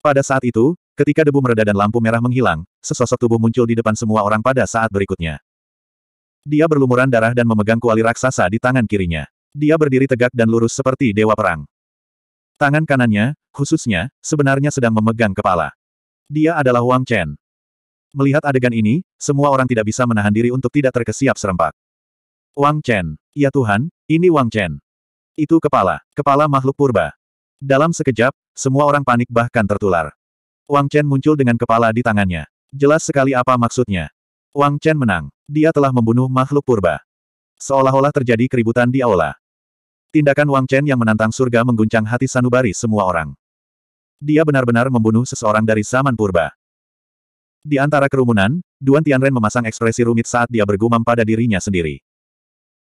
Pada saat itu, ketika debu mereda dan lampu merah menghilang, sesosok tubuh muncul di depan semua orang pada saat berikutnya. Dia berlumuran darah dan memegang kuali raksasa di tangan kirinya. Dia berdiri tegak dan lurus seperti dewa perang. Tangan kanannya, khususnya, sebenarnya sedang memegang kepala. Dia adalah Wang Chen. Melihat adegan ini, semua orang tidak bisa menahan diri untuk tidak terkesiap serempak. Wang Chen. Ya Tuhan, ini Wang Chen. Itu kepala, kepala makhluk purba. Dalam sekejap, semua orang panik bahkan tertular. Wang Chen muncul dengan kepala di tangannya. Jelas sekali apa maksudnya. Wang Chen menang. Dia telah membunuh makhluk purba. Seolah-olah terjadi keributan di aula. Tindakan Wang Chen yang menantang surga mengguncang hati sanubari semua orang. Dia benar-benar membunuh seseorang dari zaman purba. Di antara kerumunan, Duan Tianren memasang ekspresi rumit saat dia bergumam pada dirinya sendiri.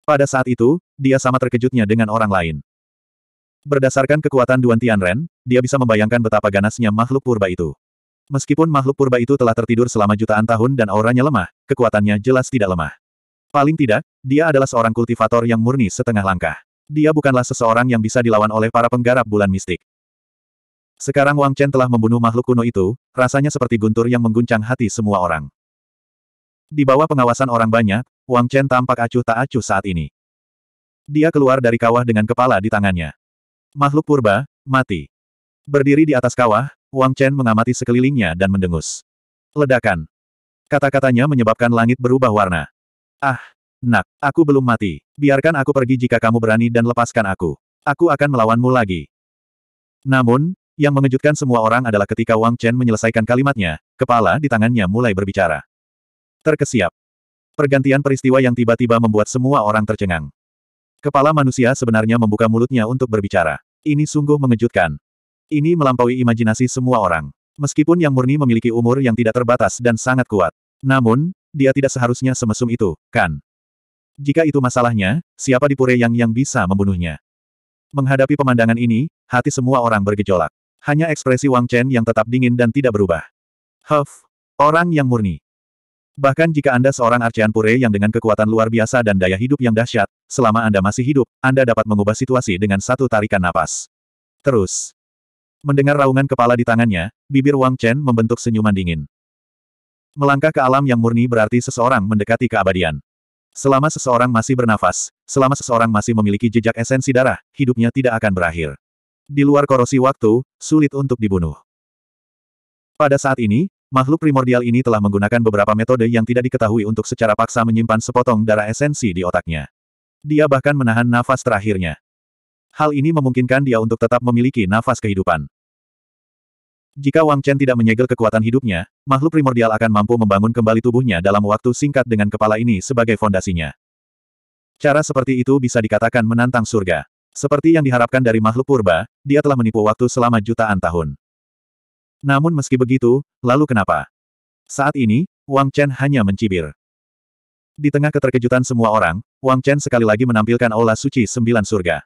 Pada saat itu, dia sama terkejutnya dengan orang lain. Berdasarkan kekuatan Duan Tianren, dia bisa membayangkan betapa ganasnya makhluk purba itu. Meskipun makhluk purba itu telah tertidur selama jutaan tahun dan auranya lemah, kekuatannya jelas tidak lemah. Paling tidak, dia adalah seorang kultivator yang murni setengah langkah. Dia bukanlah seseorang yang bisa dilawan oleh para penggarap bulan mistik. Sekarang Wang Chen telah membunuh makhluk kuno itu, rasanya seperti guntur yang mengguncang hati semua orang. Di bawah pengawasan orang banyak, Wang Chen tampak acuh tak acuh saat ini. Dia keluar dari kawah dengan kepala di tangannya. Makhluk purba, mati. Berdiri di atas kawah, Wang Chen mengamati sekelilingnya dan mendengus. Ledakan. Kata-katanya menyebabkan langit berubah warna. Ah, nak, aku belum mati. Biarkan aku pergi jika kamu berani dan lepaskan aku. Aku akan melawanmu lagi. Namun, yang mengejutkan semua orang adalah ketika Wang Chen menyelesaikan kalimatnya, kepala di tangannya mulai berbicara. Terkesiap. Pergantian peristiwa yang tiba-tiba membuat semua orang tercengang. Kepala manusia sebenarnya membuka mulutnya untuk berbicara. Ini sungguh mengejutkan. Ini melampaui imajinasi semua orang. Meskipun Yang Murni memiliki umur yang tidak terbatas dan sangat kuat. Namun, dia tidak seharusnya semesum itu, kan? Jika itu masalahnya, siapa di Pure Yang yang bisa membunuhnya? Menghadapi pemandangan ini, hati semua orang bergejolak. Hanya ekspresi Wang Chen yang tetap dingin dan tidak berubah. Huff, orang yang murni. Bahkan jika Anda seorang Archean Pure yang dengan kekuatan luar biasa dan daya hidup yang dahsyat, selama Anda masih hidup, Anda dapat mengubah situasi dengan satu tarikan napas. Terus. Mendengar raungan kepala di tangannya, bibir Wang Chen membentuk senyuman dingin. Melangkah ke alam yang murni berarti seseorang mendekati keabadian. Selama seseorang masih bernafas, selama seseorang masih memiliki jejak esensi darah, hidupnya tidak akan berakhir. Di luar korosi waktu, sulit untuk dibunuh. Pada saat ini, makhluk primordial ini telah menggunakan beberapa metode yang tidak diketahui untuk secara paksa menyimpan sepotong darah esensi di otaknya. Dia bahkan menahan nafas terakhirnya. Hal ini memungkinkan dia untuk tetap memiliki nafas kehidupan. Jika Wang Chen tidak menyegel kekuatan hidupnya, makhluk primordial akan mampu membangun kembali tubuhnya dalam waktu singkat dengan kepala ini sebagai fondasinya. Cara seperti itu bisa dikatakan menantang surga. Seperti yang diharapkan dari makhluk purba, dia telah menipu waktu selama jutaan tahun. Namun meski begitu, lalu kenapa? Saat ini, Wang Chen hanya mencibir. Di tengah keterkejutan semua orang, Wang Chen sekali lagi menampilkan aula suci sembilan surga.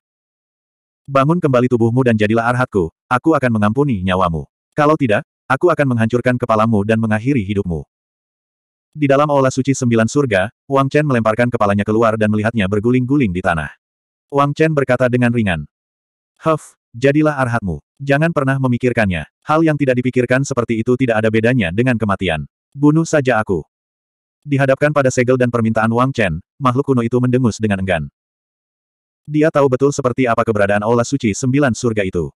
Bangun kembali tubuhmu dan jadilah arhatku, aku akan mengampuni nyawamu. Kalau tidak, aku akan menghancurkan kepalamu dan mengakhiri hidupmu. Di dalam aula suci sembilan surga, Wang Chen melemparkan kepalanya keluar dan melihatnya berguling-guling di tanah. Wang Chen berkata dengan ringan. Huff, jadilah arhatmu. Jangan pernah memikirkannya. Hal yang tidak dipikirkan seperti itu tidak ada bedanya dengan kematian. Bunuh saja aku. Dihadapkan pada segel dan permintaan Wang Chen, makhluk kuno itu mendengus dengan enggan. Dia tahu betul seperti apa keberadaan Aula Suci Sembilan Surga itu.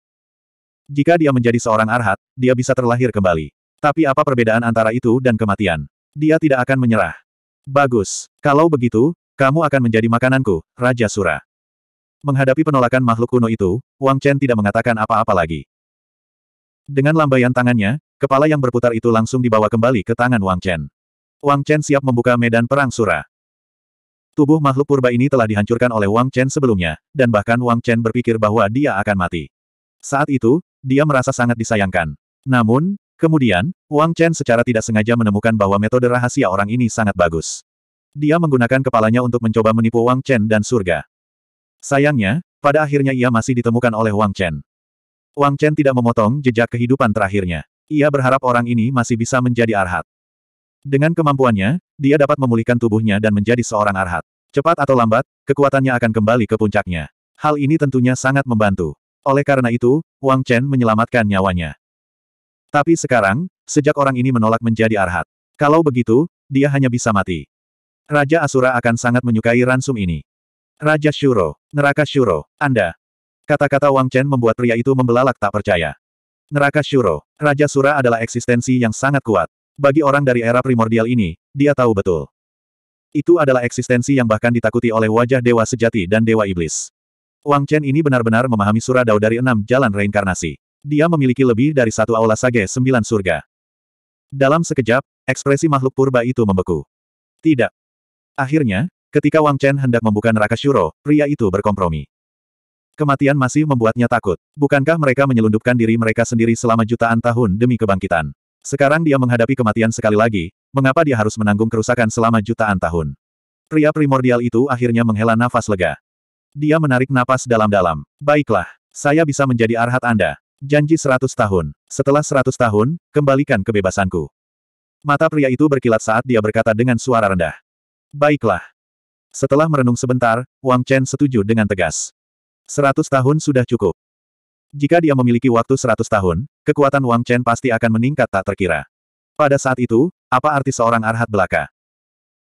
Jika dia menjadi seorang arhat, dia bisa terlahir kembali. Tapi apa perbedaan antara itu dan kematian? Dia tidak akan menyerah. Bagus. Kalau begitu, kamu akan menjadi makananku, Raja Sura. Menghadapi penolakan makhluk kuno itu, Wang Chen tidak mengatakan apa-apa lagi. Dengan lambaian tangannya, kepala yang berputar itu langsung dibawa kembali ke tangan Wang Chen. Wang Chen siap membuka medan perang surah. Tubuh makhluk purba ini telah dihancurkan oleh Wang Chen sebelumnya, dan bahkan Wang Chen berpikir bahwa dia akan mati. Saat itu, dia merasa sangat disayangkan. Namun, kemudian, Wang Chen secara tidak sengaja menemukan bahwa metode rahasia orang ini sangat bagus. Dia menggunakan kepalanya untuk mencoba menipu Wang Chen dan surga. Sayangnya, pada akhirnya ia masih ditemukan oleh Wang Chen. Wang Chen tidak memotong jejak kehidupan terakhirnya. Ia berharap orang ini masih bisa menjadi arhat. Dengan kemampuannya, dia dapat memulihkan tubuhnya dan menjadi seorang arhat. Cepat atau lambat, kekuatannya akan kembali ke puncaknya. Hal ini tentunya sangat membantu. Oleh karena itu, Wang Chen menyelamatkan nyawanya. Tapi sekarang, sejak orang ini menolak menjadi arhat. Kalau begitu, dia hanya bisa mati. Raja Asura akan sangat menyukai ransum ini. Raja Shuro, neraka Shuro, Anda. Kata-kata Wang Chen membuat pria itu membelalak tak percaya. Neraka Shuro, Raja Sura adalah eksistensi yang sangat kuat. Bagi orang dari era primordial ini, dia tahu betul. Itu adalah eksistensi yang bahkan ditakuti oleh wajah dewa sejati dan dewa iblis. Wang Chen ini benar-benar memahami Sura Dao dari enam jalan reinkarnasi. Dia memiliki lebih dari satu aula sage sembilan surga. Dalam sekejap, ekspresi makhluk purba itu membeku. Tidak. Akhirnya, Ketika Wang Chen hendak membuka neraka Shuro, pria itu berkompromi. Kematian masih membuatnya takut. Bukankah mereka menyelundupkan diri mereka sendiri selama jutaan tahun demi kebangkitan? Sekarang dia menghadapi kematian sekali lagi, mengapa dia harus menanggung kerusakan selama jutaan tahun? Pria primordial itu akhirnya menghela nafas lega. Dia menarik napas dalam-dalam. Baiklah, saya bisa menjadi arhat Anda. Janji seratus tahun. Setelah seratus tahun, kembalikan kebebasanku. Mata pria itu berkilat saat dia berkata dengan suara rendah. Baiklah, setelah merenung sebentar, Wang Chen setuju dengan tegas. Seratus tahun sudah cukup. Jika dia memiliki waktu seratus tahun, kekuatan Wang Chen pasti akan meningkat tak terkira. Pada saat itu, apa arti seorang arhat belaka?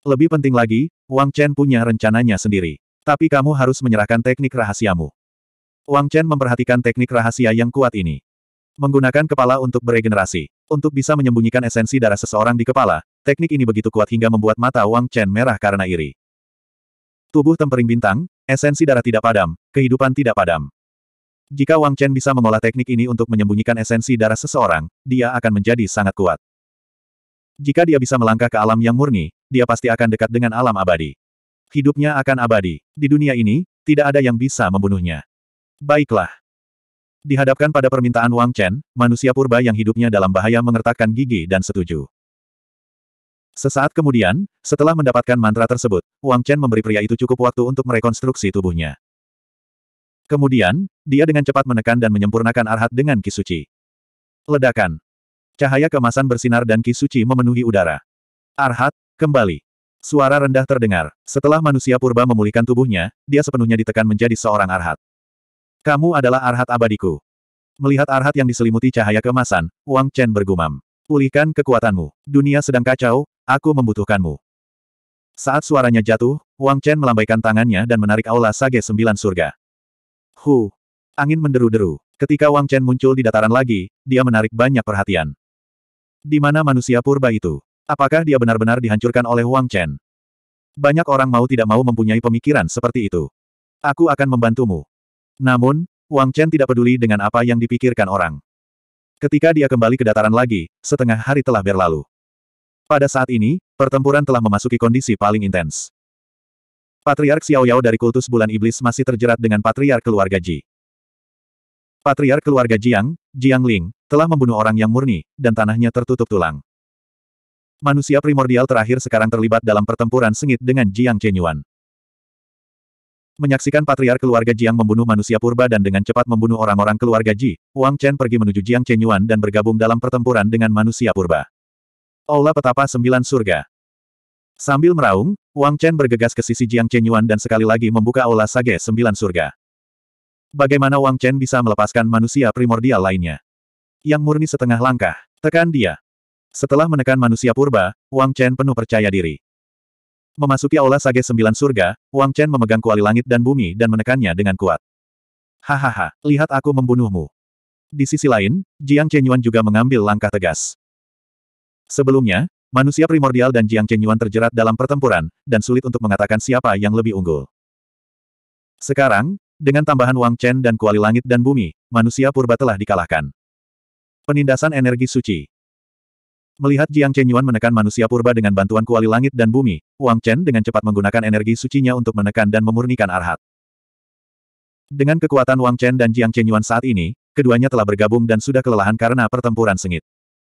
Lebih penting lagi, Wang Chen punya rencananya sendiri. Tapi kamu harus menyerahkan teknik rahasiamu. Wang Chen memperhatikan teknik rahasia yang kuat ini. Menggunakan kepala untuk beregenerasi. Untuk bisa menyembunyikan esensi darah seseorang di kepala, teknik ini begitu kuat hingga membuat mata Wang Chen merah karena iri. Tubuh tempering bintang, esensi darah tidak padam, kehidupan tidak padam. Jika Wang Chen bisa mengolah teknik ini untuk menyembunyikan esensi darah seseorang, dia akan menjadi sangat kuat. Jika dia bisa melangkah ke alam yang murni, dia pasti akan dekat dengan alam abadi. Hidupnya akan abadi. Di dunia ini, tidak ada yang bisa membunuhnya. Baiklah. Dihadapkan pada permintaan Wang Chen, manusia purba yang hidupnya dalam bahaya mengertakkan gigi dan setuju. Sesaat kemudian, setelah mendapatkan mantra tersebut, Wang Chen memberi pria itu cukup waktu untuk merekonstruksi tubuhnya. Kemudian, dia dengan cepat menekan dan menyempurnakan arhat dengan kisuci. Ledakan. Cahaya kemasan bersinar dan kisuci memenuhi udara. Arhat, kembali. Suara rendah terdengar. Setelah manusia purba memulihkan tubuhnya, dia sepenuhnya ditekan menjadi seorang arhat. Kamu adalah arhat abadiku. Melihat arhat yang diselimuti cahaya kemasan, Wang Chen bergumam. Pulihkan kekuatanmu. Dunia sedang kacau, aku membutuhkanmu. Saat suaranya jatuh, Wang Chen melambaikan tangannya dan menarik aula Sage Sembilan Surga. Hu! Angin menderu-deru. Ketika Wang Chen muncul di dataran lagi, dia menarik banyak perhatian. Di mana manusia purba itu? Apakah dia benar-benar dihancurkan oleh Wang Chen? Banyak orang mau tidak mau mempunyai pemikiran seperti itu. Aku akan membantumu. Namun, Wang Chen tidak peduli dengan apa yang dipikirkan orang. Ketika dia kembali ke dataran lagi, setengah hari telah berlalu. Pada saat ini, pertempuran telah memasuki kondisi paling intens. Patriark Xiaoyao dari kultus bulan iblis masih terjerat dengan patriark keluarga Ji. Patriark keluarga Jiang, Jiang Ling, telah membunuh orang yang murni, dan tanahnya tertutup tulang. Manusia primordial terakhir sekarang terlibat dalam pertempuran sengit dengan Jiang Chenyuan. Menyaksikan patriar keluarga Jiang membunuh manusia purba dan dengan cepat membunuh orang-orang keluarga Ji, Wang Chen pergi menuju Jiang Chenyuan dan bergabung dalam pertempuran dengan manusia purba. Aula Petapa Sembilan Surga Sambil meraung, Wang Chen bergegas ke sisi Jiang Chenyuan dan sekali lagi membuka Aula Sage Sembilan Surga. Bagaimana Wang Chen bisa melepaskan manusia primordial lainnya? Yang murni setengah langkah, tekan dia. Setelah menekan manusia purba, Wang Chen penuh percaya diri. Memasuki aula Sage Sembilan Surga, Wang Chen memegang kuali langit dan bumi dan menekannya dengan kuat. Hahaha, lihat aku membunuhmu. Di sisi lain, Jiang Chenyuan juga mengambil langkah tegas. Sebelumnya, manusia primordial dan Jiang Chenyuan terjerat dalam pertempuran, dan sulit untuk mengatakan siapa yang lebih unggul. Sekarang, dengan tambahan Wang Chen dan kuali langit dan bumi, manusia purba telah dikalahkan. Penindasan energi suci. Melihat Jiang Chenyuan menekan manusia purba dengan bantuan kuali langit dan bumi, Wang Chen dengan cepat menggunakan energi sucinya untuk menekan dan memurnikan arhat. Dengan kekuatan Wang Chen dan Jiang Chenyuan saat ini, keduanya telah bergabung dan sudah kelelahan karena pertempuran sengit.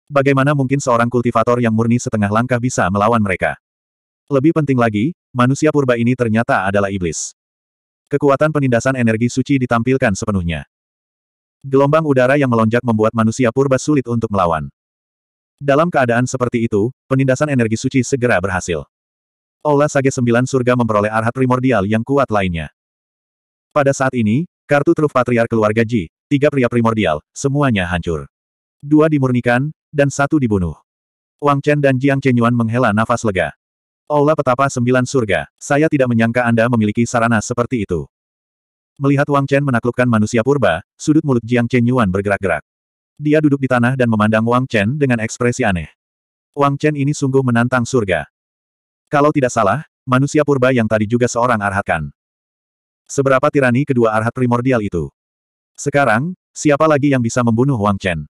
Bagaimana mungkin seorang kultivator yang murni setengah langkah bisa melawan mereka? Lebih penting lagi, manusia purba ini ternyata adalah iblis. Kekuatan penindasan energi suci ditampilkan sepenuhnya. Gelombang udara yang melonjak membuat manusia purba sulit untuk melawan. Dalam keadaan seperti itu, penindasan energi suci segera berhasil. Aula Sage Sembilan Surga memperoleh arhat primordial yang kuat lainnya. Pada saat ini, kartu truf patriar keluarga Ji, tiga pria primordial, semuanya hancur. Dua dimurnikan, dan satu dibunuh. Wang Chen dan Jiang Chen Yuan menghela nafas lega. Aula Petapa Sembilan Surga, saya tidak menyangka Anda memiliki sarana seperti itu. Melihat Wang Chen menaklukkan manusia purba, sudut mulut Jiang Chen Yuan bergerak-gerak. Dia duduk di tanah dan memandang Wang Chen dengan ekspresi aneh. Wang Chen ini sungguh menantang surga. Kalau tidak salah, manusia purba yang tadi juga seorang arhat kan. Seberapa tirani kedua arhat primordial itu? Sekarang, siapa lagi yang bisa membunuh Wang Chen?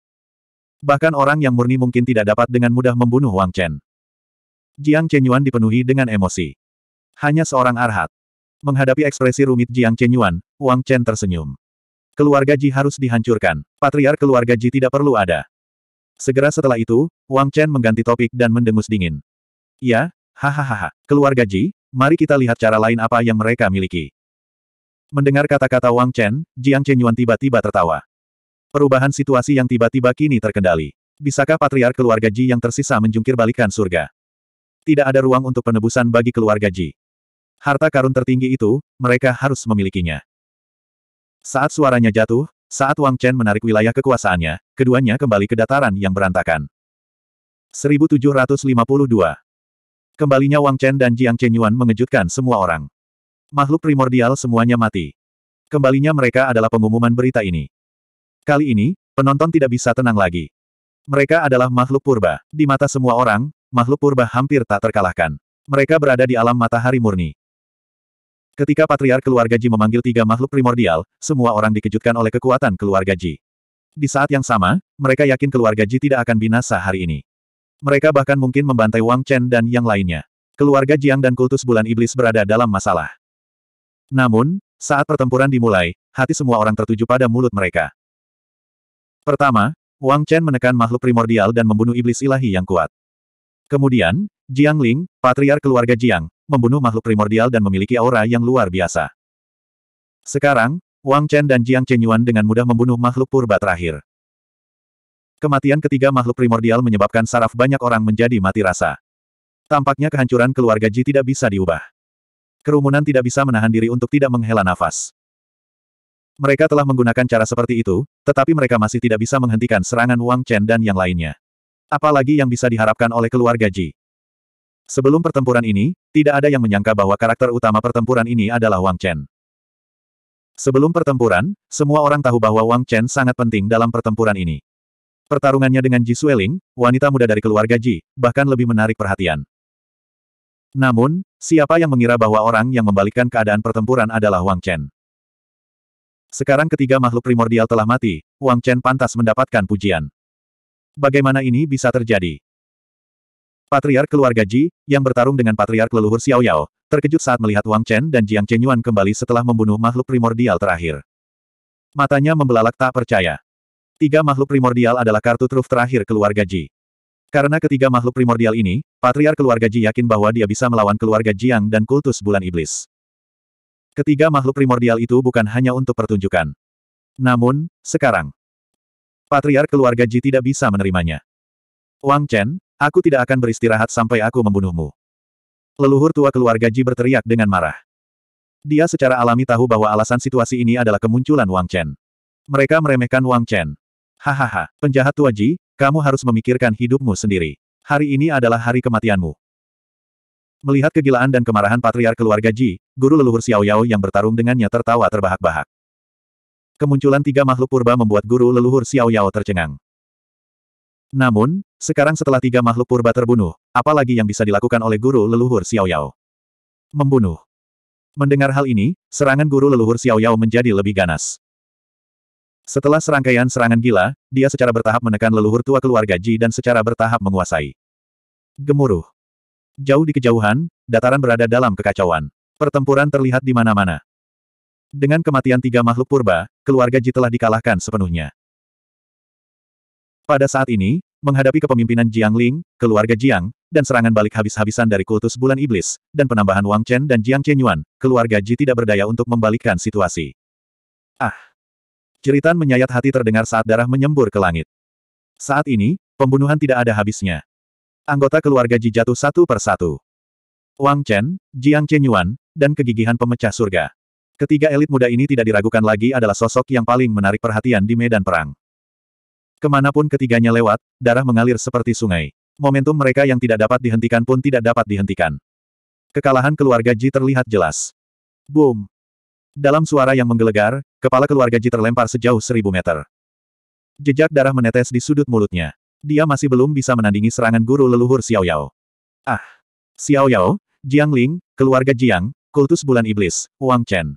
Bahkan orang yang murni mungkin tidak dapat dengan mudah membunuh Wang Chen. Jiang Chenyuan dipenuhi dengan emosi. Hanya seorang arhat. Menghadapi ekspresi rumit Jiang Chenyuan, Wang Chen tersenyum. Keluarga Ji harus dihancurkan. Patriar keluarga Ji tidak perlu ada. Segera setelah itu, Wang Chen mengganti topik dan mendengus dingin. Ya, hahaha, keluarga Ji, mari kita lihat cara lain apa yang mereka miliki. Mendengar kata-kata Wang Chen, Jiang Chen Yuan tiba-tiba tertawa. Perubahan situasi yang tiba-tiba kini terkendali. Bisakah patriar keluarga Ji yang tersisa menjungkir balikan surga? Tidak ada ruang untuk penebusan bagi keluarga Ji. Harta karun tertinggi itu, mereka harus memilikinya. Saat suaranya jatuh, saat Wang Chen menarik wilayah kekuasaannya, keduanya kembali ke dataran yang berantakan. 1752 Kembalinya Wang Chen dan Jiang Chen Yuan mengejutkan semua orang. Makhluk primordial semuanya mati. Kembalinya mereka adalah pengumuman berita ini. Kali ini, penonton tidak bisa tenang lagi. Mereka adalah makhluk purba. Di mata semua orang, makhluk purba hampir tak terkalahkan. Mereka berada di alam matahari murni. Ketika Patriar keluarga Ji memanggil tiga makhluk primordial, semua orang dikejutkan oleh kekuatan keluarga Ji. Di saat yang sama, mereka yakin keluarga Ji tidak akan binasa hari ini. Mereka bahkan mungkin membantai Wang Chen dan yang lainnya. Keluarga Jiang dan kultus bulan iblis berada dalam masalah. Namun, saat pertempuran dimulai, hati semua orang tertuju pada mulut mereka. Pertama, Wang Chen menekan makhluk primordial dan membunuh iblis ilahi yang kuat. Kemudian, Jiang Ling, patriar keluarga Jiang, membunuh makhluk primordial dan memiliki aura yang luar biasa. Sekarang, Wang Chen dan Jiang Chenyuan dengan mudah membunuh makhluk purba terakhir. Kematian ketiga makhluk primordial menyebabkan saraf banyak orang menjadi mati rasa. Tampaknya kehancuran keluarga Ji tidak bisa diubah. Kerumunan tidak bisa menahan diri untuk tidak menghela nafas. Mereka telah menggunakan cara seperti itu, tetapi mereka masih tidak bisa menghentikan serangan Wang Chen dan yang lainnya. Apalagi yang bisa diharapkan oleh keluarga Ji. Sebelum pertempuran ini, tidak ada yang menyangka bahwa karakter utama pertempuran ini adalah Wang Chen. Sebelum pertempuran, semua orang tahu bahwa Wang Chen sangat penting dalam pertempuran ini. Pertarungannya dengan Ji Sueling, wanita muda dari keluarga Ji, bahkan lebih menarik perhatian. Namun, siapa yang mengira bahwa orang yang membalikkan keadaan pertempuran adalah Wang Chen? Sekarang ketiga makhluk primordial telah mati, Wang Chen pantas mendapatkan pujian. Bagaimana ini bisa terjadi? Patriark keluarga Ji, yang bertarung dengan Patriark leluhur Xiao Yao, terkejut saat melihat Wang Chen dan Jiang Chen Yuan kembali setelah membunuh makhluk primordial terakhir. Matanya membelalak tak percaya. Tiga makhluk primordial adalah kartu truf terakhir keluarga Ji. Karena ketiga makhluk primordial ini, Patriark keluarga Ji yakin bahwa dia bisa melawan keluarga Jiang dan kultus bulan iblis. Ketiga makhluk primordial itu bukan hanya untuk pertunjukan. Namun, sekarang, Patriark keluarga Ji tidak bisa menerimanya. Wang Chen, Aku tidak akan beristirahat sampai aku membunuhmu. Leluhur tua keluarga Ji berteriak dengan marah. Dia secara alami tahu bahwa alasan situasi ini adalah kemunculan Wang Chen. Mereka meremehkan Wang Chen. Hahaha, penjahat tua Ji, kamu harus memikirkan hidupmu sendiri. Hari ini adalah hari kematianmu. Melihat kegilaan dan kemarahan patriar keluarga Ji, guru leluhur Xiao Yao yang bertarung dengannya tertawa terbahak-bahak. Kemunculan tiga makhluk purba membuat guru leluhur Xiao Yao tercengang. Namun, sekarang setelah tiga makhluk purba terbunuh, apalagi yang bisa dilakukan oleh guru leluhur Xiao Yao? Membunuh. Mendengar hal ini, serangan guru leluhur Xiao Yao menjadi lebih ganas. Setelah serangkaian serangan gila, dia secara bertahap menekan leluhur tua keluarga Ji dan secara bertahap menguasai. Gemuruh. Jauh di kejauhan, dataran berada dalam kekacauan. Pertempuran terlihat di mana-mana. Dengan kematian tiga makhluk purba, keluarga Ji telah dikalahkan sepenuhnya. Pada saat ini, menghadapi kepemimpinan Jiang Ling, keluarga Jiang, dan serangan balik habis-habisan dari kultus bulan iblis, dan penambahan Wang Chen dan Jiang Chen Yuan, keluarga Ji tidak berdaya untuk membalikkan situasi. Ah! Ceritan menyayat hati terdengar saat darah menyembur ke langit. Saat ini, pembunuhan tidak ada habisnya. Anggota keluarga Ji jatuh satu per satu. Wang Chen, Jiang Chen Yuan, dan kegigihan pemecah surga. Ketiga elit muda ini tidak diragukan lagi adalah sosok yang paling menarik perhatian di medan perang. Kemanapun ketiganya lewat, darah mengalir seperti sungai. Momentum mereka yang tidak dapat dihentikan pun tidak dapat dihentikan. Kekalahan keluarga Ji terlihat jelas. Boom! Dalam suara yang menggelegar, kepala keluarga Ji terlempar sejauh seribu meter. Jejak darah menetes di sudut mulutnya. Dia masih belum bisa menandingi serangan guru leluhur Xiao Yao. Ah! Xiao Yao, Jiang Ling, keluarga Jiang, kultus bulan iblis, Wang Chen.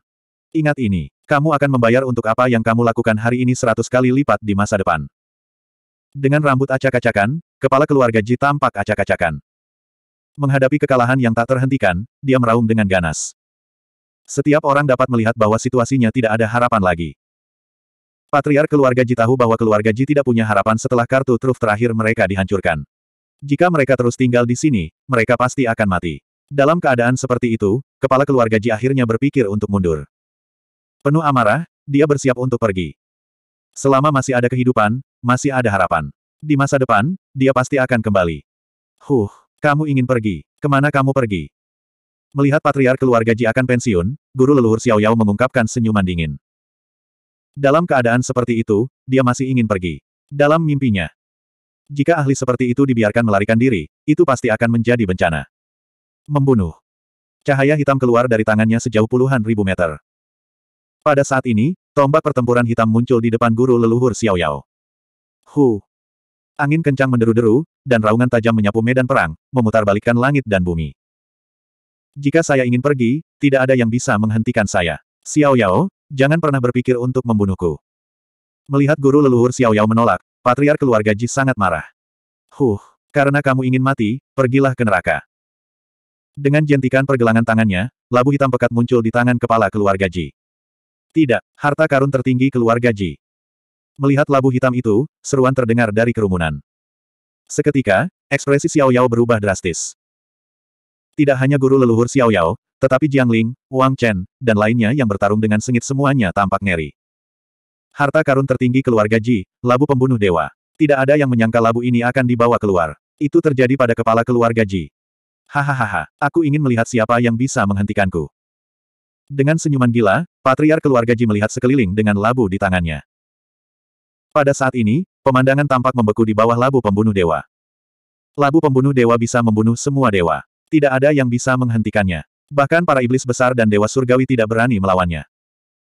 Ingat ini, kamu akan membayar untuk apa yang kamu lakukan hari ini seratus kali lipat di masa depan. Dengan rambut acak-acakan, kepala keluarga Ji tampak acak-acakan. Menghadapi kekalahan yang tak terhentikan, dia meraung dengan ganas. Setiap orang dapat melihat bahwa situasinya tidak ada harapan lagi. Patriar keluarga Ji tahu bahwa keluarga Ji tidak punya harapan setelah kartu truf terakhir mereka dihancurkan. Jika mereka terus tinggal di sini, mereka pasti akan mati. Dalam keadaan seperti itu, kepala keluarga Ji akhirnya berpikir untuk mundur. Penuh amarah, dia bersiap untuk pergi. Selama masih ada kehidupan, masih ada harapan. Di masa depan, dia pasti akan kembali. Huh, kamu ingin pergi. Kemana kamu pergi? Melihat patriar keluarga Ji akan pensiun, guru leluhur Xiao Yao mengungkapkan senyuman dingin. Dalam keadaan seperti itu, dia masih ingin pergi. Dalam mimpinya. Jika ahli seperti itu dibiarkan melarikan diri, itu pasti akan menjadi bencana. Membunuh. Cahaya hitam keluar dari tangannya sejauh puluhan ribu meter. Pada saat ini, tombak pertempuran hitam muncul di depan guru leluhur Xiao Yao. Hu. Angin kencang menderu-deru, dan raungan tajam menyapu medan perang, memutarbalikkan langit dan bumi. Jika saya ingin pergi, tidak ada yang bisa menghentikan saya. Xiao Yao, jangan pernah berpikir untuk membunuhku. Melihat guru leluhur Xiao Yao menolak, patriar keluarga Ji sangat marah. Huh, karena kamu ingin mati, pergilah ke neraka. Dengan jentikan pergelangan tangannya, labu hitam pekat muncul di tangan kepala keluarga Ji. Tidak, harta karun tertinggi keluarga Ji. Melihat labu hitam itu, seruan terdengar dari kerumunan. Seketika, ekspresi Xiao Yao berubah drastis. Tidak hanya guru leluhur Xiao Yao, tetapi Jiang Ling, Wang Chen, dan lainnya yang bertarung dengan sengit semuanya tampak ngeri. Harta karun tertinggi keluarga Ji, labu pembunuh dewa. Tidak ada yang menyangka labu ini akan dibawa keluar. Itu terjadi pada kepala keluarga Ji. Hahaha, aku ingin melihat siapa yang bisa menghentikanku. Dengan senyuman gila, patriar keluarga Ji melihat sekeliling dengan labu di tangannya. Pada saat ini, pemandangan tampak membeku di bawah labu pembunuh dewa. Labu pembunuh dewa bisa membunuh semua dewa. Tidak ada yang bisa menghentikannya. Bahkan para iblis besar dan dewa surgawi tidak berani melawannya.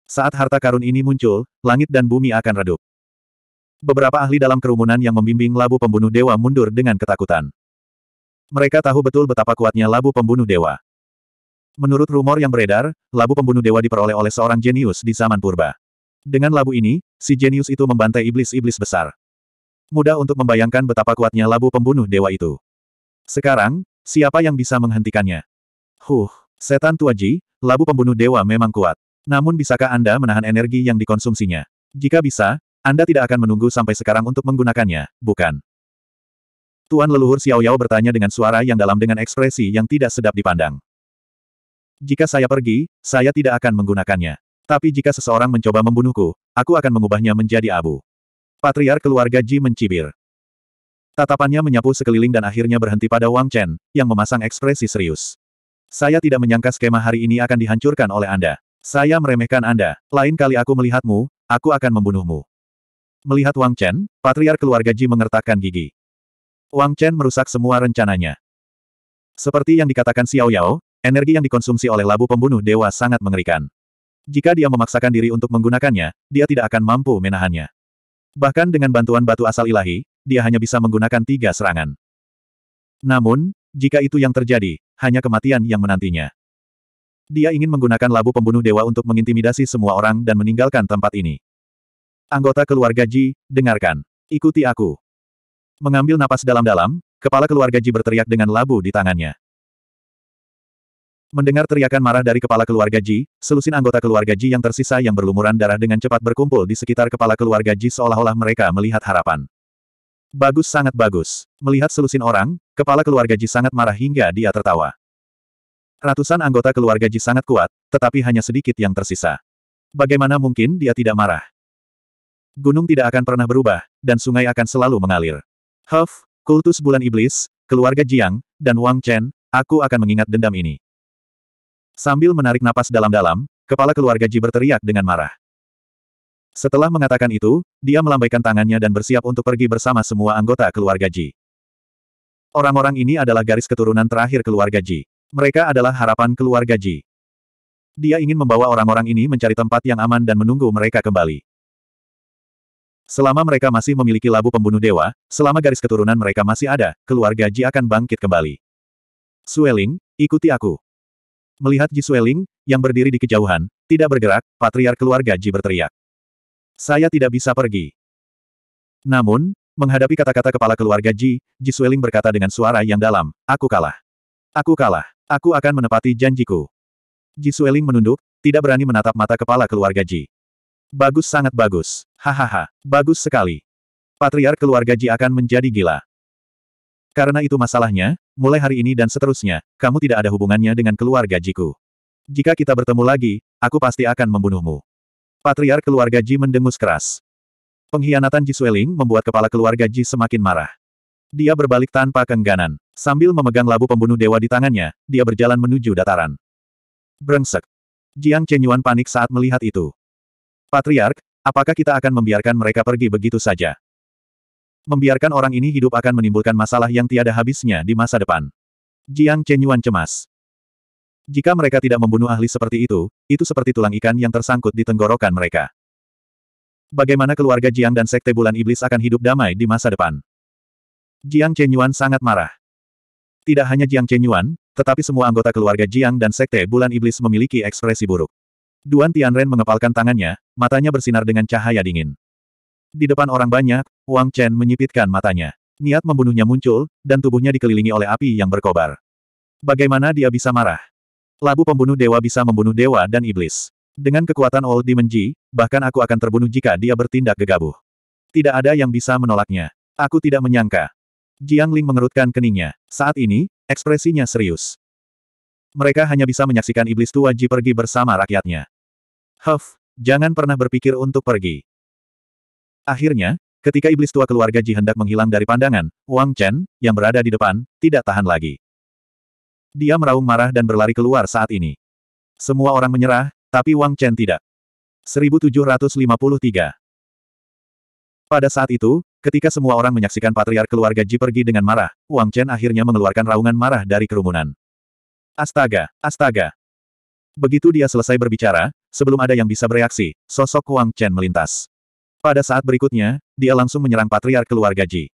Saat harta karun ini muncul, langit dan bumi akan redup. Beberapa ahli dalam kerumunan yang membimbing labu pembunuh dewa mundur dengan ketakutan. Mereka tahu betul betapa kuatnya labu pembunuh dewa. Menurut rumor yang beredar, labu pembunuh dewa diperoleh oleh seorang jenius di zaman purba. Dengan labu ini, si jenius itu membantai iblis-iblis besar. Mudah untuk membayangkan betapa kuatnya labu pembunuh dewa itu. Sekarang, siapa yang bisa menghentikannya? Huh, setan tua Ji, labu pembunuh dewa memang kuat. Namun bisakah Anda menahan energi yang dikonsumsinya? Jika bisa, Anda tidak akan menunggu sampai sekarang untuk menggunakannya, bukan? Tuan leluhur Xiao Yao bertanya dengan suara yang dalam dengan ekspresi yang tidak sedap dipandang. Jika saya pergi, saya tidak akan menggunakannya. Tapi jika seseorang mencoba membunuhku, aku akan mengubahnya menjadi abu. Patriar keluarga Ji mencibir. Tatapannya menyapu sekeliling dan akhirnya berhenti pada Wang Chen, yang memasang ekspresi serius. Saya tidak menyangka skema hari ini akan dihancurkan oleh Anda. Saya meremehkan Anda. Lain kali aku melihatmu, aku akan membunuhmu. Melihat Wang Chen, Patriar keluarga Ji mengertakkan gigi. Wang Chen merusak semua rencananya. Seperti yang dikatakan Xiao Yao, energi yang dikonsumsi oleh labu pembunuh dewa sangat mengerikan. Jika dia memaksakan diri untuk menggunakannya, dia tidak akan mampu menahannya. Bahkan dengan bantuan batu asal ilahi, dia hanya bisa menggunakan tiga serangan. Namun, jika itu yang terjadi, hanya kematian yang menantinya. Dia ingin menggunakan labu pembunuh dewa untuk mengintimidasi semua orang dan meninggalkan tempat ini. Anggota keluarga Ji, dengarkan. Ikuti aku. Mengambil napas dalam-dalam, kepala keluarga Ji berteriak dengan labu di tangannya. Mendengar teriakan marah dari kepala keluarga Ji, selusin anggota keluarga Ji yang tersisa yang berlumuran darah dengan cepat berkumpul di sekitar kepala keluarga Ji seolah-olah mereka melihat harapan. Bagus sangat bagus. Melihat selusin orang, kepala keluarga Ji sangat marah hingga dia tertawa. Ratusan anggota keluarga Ji sangat kuat, tetapi hanya sedikit yang tersisa. Bagaimana mungkin dia tidak marah? Gunung tidak akan pernah berubah, dan sungai akan selalu mengalir. Huff, kultus bulan iblis, keluarga Jiang, dan Wang Chen, aku akan mengingat dendam ini. Sambil menarik napas dalam-dalam, kepala keluarga Ji berteriak dengan marah. Setelah mengatakan itu, dia melambaikan tangannya dan bersiap untuk pergi bersama semua anggota keluarga Ji. Orang-orang ini adalah garis keturunan terakhir keluarga Ji. Mereka adalah harapan keluarga Ji. Dia ingin membawa orang-orang ini mencari tempat yang aman dan menunggu mereka kembali. Selama mereka masih memiliki labu pembunuh dewa, selama garis keturunan mereka masih ada, keluarga Ji akan bangkit kembali. Sueling, ikuti aku. Melihat Ji Sueling, yang berdiri di kejauhan, tidak bergerak, patriar keluarga Ji berteriak. Saya tidak bisa pergi. Namun, menghadapi kata-kata kepala keluarga Ji, Ji Sueling berkata dengan suara yang dalam, aku kalah. Aku kalah. Aku akan menepati janjiku. Ji Sueling menunduk, tidak berani menatap mata kepala keluarga Ji. Bagus sangat bagus. Hahaha, bagus sekali. Patriar keluarga Ji akan menjadi gila. Karena itu masalahnya, mulai hari ini dan seterusnya, kamu tidak ada hubungannya dengan keluarga Jiku. Jika kita bertemu lagi, aku pasti akan membunuhmu. Patriark keluarga Ji mendengus keras. Pengkhianatan Ji Sueling membuat kepala keluarga Ji semakin marah. Dia berbalik tanpa kengganan. Sambil memegang labu pembunuh dewa di tangannya, dia berjalan menuju dataran. Brengsek. Jiang Chenyuan panik saat melihat itu. Patriark, apakah kita akan membiarkan mereka pergi begitu saja? Membiarkan orang ini hidup akan menimbulkan masalah yang tiada habisnya di masa depan. Jiang Chenyuan cemas. Jika mereka tidak membunuh ahli seperti itu, itu seperti tulang ikan yang tersangkut di tenggorokan mereka. Bagaimana keluarga Jiang dan Sekte Bulan Iblis akan hidup damai di masa depan? Jiang Chenyuan sangat marah. Tidak hanya Jiang Chenyuan, tetapi semua anggota keluarga Jiang dan Sekte Bulan Iblis memiliki ekspresi buruk. Duan Tianren mengepalkan tangannya, matanya bersinar dengan cahaya dingin. Di depan orang banyak, Wang Chen menyipitkan matanya. Niat membunuhnya muncul, dan tubuhnya dikelilingi oleh api yang berkobar. Bagaimana dia bisa marah? Labu pembunuh dewa bisa membunuh dewa dan iblis. Dengan kekuatan Old Demon Ji, bahkan aku akan terbunuh jika dia bertindak gegabah. Tidak ada yang bisa menolaknya. Aku tidak menyangka. Jiang Ling mengerutkan keningnya. Saat ini, ekspresinya serius. Mereka hanya bisa menyaksikan iblis tua Ji pergi bersama rakyatnya. Huff, jangan pernah berpikir untuk pergi. Akhirnya, ketika iblis tua keluarga Ji hendak menghilang dari pandangan, Wang Chen, yang berada di depan, tidak tahan lagi. Dia meraung marah dan berlari keluar saat ini. Semua orang menyerah, tapi Wang Chen tidak. 1753 Pada saat itu, ketika semua orang menyaksikan patriar keluarga Ji pergi dengan marah, Wang Chen akhirnya mengeluarkan raungan marah dari kerumunan. Astaga, astaga. Begitu dia selesai berbicara, sebelum ada yang bisa bereaksi, sosok Wang Chen melintas. Pada saat berikutnya, dia langsung menyerang patriark keluarga Ji.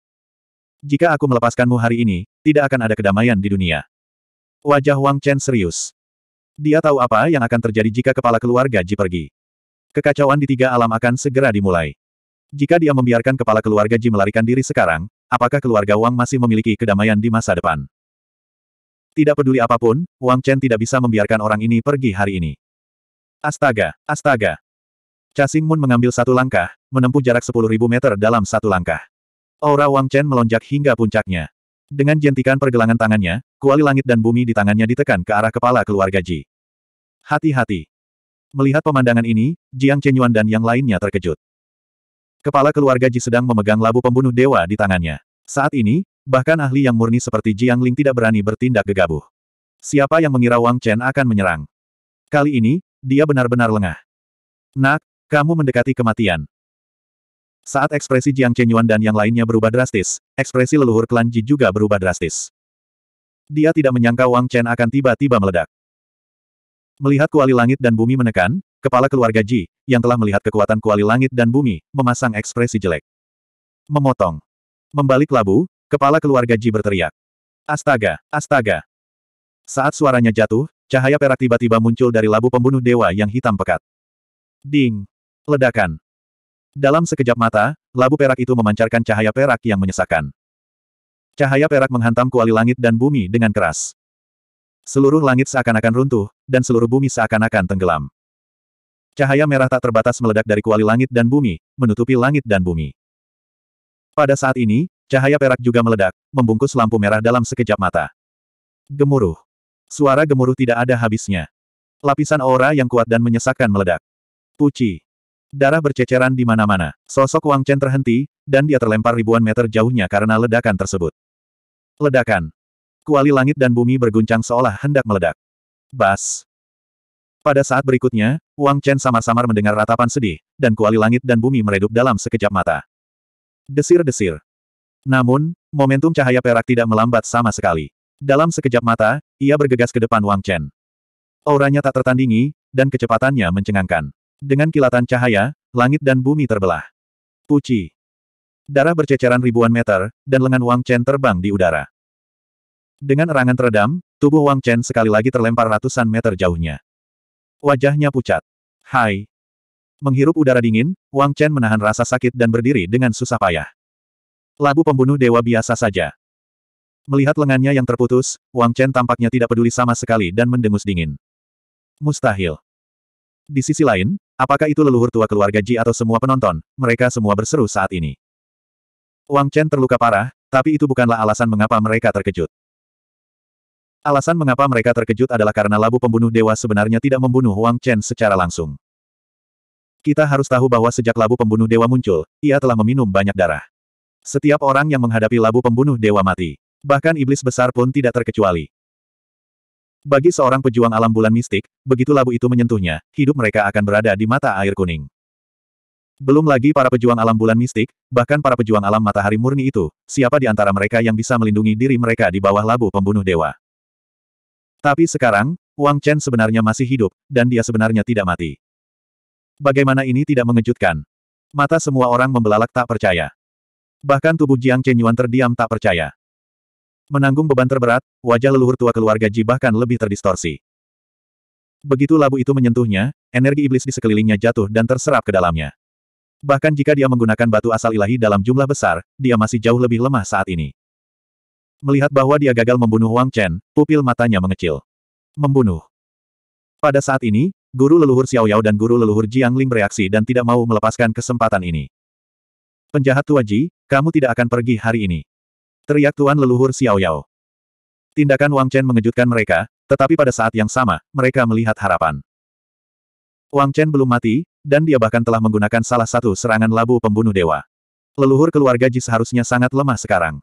Jika aku melepaskanmu hari ini, tidak akan ada kedamaian di dunia. Wajah Wang Chen serius. Dia tahu apa yang akan terjadi jika kepala keluarga Ji pergi. Kekacauan di tiga alam akan segera dimulai. Jika dia membiarkan kepala keluarga Ji melarikan diri sekarang, apakah keluarga Wang masih memiliki kedamaian di masa depan? Tidak peduli apapun, Wang Chen tidak bisa membiarkan orang ini pergi hari ini. Astaga, astaga, Casing Moon mengambil satu langkah, menempuh jarak 10.000 meter dalam satu langkah. Aura Wang Chen melonjak hingga puncaknya. Dengan jentikan pergelangan tangannya, kuali langit dan bumi di tangannya ditekan ke arah kepala keluarga Ji. Hati-hati. Melihat pemandangan ini, Jiang Chenyuan dan yang lainnya terkejut. Kepala keluarga Ji sedang memegang labu pembunuh dewa di tangannya. Saat ini, bahkan ahli yang murni seperti Jiang Ling tidak berani bertindak gegabah. Siapa yang mengira Wang Chen akan menyerang? Kali ini, dia benar-benar lengah. Nak, kamu mendekati kematian. Saat ekspresi Jiang Chenyuan dan yang lainnya berubah drastis, ekspresi leluhur klan Ji juga berubah drastis. Dia tidak menyangka Wang Chen akan tiba-tiba meledak. Melihat kuali langit dan bumi menekan, kepala keluarga Ji, yang telah melihat kekuatan kuali langit dan bumi, memasang ekspresi jelek. Memotong. Membalik labu, kepala keluarga Ji berteriak. Astaga, astaga. Saat suaranya jatuh, cahaya perak tiba-tiba muncul dari labu pembunuh dewa yang hitam pekat. Ding. Ledakan. Dalam sekejap mata, labu perak itu memancarkan cahaya perak yang menyesakkan. Cahaya perak menghantam kuali langit dan bumi dengan keras. Seluruh langit seakan-akan runtuh, dan seluruh bumi seakan-akan tenggelam. Cahaya merah tak terbatas meledak dari kuali langit dan bumi, menutupi langit dan bumi. Pada saat ini, cahaya perak juga meledak, membungkus lampu merah dalam sekejap mata. Gemuruh. Suara gemuruh tidak ada habisnya. Lapisan aura yang kuat dan menyesakkan meledak. Puci. Darah berceceran di mana-mana. Sosok Wang Chen terhenti, dan dia terlempar ribuan meter jauhnya karena ledakan tersebut. Ledakan. Kuali langit dan bumi berguncang seolah hendak meledak. Bas. Pada saat berikutnya, Wang Chen samar-samar mendengar ratapan sedih, dan kuali langit dan bumi meredup dalam sekejap mata. Desir-desir. Namun, momentum cahaya perak tidak melambat sama sekali. Dalam sekejap mata, ia bergegas ke depan Wang Chen. Auranya tak tertandingi, dan kecepatannya mencengangkan. Dengan kilatan cahaya, langit dan bumi terbelah. Puci. Darah berceceran ribuan meter, dan lengan Wang Chen terbang di udara. Dengan erangan teredam, tubuh Wang Chen sekali lagi terlempar ratusan meter jauhnya. Wajahnya pucat. Hai. Menghirup udara dingin, Wang Chen menahan rasa sakit dan berdiri dengan susah payah. Labu pembunuh dewa biasa saja. Melihat lengannya yang terputus, Wang Chen tampaknya tidak peduli sama sekali dan mendengus dingin. Mustahil. Di sisi lain, Apakah itu leluhur tua keluarga Ji atau semua penonton, mereka semua berseru saat ini. Wang Chen terluka parah, tapi itu bukanlah alasan mengapa mereka terkejut. Alasan mengapa mereka terkejut adalah karena labu pembunuh dewa sebenarnya tidak membunuh Wang Chen secara langsung. Kita harus tahu bahwa sejak labu pembunuh dewa muncul, ia telah meminum banyak darah. Setiap orang yang menghadapi labu pembunuh dewa mati. Bahkan iblis besar pun tidak terkecuali. Bagi seorang pejuang alam bulan mistik, begitu labu itu menyentuhnya, hidup mereka akan berada di mata air kuning. Belum lagi para pejuang alam bulan mistik, bahkan para pejuang alam matahari murni itu, siapa di antara mereka yang bisa melindungi diri mereka di bawah labu pembunuh dewa. Tapi sekarang, Wang Chen sebenarnya masih hidup, dan dia sebenarnya tidak mati. Bagaimana ini tidak mengejutkan? Mata semua orang membelalak tak percaya. Bahkan tubuh Jiang Chen Yuan terdiam tak percaya. Menanggung beban terberat, wajah leluhur tua keluarga Ji bahkan lebih terdistorsi. Begitu labu itu menyentuhnya, energi iblis di sekelilingnya jatuh dan terserap ke dalamnya. Bahkan jika dia menggunakan batu asal ilahi dalam jumlah besar, dia masih jauh lebih lemah saat ini. Melihat bahwa dia gagal membunuh Wang Chen, pupil matanya mengecil. Membunuh. Pada saat ini, guru leluhur Xiao Yao dan guru leluhur Jiang Ling bereaksi dan tidak mau melepaskan kesempatan ini. Penjahat tua Ji, kamu tidak akan pergi hari ini. Teriak Tuan Leluhur Xiao Yao. Tindakan Wang Chen mengejutkan mereka, tetapi pada saat yang sama, mereka melihat harapan. Wang Chen belum mati, dan dia bahkan telah menggunakan salah satu serangan labu pembunuh dewa. Leluhur keluarga Ji seharusnya sangat lemah sekarang.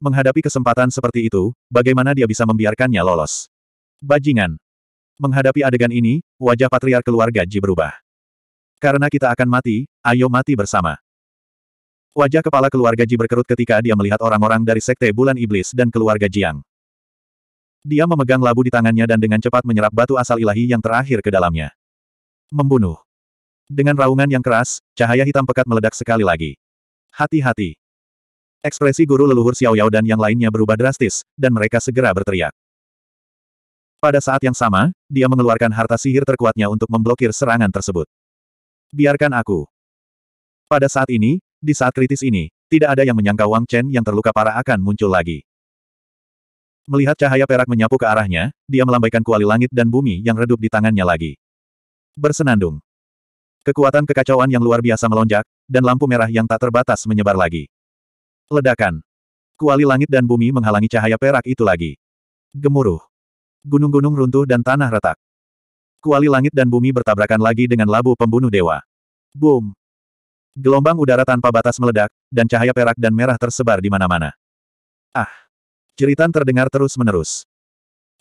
Menghadapi kesempatan seperti itu, bagaimana dia bisa membiarkannya lolos? Bajingan. Menghadapi adegan ini, wajah patriar keluarga Ji berubah. Karena kita akan mati, ayo mati bersama. Wajah kepala keluarga Ji berkerut ketika dia melihat orang-orang dari Sekte Bulan Iblis dan keluarga Jiang. Dia memegang labu di tangannya dan dengan cepat menyerap batu asal ilahi yang terakhir ke dalamnya. Membunuh. Dengan raungan yang keras, cahaya hitam pekat meledak sekali lagi. Hati-hati. Ekspresi guru leluhur Xiao Yao dan yang lainnya berubah drastis, dan mereka segera berteriak. Pada saat yang sama, dia mengeluarkan harta sihir terkuatnya untuk memblokir serangan tersebut. Biarkan aku. Pada saat ini, di saat kritis ini, tidak ada yang menyangka Wang Chen yang terluka parah akan muncul lagi. Melihat cahaya perak menyapu ke arahnya, dia melambaikan kuali langit dan bumi yang redup di tangannya lagi. Bersenandung. Kekuatan kekacauan yang luar biasa melonjak, dan lampu merah yang tak terbatas menyebar lagi. Ledakan. Kuali langit dan bumi menghalangi cahaya perak itu lagi. Gemuruh. Gunung-gunung runtuh dan tanah retak. Kuali langit dan bumi bertabrakan lagi dengan labu pembunuh dewa. Boom! Gelombang udara tanpa batas meledak, dan cahaya perak dan merah tersebar di mana-mana. Ah! Jeritan terdengar terus-menerus.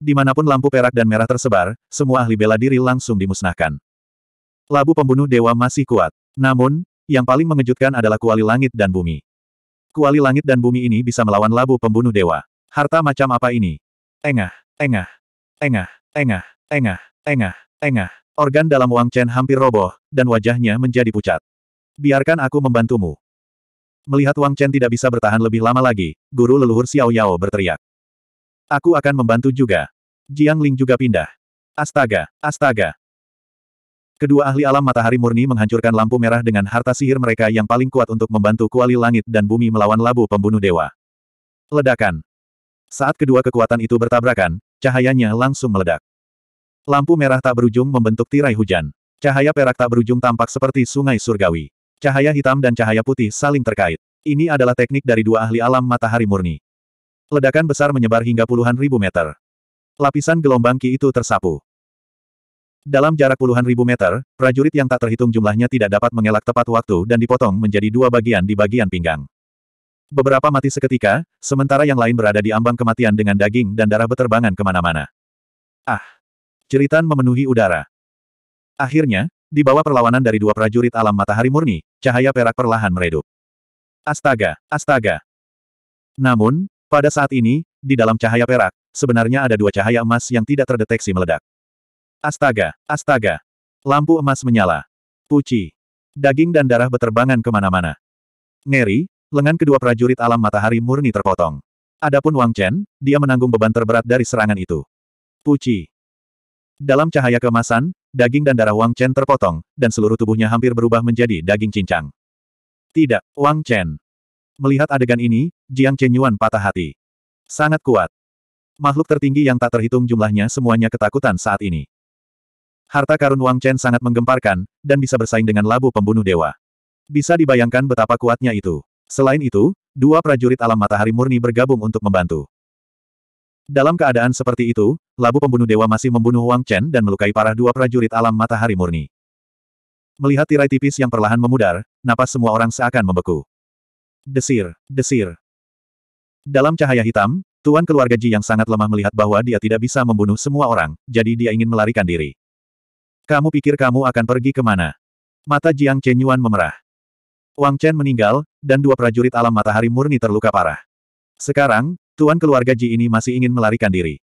Dimanapun lampu perak dan merah tersebar, semua ahli bela diri langsung dimusnahkan. Labu pembunuh dewa masih kuat. Namun, yang paling mengejutkan adalah kuali langit dan bumi. Kuali langit dan bumi ini bisa melawan labu pembunuh dewa. Harta macam apa ini? Engah, engah, engah, engah, engah, engah, engah. Organ dalam Wang Chen hampir roboh, dan wajahnya menjadi pucat. Biarkan aku membantumu. Melihat Wang Chen tidak bisa bertahan lebih lama lagi, guru leluhur Xiao Yao berteriak. Aku akan membantu juga. Jiang Ling juga pindah. Astaga, astaga. Kedua ahli alam matahari murni menghancurkan lampu merah dengan harta sihir mereka yang paling kuat untuk membantu kuali langit dan bumi melawan labu pembunuh dewa. Ledakan. Saat kedua kekuatan itu bertabrakan, cahayanya langsung meledak. Lampu merah tak berujung membentuk tirai hujan. Cahaya perak tak berujung tampak seperti sungai surgawi. Cahaya hitam dan cahaya putih saling terkait. Ini adalah teknik dari dua ahli alam matahari murni. Ledakan besar menyebar hingga puluhan ribu meter. Lapisan gelombang Ki itu tersapu. Dalam jarak puluhan ribu meter, prajurit yang tak terhitung jumlahnya tidak dapat mengelak tepat waktu dan dipotong menjadi dua bagian di bagian pinggang. Beberapa mati seketika, sementara yang lain berada di ambang kematian dengan daging dan darah beterbangan kemana-mana. Ah! Jeritan memenuhi udara. Akhirnya, di bawah perlawanan dari dua prajurit alam matahari murni, cahaya perak perlahan meredup. Astaga, astaga. Namun, pada saat ini, di dalam cahaya perak, sebenarnya ada dua cahaya emas yang tidak terdeteksi meledak. Astaga, astaga. Lampu emas menyala. Puci. Daging dan darah beterbangan kemana-mana. Ngeri, lengan kedua prajurit alam matahari murni terpotong. Adapun Wang Chen, dia menanggung beban terberat dari serangan itu. Puci. Dalam cahaya kemasan, daging dan darah Wang Chen terpotong, dan seluruh tubuhnya hampir berubah menjadi daging cincang. Tidak, Wang Chen. Melihat adegan ini, Jiang Chen Yuan patah hati. Sangat kuat. Makhluk tertinggi yang tak terhitung jumlahnya semuanya ketakutan saat ini. Harta karun Wang Chen sangat menggemparkan, dan bisa bersaing dengan labu pembunuh dewa. Bisa dibayangkan betapa kuatnya itu. Selain itu, dua prajurit alam matahari murni bergabung untuk membantu. Dalam keadaan seperti itu, labu pembunuh dewa masih membunuh Wang Chen dan melukai parah dua prajurit alam matahari murni. Melihat tirai tipis yang perlahan memudar, napas semua orang seakan membeku. Desir, desir. Dalam cahaya hitam, Tuan keluarga Ji yang sangat lemah melihat bahwa dia tidak bisa membunuh semua orang, jadi dia ingin melarikan diri. Kamu pikir kamu akan pergi kemana? Mata Jiang Chen Yuan memerah. Wang Chen meninggal, dan dua prajurit alam matahari murni terluka parah. Sekarang, Tuan keluarga Ji ini masih ingin melarikan diri.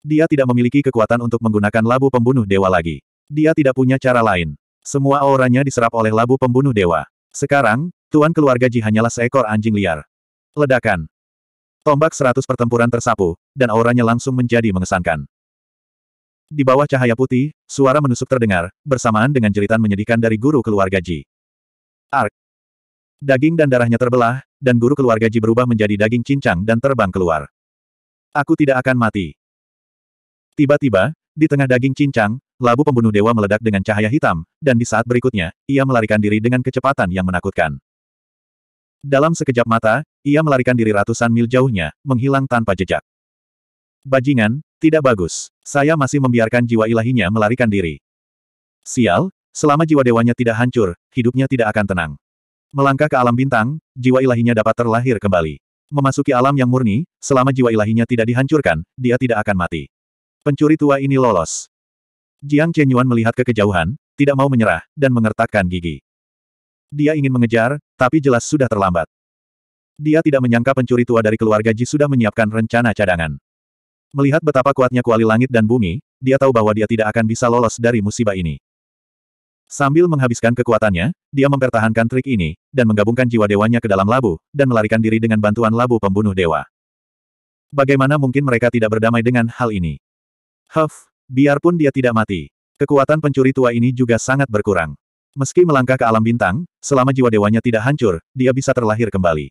Dia tidak memiliki kekuatan untuk menggunakan labu pembunuh dewa lagi. Dia tidak punya cara lain. Semua auranya diserap oleh labu pembunuh dewa. Sekarang, tuan keluarga Ji hanyalah seekor anjing liar. Ledakan. Tombak seratus pertempuran tersapu, dan auranya langsung menjadi mengesankan. Di bawah cahaya putih, suara menusuk terdengar, bersamaan dengan jeritan menyedihkan dari guru keluarga Ji. Ark, Daging dan darahnya terbelah, dan guru keluarga Ji berubah menjadi daging cincang dan terbang keluar. Aku tidak akan mati. Tiba-tiba, di tengah daging cincang, labu pembunuh dewa meledak dengan cahaya hitam, dan di saat berikutnya, ia melarikan diri dengan kecepatan yang menakutkan. Dalam sekejap mata, ia melarikan diri ratusan mil jauhnya, menghilang tanpa jejak. Bajingan, tidak bagus. Saya masih membiarkan jiwa ilahinya melarikan diri. Sial, selama jiwa dewanya tidak hancur, hidupnya tidak akan tenang. Melangkah ke alam bintang, jiwa ilahinya dapat terlahir kembali. Memasuki alam yang murni, selama jiwa ilahinya tidak dihancurkan, dia tidak akan mati. Pencuri tua ini lolos. Jiang Chenyuan melihat ke kejauhan, tidak mau menyerah, dan mengertakkan gigi. Dia ingin mengejar, tapi jelas sudah terlambat. Dia tidak menyangka pencuri tua dari keluarga Ji sudah menyiapkan rencana cadangan. Melihat betapa kuatnya kuali langit dan bumi, dia tahu bahwa dia tidak akan bisa lolos dari musibah ini. Sambil menghabiskan kekuatannya, dia mempertahankan trik ini, dan menggabungkan jiwa dewanya ke dalam labu, dan melarikan diri dengan bantuan labu pembunuh dewa. Bagaimana mungkin mereka tidak berdamai dengan hal ini? Huff, biarpun dia tidak mati, kekuatan pencuri tua ini juga sangat berkurang. Meski melangkah ke alam bintang, selama jiwa dewanya tidak hancur, dia bisa terlahir kembali.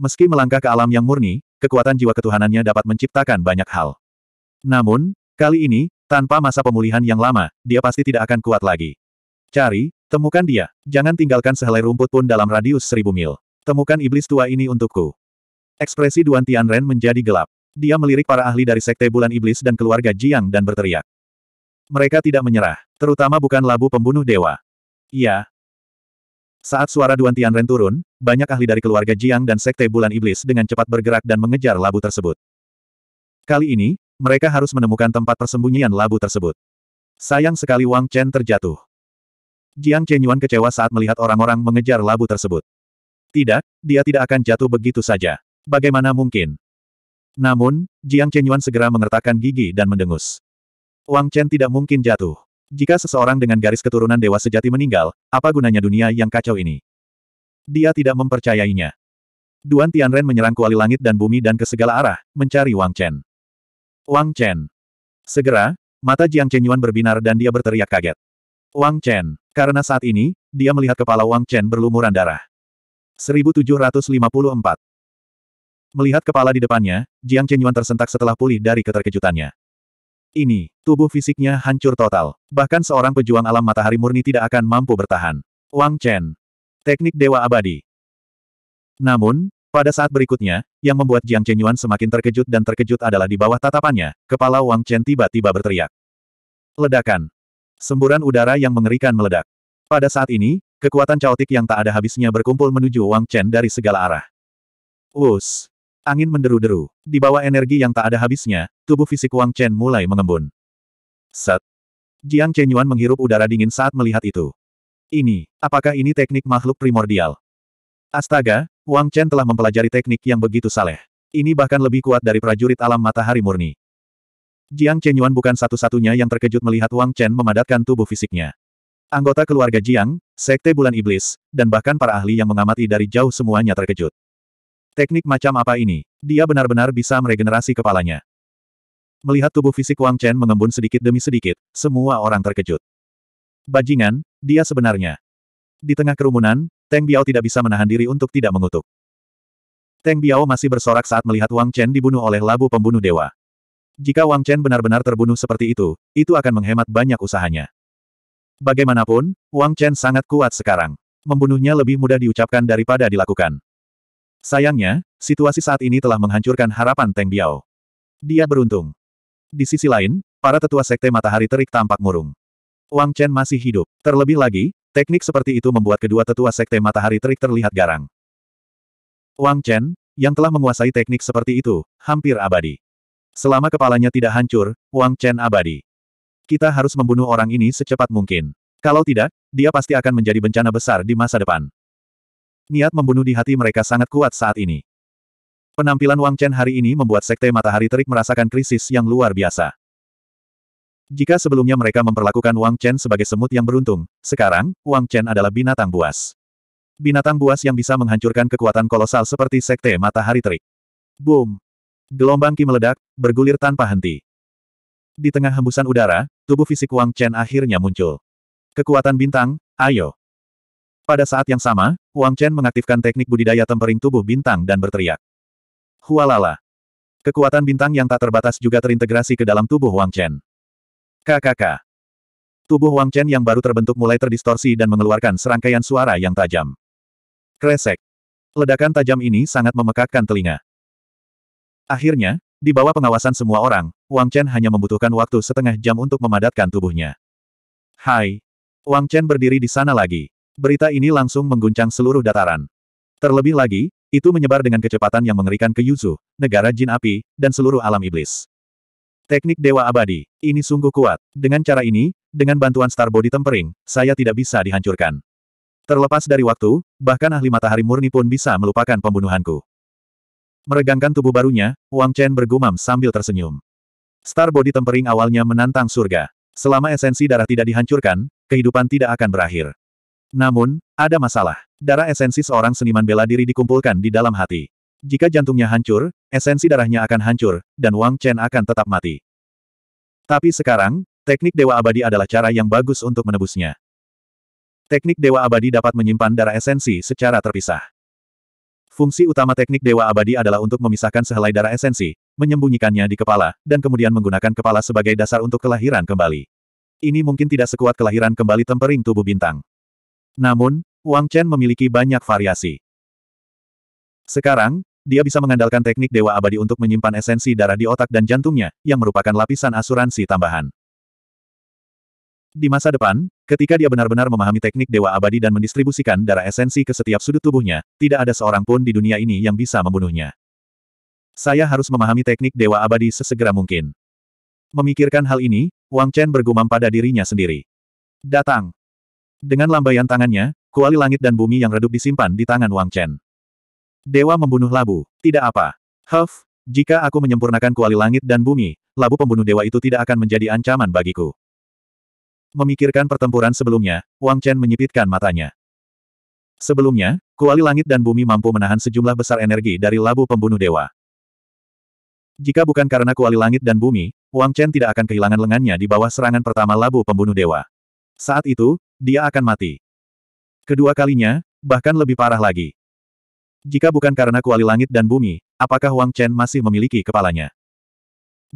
Meski melangkah ke alam yang murni, kekuatan jiwa ketuhanannya dapat menciptakan banyak hal. Namun, kali ini, tanpa masa pemulihan yang lama, dia pasti tidak akan kuat lagi. Cari, temukan dia. Jangan tinggalkan sehelai rumput pun dalam radius seribu mil. Temukan iblis tua ini untukku. Ekspresi Duan Tianren menjadi gelap. Dia melirik para ahli dari Sekte Bulan Iblis dan keluarga Jiang dan berteriak. Mereka tidak menyerah, terutama bukan labu pembunuh dewa. Iya. Saat suara Duan Tianren turun, banyak ahli dari keluarga Jiang dan Sekte Bulan Iblis dengan cepat bergerak dan mengejar labu tersebut. Kali ini, mereka harus menemukan tempat persembunyian labu tersebut. Sayang sekali Wang Chen terjatuh. Jiang Chenyuan kecewa saat melihat orang-orang mengejar labu tersebut. Tidak, dia tidak akan jatuh begitu saja. Bagaimana mungkin? Namun, Jiang Chenyuan segera mengertakkan gigi dan mendengus. Wang Chen tidak mungkin jatuh. Jika seseorang dengan garis keturunan dewa sejati meninggal, apa gunanya dunia yang kacau ini? Dia tidak mempercayainya. Duan Tianren menyerang kuali langit dan bumi dan ke segala arah, mencari Wang Chen. Wang Chen. Segera, mata Jiang Chenyuan berbinar dan dia berteriak kaget. Wang Chen. Karena saat ini, dia melihat kepala Wang Chen berlumuran darah. 1754. Melihat kepala di depannya, Jiang Chenyuan tersentak setelah pulih dari keterkejutannya. Ini, tubuh fisiknya hancur total. Bahkan seorang pejuang alam matahari murni tidak akan mampu bertahan. Wang Chen. Teknik Dewa Abadi. Namun, pada saat berikutnya, yang membuat Jiang Chenyuan semakin terkejut dan terkejut adalah di bawah tatapannya, kepala Wang Chen tiba-tiba berteriak. Ledakan. Semburan udara yang mengerikan meledak. Pada saat ini, kekuatan caotik yang tak ada habisnya berkumpul menuju Wang Chen dari segala arah. Us, Angin menderu-deru. Di bawah energi yang tak ada habisnya, tubuh fisik Wang Chen mulai mengembun. Set! Jiang Yuan menghirup udara dingin saat melihat itu. Ini, apakah ini teknik makhluk primordial? Astaga, Wang Chen telah mempelajari teknik yang begitu saleh. Ini bahkan lebih kuat dari prajurit alam matahari murni. Jiang Chenyuan bukan satu-satunya yang terkejut melihat Wang Chen memadatkan tubuh fisiknya. Anggota keluarga Jiang, Sekte Bulan Iblis, dan bahkan para ahli yang mengamati dari jauh semuanya terkejut. Teknik macam apa ini? Dia benar-benar bisa meregenerasi kepalanya. Melihat tubuh fisik Wang Chen mengembun sedikit demi sedikit, semua orang terkejut. Bajingan, dia sebenarnya. Di tengah kerumunan, Teng Biao tidak bisa menahan diri untuk tidak mengutuk. Teng Biao masih bersorak saat melihat Wang Chen dibunuh oleh labu pembunuh dewa. Jika Wang Chen benar-benar terbunuh seperti itu, itu akan menghemat banyak usahanya. Bagaimanapun, Wang Chen sangat kuat sekarang. Membunuhnya lebih mudah diucapkan daripada dilakukan. Sayangnya, situasi saat ini telah menghancurkan harapan Teng Biao. Dia beruntung. Di sisi lain, para tetua sekte matahari terik tampak murung. Wang Chen masih hidup. Terlebih lagi, teknik seperti itu membuat kedua tetua sekte matahari terik terlihat garang. Wang Chen, yang telah menguasai teknik seperti itu, hampir abadi. Selama kepalanya tidak hancur, Wang Chen abadi. Kita harus membunuh orang ini secepat mungkin. Kalau tidak, dia pasti akan menjadi bencana besar di masa depan. Niat membunuh di hati mereka sangat kuat saat ini. Penampilan Wang Chen hari ini membuat Sekte Matahari Terik merasakan krisis yang luar biasa. Jika sebelumnya mereka memperlakukan Wang Chen sebagai semut yang beruntung, sekarang, Wang Chen adalah binatang buas. Binatang buas yang bisa menghancurkan kekuatan kolosal seperti Sekte Matahari Terik. Boom! Gelombang Qi meledak, bergulir tanpa henti. Di tengah hembusan udara, tubuh fisik Wang Chen akhirnya muncul. Kekuatan bintang, ayo. Pada saat yang sama, Wang Chen mengaktifkan teknik budidaya tempering tubuh bintang dan berteriak. Hualala. Kekuatan bintang yang tak terbatas juga terintegrasi ke dalam tubuh Wang Chen. KKK. Tubuh Wang Chen yang baru terbentuk mulai terdistorsi dan mengeluarkan serangkaian suara yang tajam. Kresek. Ledakan tajam ini sangat memekakkan telinga. Akhirnya, di bawah pengawasan semua orang, Wang Chen hanya membutuhkan waktu setengah jam untuk memadatkan tubuhnya. Hai! Wang Chen berdiri di sana lagi. Berita ini langsung mengguncang seluruh dataran. Terlebih lagi, itu menyebar dengan kecepatan yang mengerikan ke Yuzu, negara jin api, dan seluruh alam iblis. Teknik Dewa Abadi, ini sungguh kuat. Dengan cara ini, dengan bantuan Star Body Tempering, saya tidak bisa dihancurkan. Terlepas dari waktu, bahkan ahli matahari murni pun bisa melupakan pembunuhanku. Meregangkan tubuh barunya, Wang Chen bergumam sambil tersenyum. Star Body Tempering awalnya menantang surga. Selama esensi darah tidak dihancurkan, kehidupan tidak akan berakhir. Namun, ada masalah. Darah esensi seorang seniman bela diri dikumpulkan di dalam hati. Jika jantungnya hancur, esensi darahnya akan hancur, dan Wang Chen akan tetap mati. Tapi sekarang, teknik Dewa Abadi adalah cara yang bagus untuk menebusnya. Teknik Dewa Abadi dapat menyimpan darah esensi secara terpisah. Fungsi utama teknik Dewa Abadi adalah untuk memisahkan sehelai darah esensi, menyembunyikannya di kepala, dan kemudian menggunakan kepala sebagai dasar untuk kelahiran kembali. Ini mungkin tidak sekuat kelahiran kembali tempering tubuh bintang. Namun, Wang Chen memiliki banyak variasi. Sekarang, dia bisa mengandalkan teknik Dewa Abadi untuk menyimpan esensi darah di otak dan jantungnya, yang merupakan lapisan asuransi tambahan. Di masa depan, Ketika dia benar-benar memahami teknik Dewa Abadi dan mendistribusikan darah esensi ke setiap sudut tubuhnya, tidak ada seorang pun di dunia ini yang bisa membunuhnya. Saya harus memahami teknik Dewa Abadi sesegera mungkin. Memikirkan hal ini, Wang Chen bergumam pada dirinya sendiri. Datang. Dengan lambaian tangannya, kuali langit dan bumi yang redup disimpan di tangan Wang Chen. Dewa membunuh labu. Tidak apa. Huff, jika aku menyempurnakan kuali langit dan bumi, labu pembunuh dewa itu tidak akan menjadi ancaman bagiku. Memikirkan pertempuran sebelumnya, Wang Chen menyipitkan matanya. Sebelumnya, kuali langit dan bumi mampu menahan sejumlah besar energi dari labu pembunuh dewa. Jika bukan karena kuali langit dan bumi, Wang Chen tidak akan kehilangan lengannya di bawah serangan pertama labu pembunuh dewa. Saat itu, dia akan mati. Kedua kalinya, bahkan lebih parah lagi. Jika bukan karena kuali langit dan bumi, apakah Wang Chen masih memiliki kepalanya?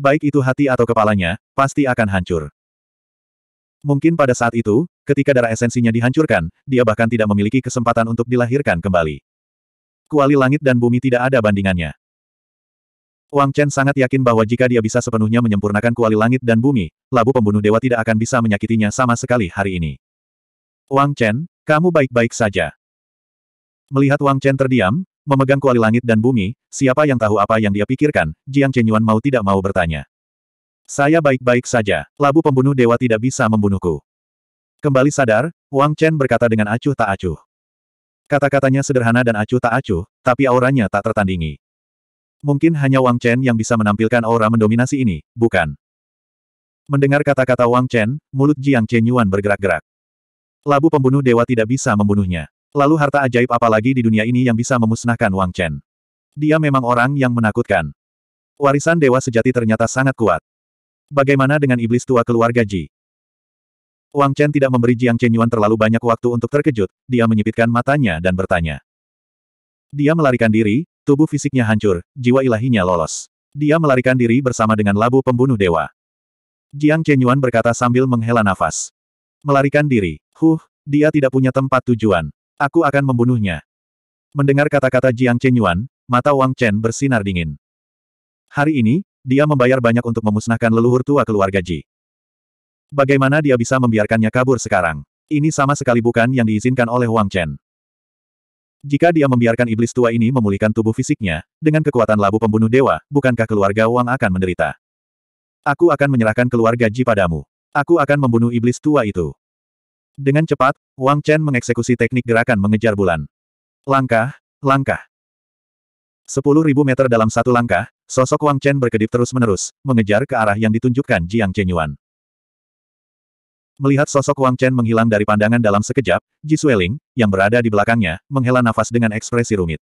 Baik itu hati atau kepalanya, pasti akan hancur. Mungkin pada saat itu, ketika darah esensinya dihancurkan, dia bahkan tidak memiliki kesempatan untuk dilahirkan kembali. Kuali langit dan bumi tidak ada bandingannya. Wang Chen sangat yakin bahwa jika dia bisa sepenuhnya menyempurnakan kuali langit dan bumi, labu pembunuh dewa tidak akan bisa menyakitinya sama sekali hari ini. Wang Chen, kamu baik-baik saja. Melihat Wang Chen terdiam, memegang kuali langit dan bumi, siapa yang tahu apa yang dia pikirkan, Jiang Chenyuan mau tidak mau bertanya. Saya baik-baik saja. Labu pembunuh dewa tidak bisa membunuhku. Kembali sadar, Wang Chen berkata dengan acuh tak acuh. Kata-katanya sederhana dan acuh tak acuh, tapi auranya tak tertandingi. Mungkin hanya Wang Chen yang bisa menampilkan aura mendominasi ini, bukan? Mendengar kata-kata Wang Chen, mulut Jiang Chen Yuan bergerak-gerak. Labu pembunuh dewa tidak bisa membunuhnya. Lalu harta ajaib apalagi di dunia ini yang bisa memusnahkan Wang Chen? Dia memang orang yang menakutkan. Warisan dewa sejati ternyata sangat kuat. Bagaimana dengan iblis tua keluarga Ji? Wang Chen tidak memberi Jiang Chen Yuan terlalu banyak waktu untuk terkejut, dia menyipitkan matanya dan bertanya. Dia melarikan diri, tubuh fisiknya hancur, jiwa ilahinya lolos. Dia melarikan diri bersama dengan labu pembunuh dewa. Jiang Chen Yuan berkata sambil menghela nafas. Melarikan diri, huh, dia tidak punya tempat tujuan. Aku akan membunuhnya. Mendengar kata-kata Jiang Chen Yuan, mata Wang Chen bersinar dingin. Hari ini, dia membayar banyak untuk memusnahkan leluhur tua keluarga Ji. Bagaimana dia bisa membiarkannya kabur sekarang? Ini sama sekali bukan yang diizinkan oleh Wang Chen. Jika dia membiarkan iblis tua ini memulihkan tubuh fisiknya, dengan kekuatan labu pembunuh dewa, bukankah keluarga Wang akan menderita? Aku akan menyerahkan keluarga Ji padamu. Aku akan membunuh iblis tua itu. Dengan cepat, Wang Chen mengeksekusi teknik gerakan mengejar bulan. Langkah, langkah. Sepuluh ribu meter dalam satu langkah, Sosok Wang Chen berkedip terus-menerus, mengejar ke arah yang ditunjukkan Jiang Chenyuan. Melihat sosok Wang Chen menghilang dari pandangan dalam sekejap, Ji Sueling, yang berada di belakangnya, menghela nafas dengan ekspresi rumit.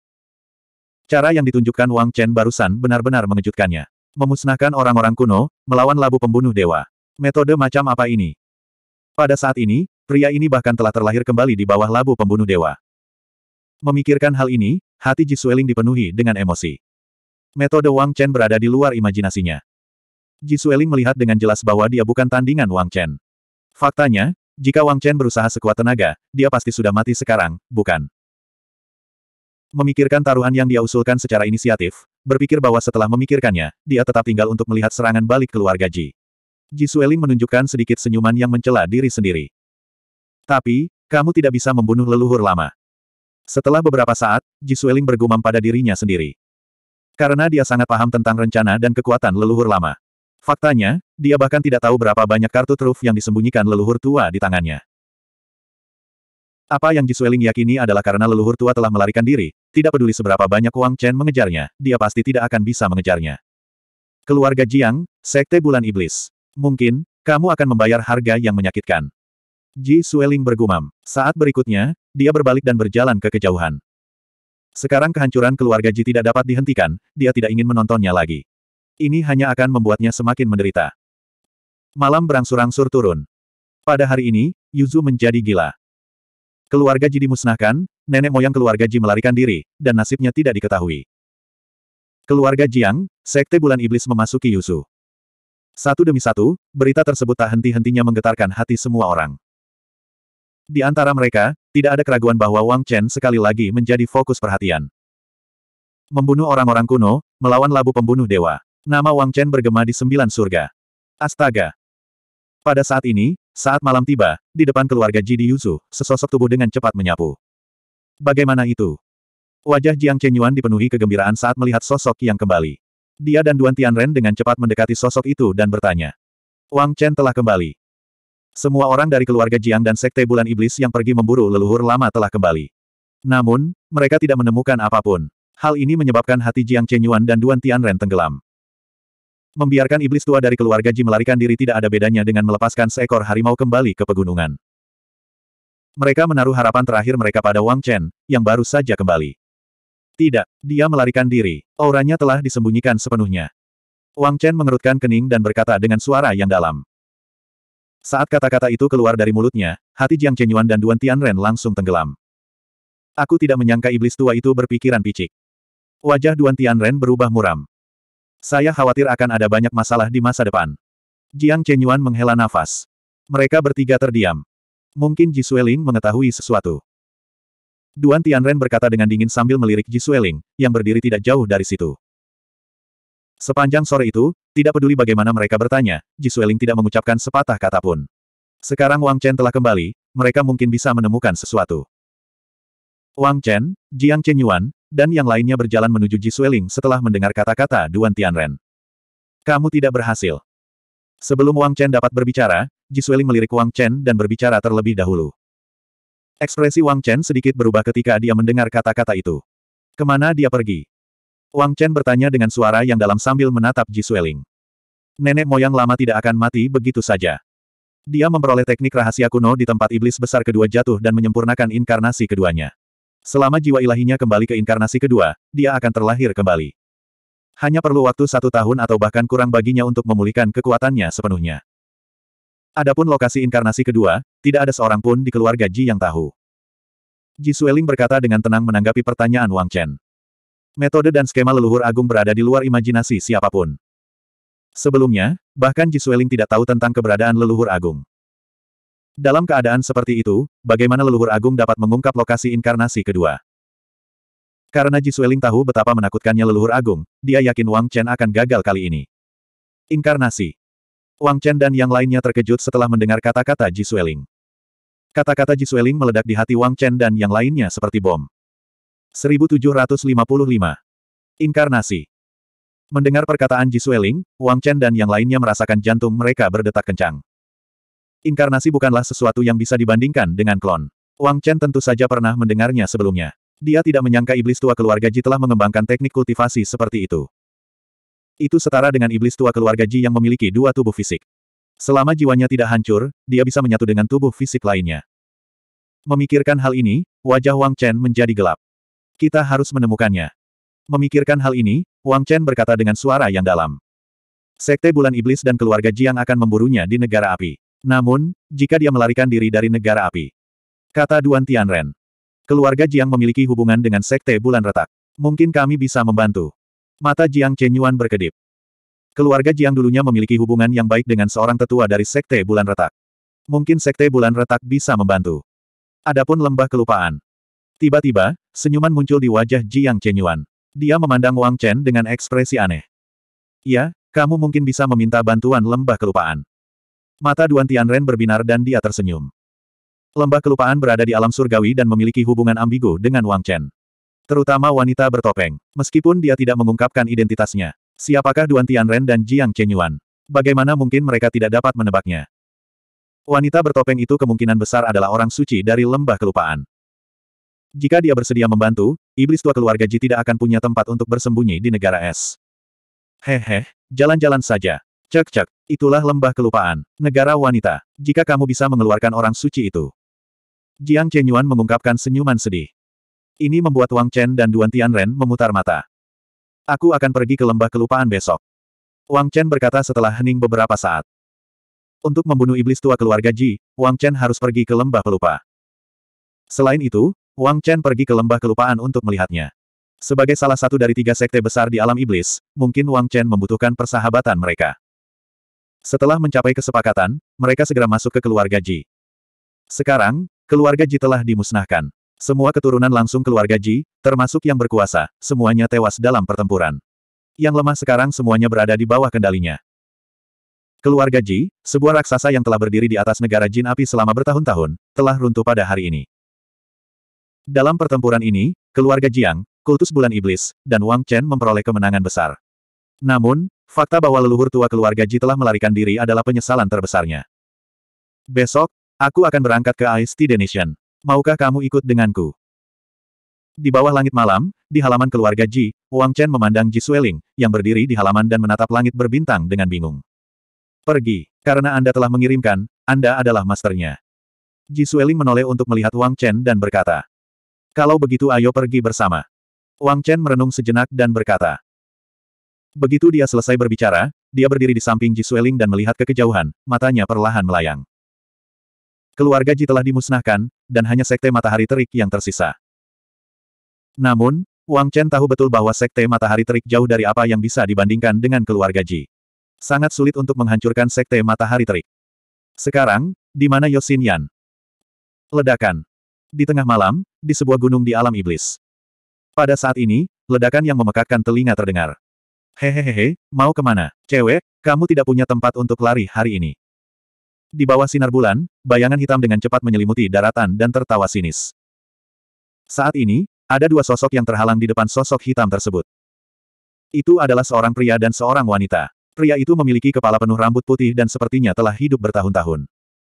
Cara yang ditunjukkan Wang Chen barusan benar-benar mengejutkannya. Memusnahkan orang-orang kuno, melawan labu pembunuh dewa. Metode macam apa ini? Pada saat ini, pria ini bahkan telah terlahir kembali di bawah labu pembunuh dewa. Memikirkan hal ini, hati Ji Sueling dipenuhi dengan emosi metode Wang Chen berada di luar imajinasinya. Ji Sueling melihat dengan jelas bahwa dia bukan tandingan Wang Chen. Faktanya, jika Wang Chen berusaha sekuat tenaga, dia pasti sudah mati sekarang, bukan? Memikirkan taruhan yang dia usulkan secara inisiatif, berpikir bahwa setelah memikirkannya, dia tetap tinggal untuk melihat serangan balik keluarga Ji. Ji Sueling menunjukkan sedikit senyuman yang mencela diri sendiri. Tapi, kamu tidak bisa membunuh leluhur lama. Setelah beberapa saat, Ji Sueling bergumam pada dirinya sendiri. Karena dia sangat paham tentang rencana dan kekuatan leluhur lama. Faktanya, dia bahkan tidak tahu berapa banyak kartu truf yang disembunyikan leluhur tua di tangannya. Apa yang Jisueling yakini adalah karena leluhur tua telah melarikan diri, tidak peduli seberapa banyak Wang Chen mengejarnya, dia pasti tidak akan bisa mengejarnya. Keluarga Jiang, Sekte Bulan Iblis. Mungkin, kamu akan membayar harga yang menyakitkan. Ji Sueling bergumam. Saat berikutnya, dia berbalik dan berjalan ke kejauhan. Sekarang kehancuran keluarga Ji tidak dapat dihentikan, dia tidak ingin menontonnya lagi. Ini hanya akan membuatnya semakin menderita. Malam berangsur-angsur turun. Pada hari ini, Yuzu menjadi gila. Keluarga Ji dimusnahkan, nenek moyang keluarga Ji melarikan diri, dan nasibnya tidak diketahui. Keluarga Jiang, Sekte Bulan Iblis memasuki Yuzu. Satu demi satu, berita tersebut tak henti-hentinya menggetarkan hati semua orang. Di antara mereka, tidak ada keraguan bahwa Wang Chen sekali lagi menjadi fokus perhatian. Membunuh orang-orang kuno, melawan labu pembunuh dewa. Nama Wang Chen bergema di sembilan surga. Astaga! Pada saat ini, saat malam tiba, di depan keluarga Ji Yuzu, sesosok tubuh dengan cepat menyapu. Bagaimana itu? Wajah Jiang Chen Yuan dipenuhi kegembiraan saat melihat sosok yang kembali. Dia dan Duan Tianren dengan cepat mendekati sosok itu dan bertanya. Wang Chen telah kembali. Semua orang dari keluarga Jiang dan Sekte Bulan Iblis yang pergi memburu leluhur lama telah kembali. Namun, mereka tidak menemukan apapun. Hal ini menyebabkan hati Jiang Chenyuan dan Duan Tianren tenggelam. Membiarkan iblis tua dari keluarga Ji melarikan diri tidak ada bedanya dengan melepaskan seekor harimau kembali ke pegunungan. Mereka menaruh harapan terakhir mereka pada Wang Chen, yang baru saja kembali. Tidak, dia melarikan diri. Auranya telah disembunyikan sepenuhnya. Wang Chen mengerutkan kening dan berkata dengan suara yang dalam. Saat kata-kata itu keluar dari mulutnya, hati Jiang Chenyuan dan Duan Tianren langsung tenggelam. Aku tidak menyangka iblis tua itu berpikiran picik. Wajah Duan Tianren berubah muram. Saya khawatir akan ada banyak masalah di masa depan. Jiang Chenyuan menghela nafas. Mereka bertiga terdiam. Mungkin Ji Sueling mengetahui sesuatu. Duan Tianren berkata dengan dingin sambil melirik Ji Sueling, yang berdiri tidak jauh dari situ. Sepanjang sore itu, tidak peduli bagaimana mereka bertanya, Ji Sueling tidak mengucapkan sepatah kata pun. Sekarang Wang Chen telah kembali, mereka mungkin bisa menemukan sesuatu. Wang Chen, Jiang Chen Yuan, dan yang lainnya berjalan menuju Ji Sueling setelah mendengar kata-kata Duan Tianren. Kamu tidak berhasil. Sebelum Wang Chen dapat berbicara, Ji Sueling melirik Wang Chen dan berbicara terlebih dahulu. Ekspresi Wang Chen sedikit berubah ketika dia mendengar kata-kata itu. Kemana dia pergi? Wang Chen bertanya dengan suara yang dalam sambil menatap Ji Sueling. Nenek moyang lama tidak akan mati begitu saja. Dia memperoleh teknik rahasia kuno di tempat iblis besar kedua jatuh dan menyempurnakan inkarnasi keduanya. Selama jiwa ilahinya kembali ke inkarnasi kedua, dia akan terlahir kembali. Hanya perlu waktu satu tahun atau bahkan kurang baginya untuk memulihkan kekuatannya sepenuhnya. Adapun lokasi inkarnasi kedua, tidak ada seorang pun di keluarga Ji yang tahu. Ji Sueling berkata dengan tenang menanggapi pertanyaan Wang Chen metode dan skema leluhur agung berada di luar imajinasi siapapun. Sebelumnya, bahkan Ji Sueling tidak tahu tentang keberadaan leluhur agung. Dalam keadaan seperti itu, bagaimana leluhur agung dapat mengungkap lokasi inkarnasi kedua? Karena Ji Sueling tahu betapa menakutkannya leluhur agung, dia yakin Wang Chen akan gagal kali ini. Inkarnasi Wang Chen dan yang lainnya terkejut setelah mendengar kata-kata Ji Sueling. Kata-kata Ji Sueling meledak di hati Wang Chen dan yang lainnya seperti bom. 1755. Inkarnasi Mendengar perkataan Ji Sueling, Wang Chen dan yang lainnya merasakan jantung mereka berdetak kencang. Inkarnasi bukanlah sesuatu yang bisa dibandingkan dengan klon. Wang Chen tentu saja pernah mendengarnya sebelumnya. Dia tidak menyangka iblis tua keluarga Ji telah mengembangkan teknik kultivasi seperti itu. Itu setara dengan iblis tua keluarga Ji yang memiliki dua tubuh fisik. Selama jiwanya tidak hancur, dia bisa menyatu dengan tubuh fisik lainnya. Memikirkan hal ini, wajah Wang Chen menjadi gelap. Kita harus menemukannya. Memikirkan hal ini, Wang Chen berkata dengan suara yang dalam. Sekte Bulan Iblis dan keluarga Jiang akan memburunya di negara api. Namun, jika dia melarikan diri dari negara api. Kata Duan Tianren. Keluarga Jiang memiliki hubungan dengan Sekte Bulan Retak. Mungkin kami bisa membantu. Mata Jiang Yuan berkedip. Keluarga Jiang dulunya memiliki hubungan yang baik dengan seorang tetua dari Sekte Bulan Retak. Mungkin Sekte Bulan Retak bisa membantu. Adapun lembah kelupaan. Tiba-tiba, Senyuman muncul di wajah Jiang Chenyuan. Dia memandang Wang Chen dengan ekspresi aneh. Ya, kamu mungkin bisa meminta bantuan lembah kelupaan. Mata Duan Tianren berbinar dan dia tersenyum. Lembah kelupaan berada di alam surgawi dan memiliki hubungan ambigu dengan Wang Chen. Terutama wanita bertopeng. Meskipun dia tidak mengungkapkan identitasnya. Siapakah Duan Tianren dan Jiang Chenyuan? Bagaimana mungkin mereka tidak dapat menebaknya? Wanita bertopeng itu kemungkinan besar adalah orang suci dari lembah kelupaan. Jika dia bersedia membantu, iblis tua keluarga Ji tidak akan punya tempat untuk bersembunyi di negara es. Hehe, jalan-jalan saja. Cek-cek, itulah lembah kelupaan, negara wanita. Jika kamu bisa mengeluarkan orang suci itu. Jiang Chenyuan mengungkapkan senyuman sedih. Ini membuat Wang Chen dan Duan Tianren memutar mata. Aku akan pergi ke lembah kelupaan besok. Wang Chen berkata setelah hening beberapa saat. Untuk membunuh iblis tua keluarga Ji, Wang Chen harus pergi ke lembah pelupa. Selain itu, Wang Chen pergi ke lembah kelupaan untuk melihatnya. Sebagai salah satu dari tiga sekte besar di alam iblis, mungkin Wang Chen membutuhkan persahabatan mereka. Setelah mencapai kesepakatan, mereka segera masuk ke keluarga Ji. Sekarang, keluarga Ji telah dimusnahkan. Semua keturunan langsung keluarga Ji, termasuk yang berkuasa, semuanya tewas dalam pertempuran. Yang lemah sekarang semuanya berada di bawah kendalinya. Keluarga Ji, sebuah raksasa yang telah berdiri di atas negara Jin api selama bertahun-tahun, telah runtuh pada hari ini. Dalam pertempuran ini, keluarga Jiang, kultus bulan iblis, dan Wang Chen memperoleh kemenangan besar. Namun, fakta bahwa leluhur tua keluarga Ji telah melarikan diri adalah penyesalan terbesarnya. Besok, aku akan berangkat ke Ice Tea Maukah kamu ikut denganku? Di bawah langit malam, di halaman keluarga Ji, Wang Chen memandang Ji Sueling, yang berdiri di halaman dan menatap langit berbintang dengan bingung. Pergi, karena Anda telah mengirimkan, Anda adalah masternya. Ji Sueling menoleh untuk melihat Wang Chen dan berkata, kalau begitu ayo pergi bersama. Wang Chen merenung sejenak dan berkata. Begitu dia selesai berbicara, dia berdiri di samping Ji Sueling dan melihat ke kejauhan, matanya perlahan melayang. Keluarga Ji telah dimusnahkan, dan hanya Sekte Matahari Terik yang tersisa. Namun, Wang Chen tahu betul bahwa Sekte Matahari Terik jauh dari apa yang bisa dibandingkan dengan keluarga Ji. Sangat sulit untuk menghancurkan Sekte Matahari Terik. Sekarang, di mana Yosin Yan? Ledakan. Di tengah malam, di sebuah gunung di alam iblis. Pada saat ini, ledakan yang memekakkan telinga terdengar. Hehehehe, mau kemana? Cewek, kamu tidak punya tempat untuk lari hari ini. Di bawah sinar bulan, bayangan hitam dengan cepat menyelimuti daratan dan tertawa sinis. Saat ini, ada dua sosok yang terhalang di depan sosok hitam tersebut. Itu adalah seorang pria dan seorang wanita. Pria itu memiliki kepala penuh rambut putih dan sepertinya telah hidup bertahun-tahun.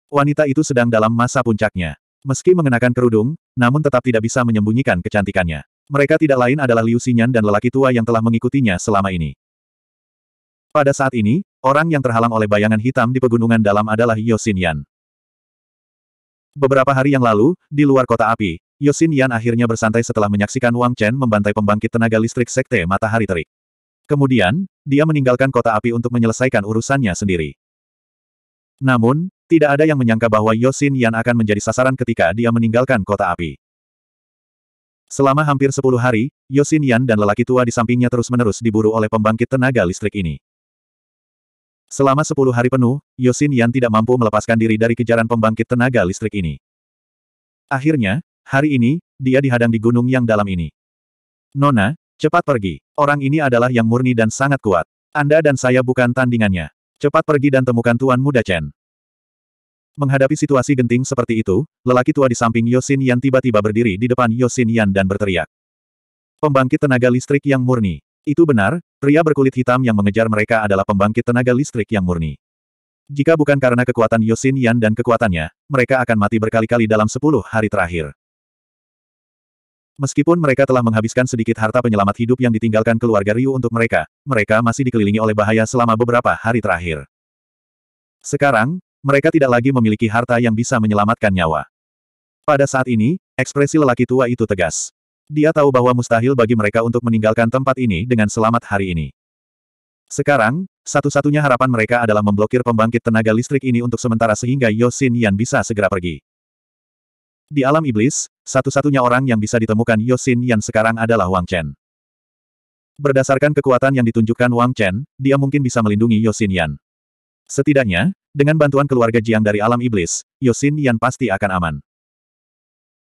Wanita itu sedang dalam masa puncaknya. Meski mengenakan kerudung, namun tetap tidak bisa menyembunyikan kecantikannya. Mereka tidak lain adalah Liu Xinyan dan lelaki tua yang telah mengikutinya selama ini. Pada saat ini, orang yang terhalang oleh bayangan hitam di pegunungan dalam adalah Yo Yan. Beberapa hari yang lalu, di luar kota api, Yo Yan akhirnya bersantai setelah menyaksikan Wang Chen membantai pembangkit tenaga listrik sekte matahari terik. Kemudian, dia meninggalkan kota api untuk menyelesaikan urusannya sendiri. Namun, tidak ada yang menyangka bahwa Yosin Yan akan menjadi sasaran ketika dia meninggalkan kota api. Selama hampir sepuluh hari, Yosin Yan dan lelaki tua di sampingnya terus-menerus diburu oleh pembangkit tenaga listrik ini. Selama sepuluh hari penuh, Yosin Yan tidak mampu melepaskan diri dari kejaran pembangkit tenaga listrik ini. Akhirnya, hari ini, dia dihadang di gunung yang dalam ini. Nona, cepat pergi. Orang ini adalah yang murni dan sangat kuat. Anda dan saya bukan tandingannya. Cepat pergi dan temukan Tuan Muda Chen. Menghadapi situasi genting seperti itu, lelaki tua di samping Yosin Yan tiba-tiba berdiri di depan Yosin Yan dan berteriak. Pembangkit tenaga listrik yang murni. Itu benar, pria berkulit hitam yang mengejar mereka adalah pembangkit tenaga listrik yang murni. Jika bukan karena kekuatan Yosin Yan dan kekuatannya, mereka akan mati berkali-kali dalam sepuluh hari terakhir. Meskipun mereka telah menghabiskan sedikit harta penyelamat hidup yang ditinggalkan keluarga Ryu untuk mereka, mereka masih dikelilingi oleh bahaya selama beberapa hari terakhir. Sekarang, mereka tidak lagi memiliki harta yang bisa menyelamatkan nyawa. Pada saat ini, ekspresi lelaki tua itu tegas. Dia tahu bahwa mustahil bagi mereka untuk meninggalkan tempat ini dengan selamat hari ini. Sekarang, satu-satunya harapan mereka adalah memblokir pembangkit tenaga listrik ini untuk sementara sehingga Yosin Yan bisa segera pergi. Di alam iblis, satu-satunya orang yang bisa ditemukan Yosin Yan sekarang adalah Wang Chen. Berdasarkan kekuatan yang ditunjukkan Wang Chen, dia mungkin bisa melindungi Yosin Yan. Setidaknya, dengan bantuan keluarga Jiang dari alam iblis, Yosin Yan pasti akan aman.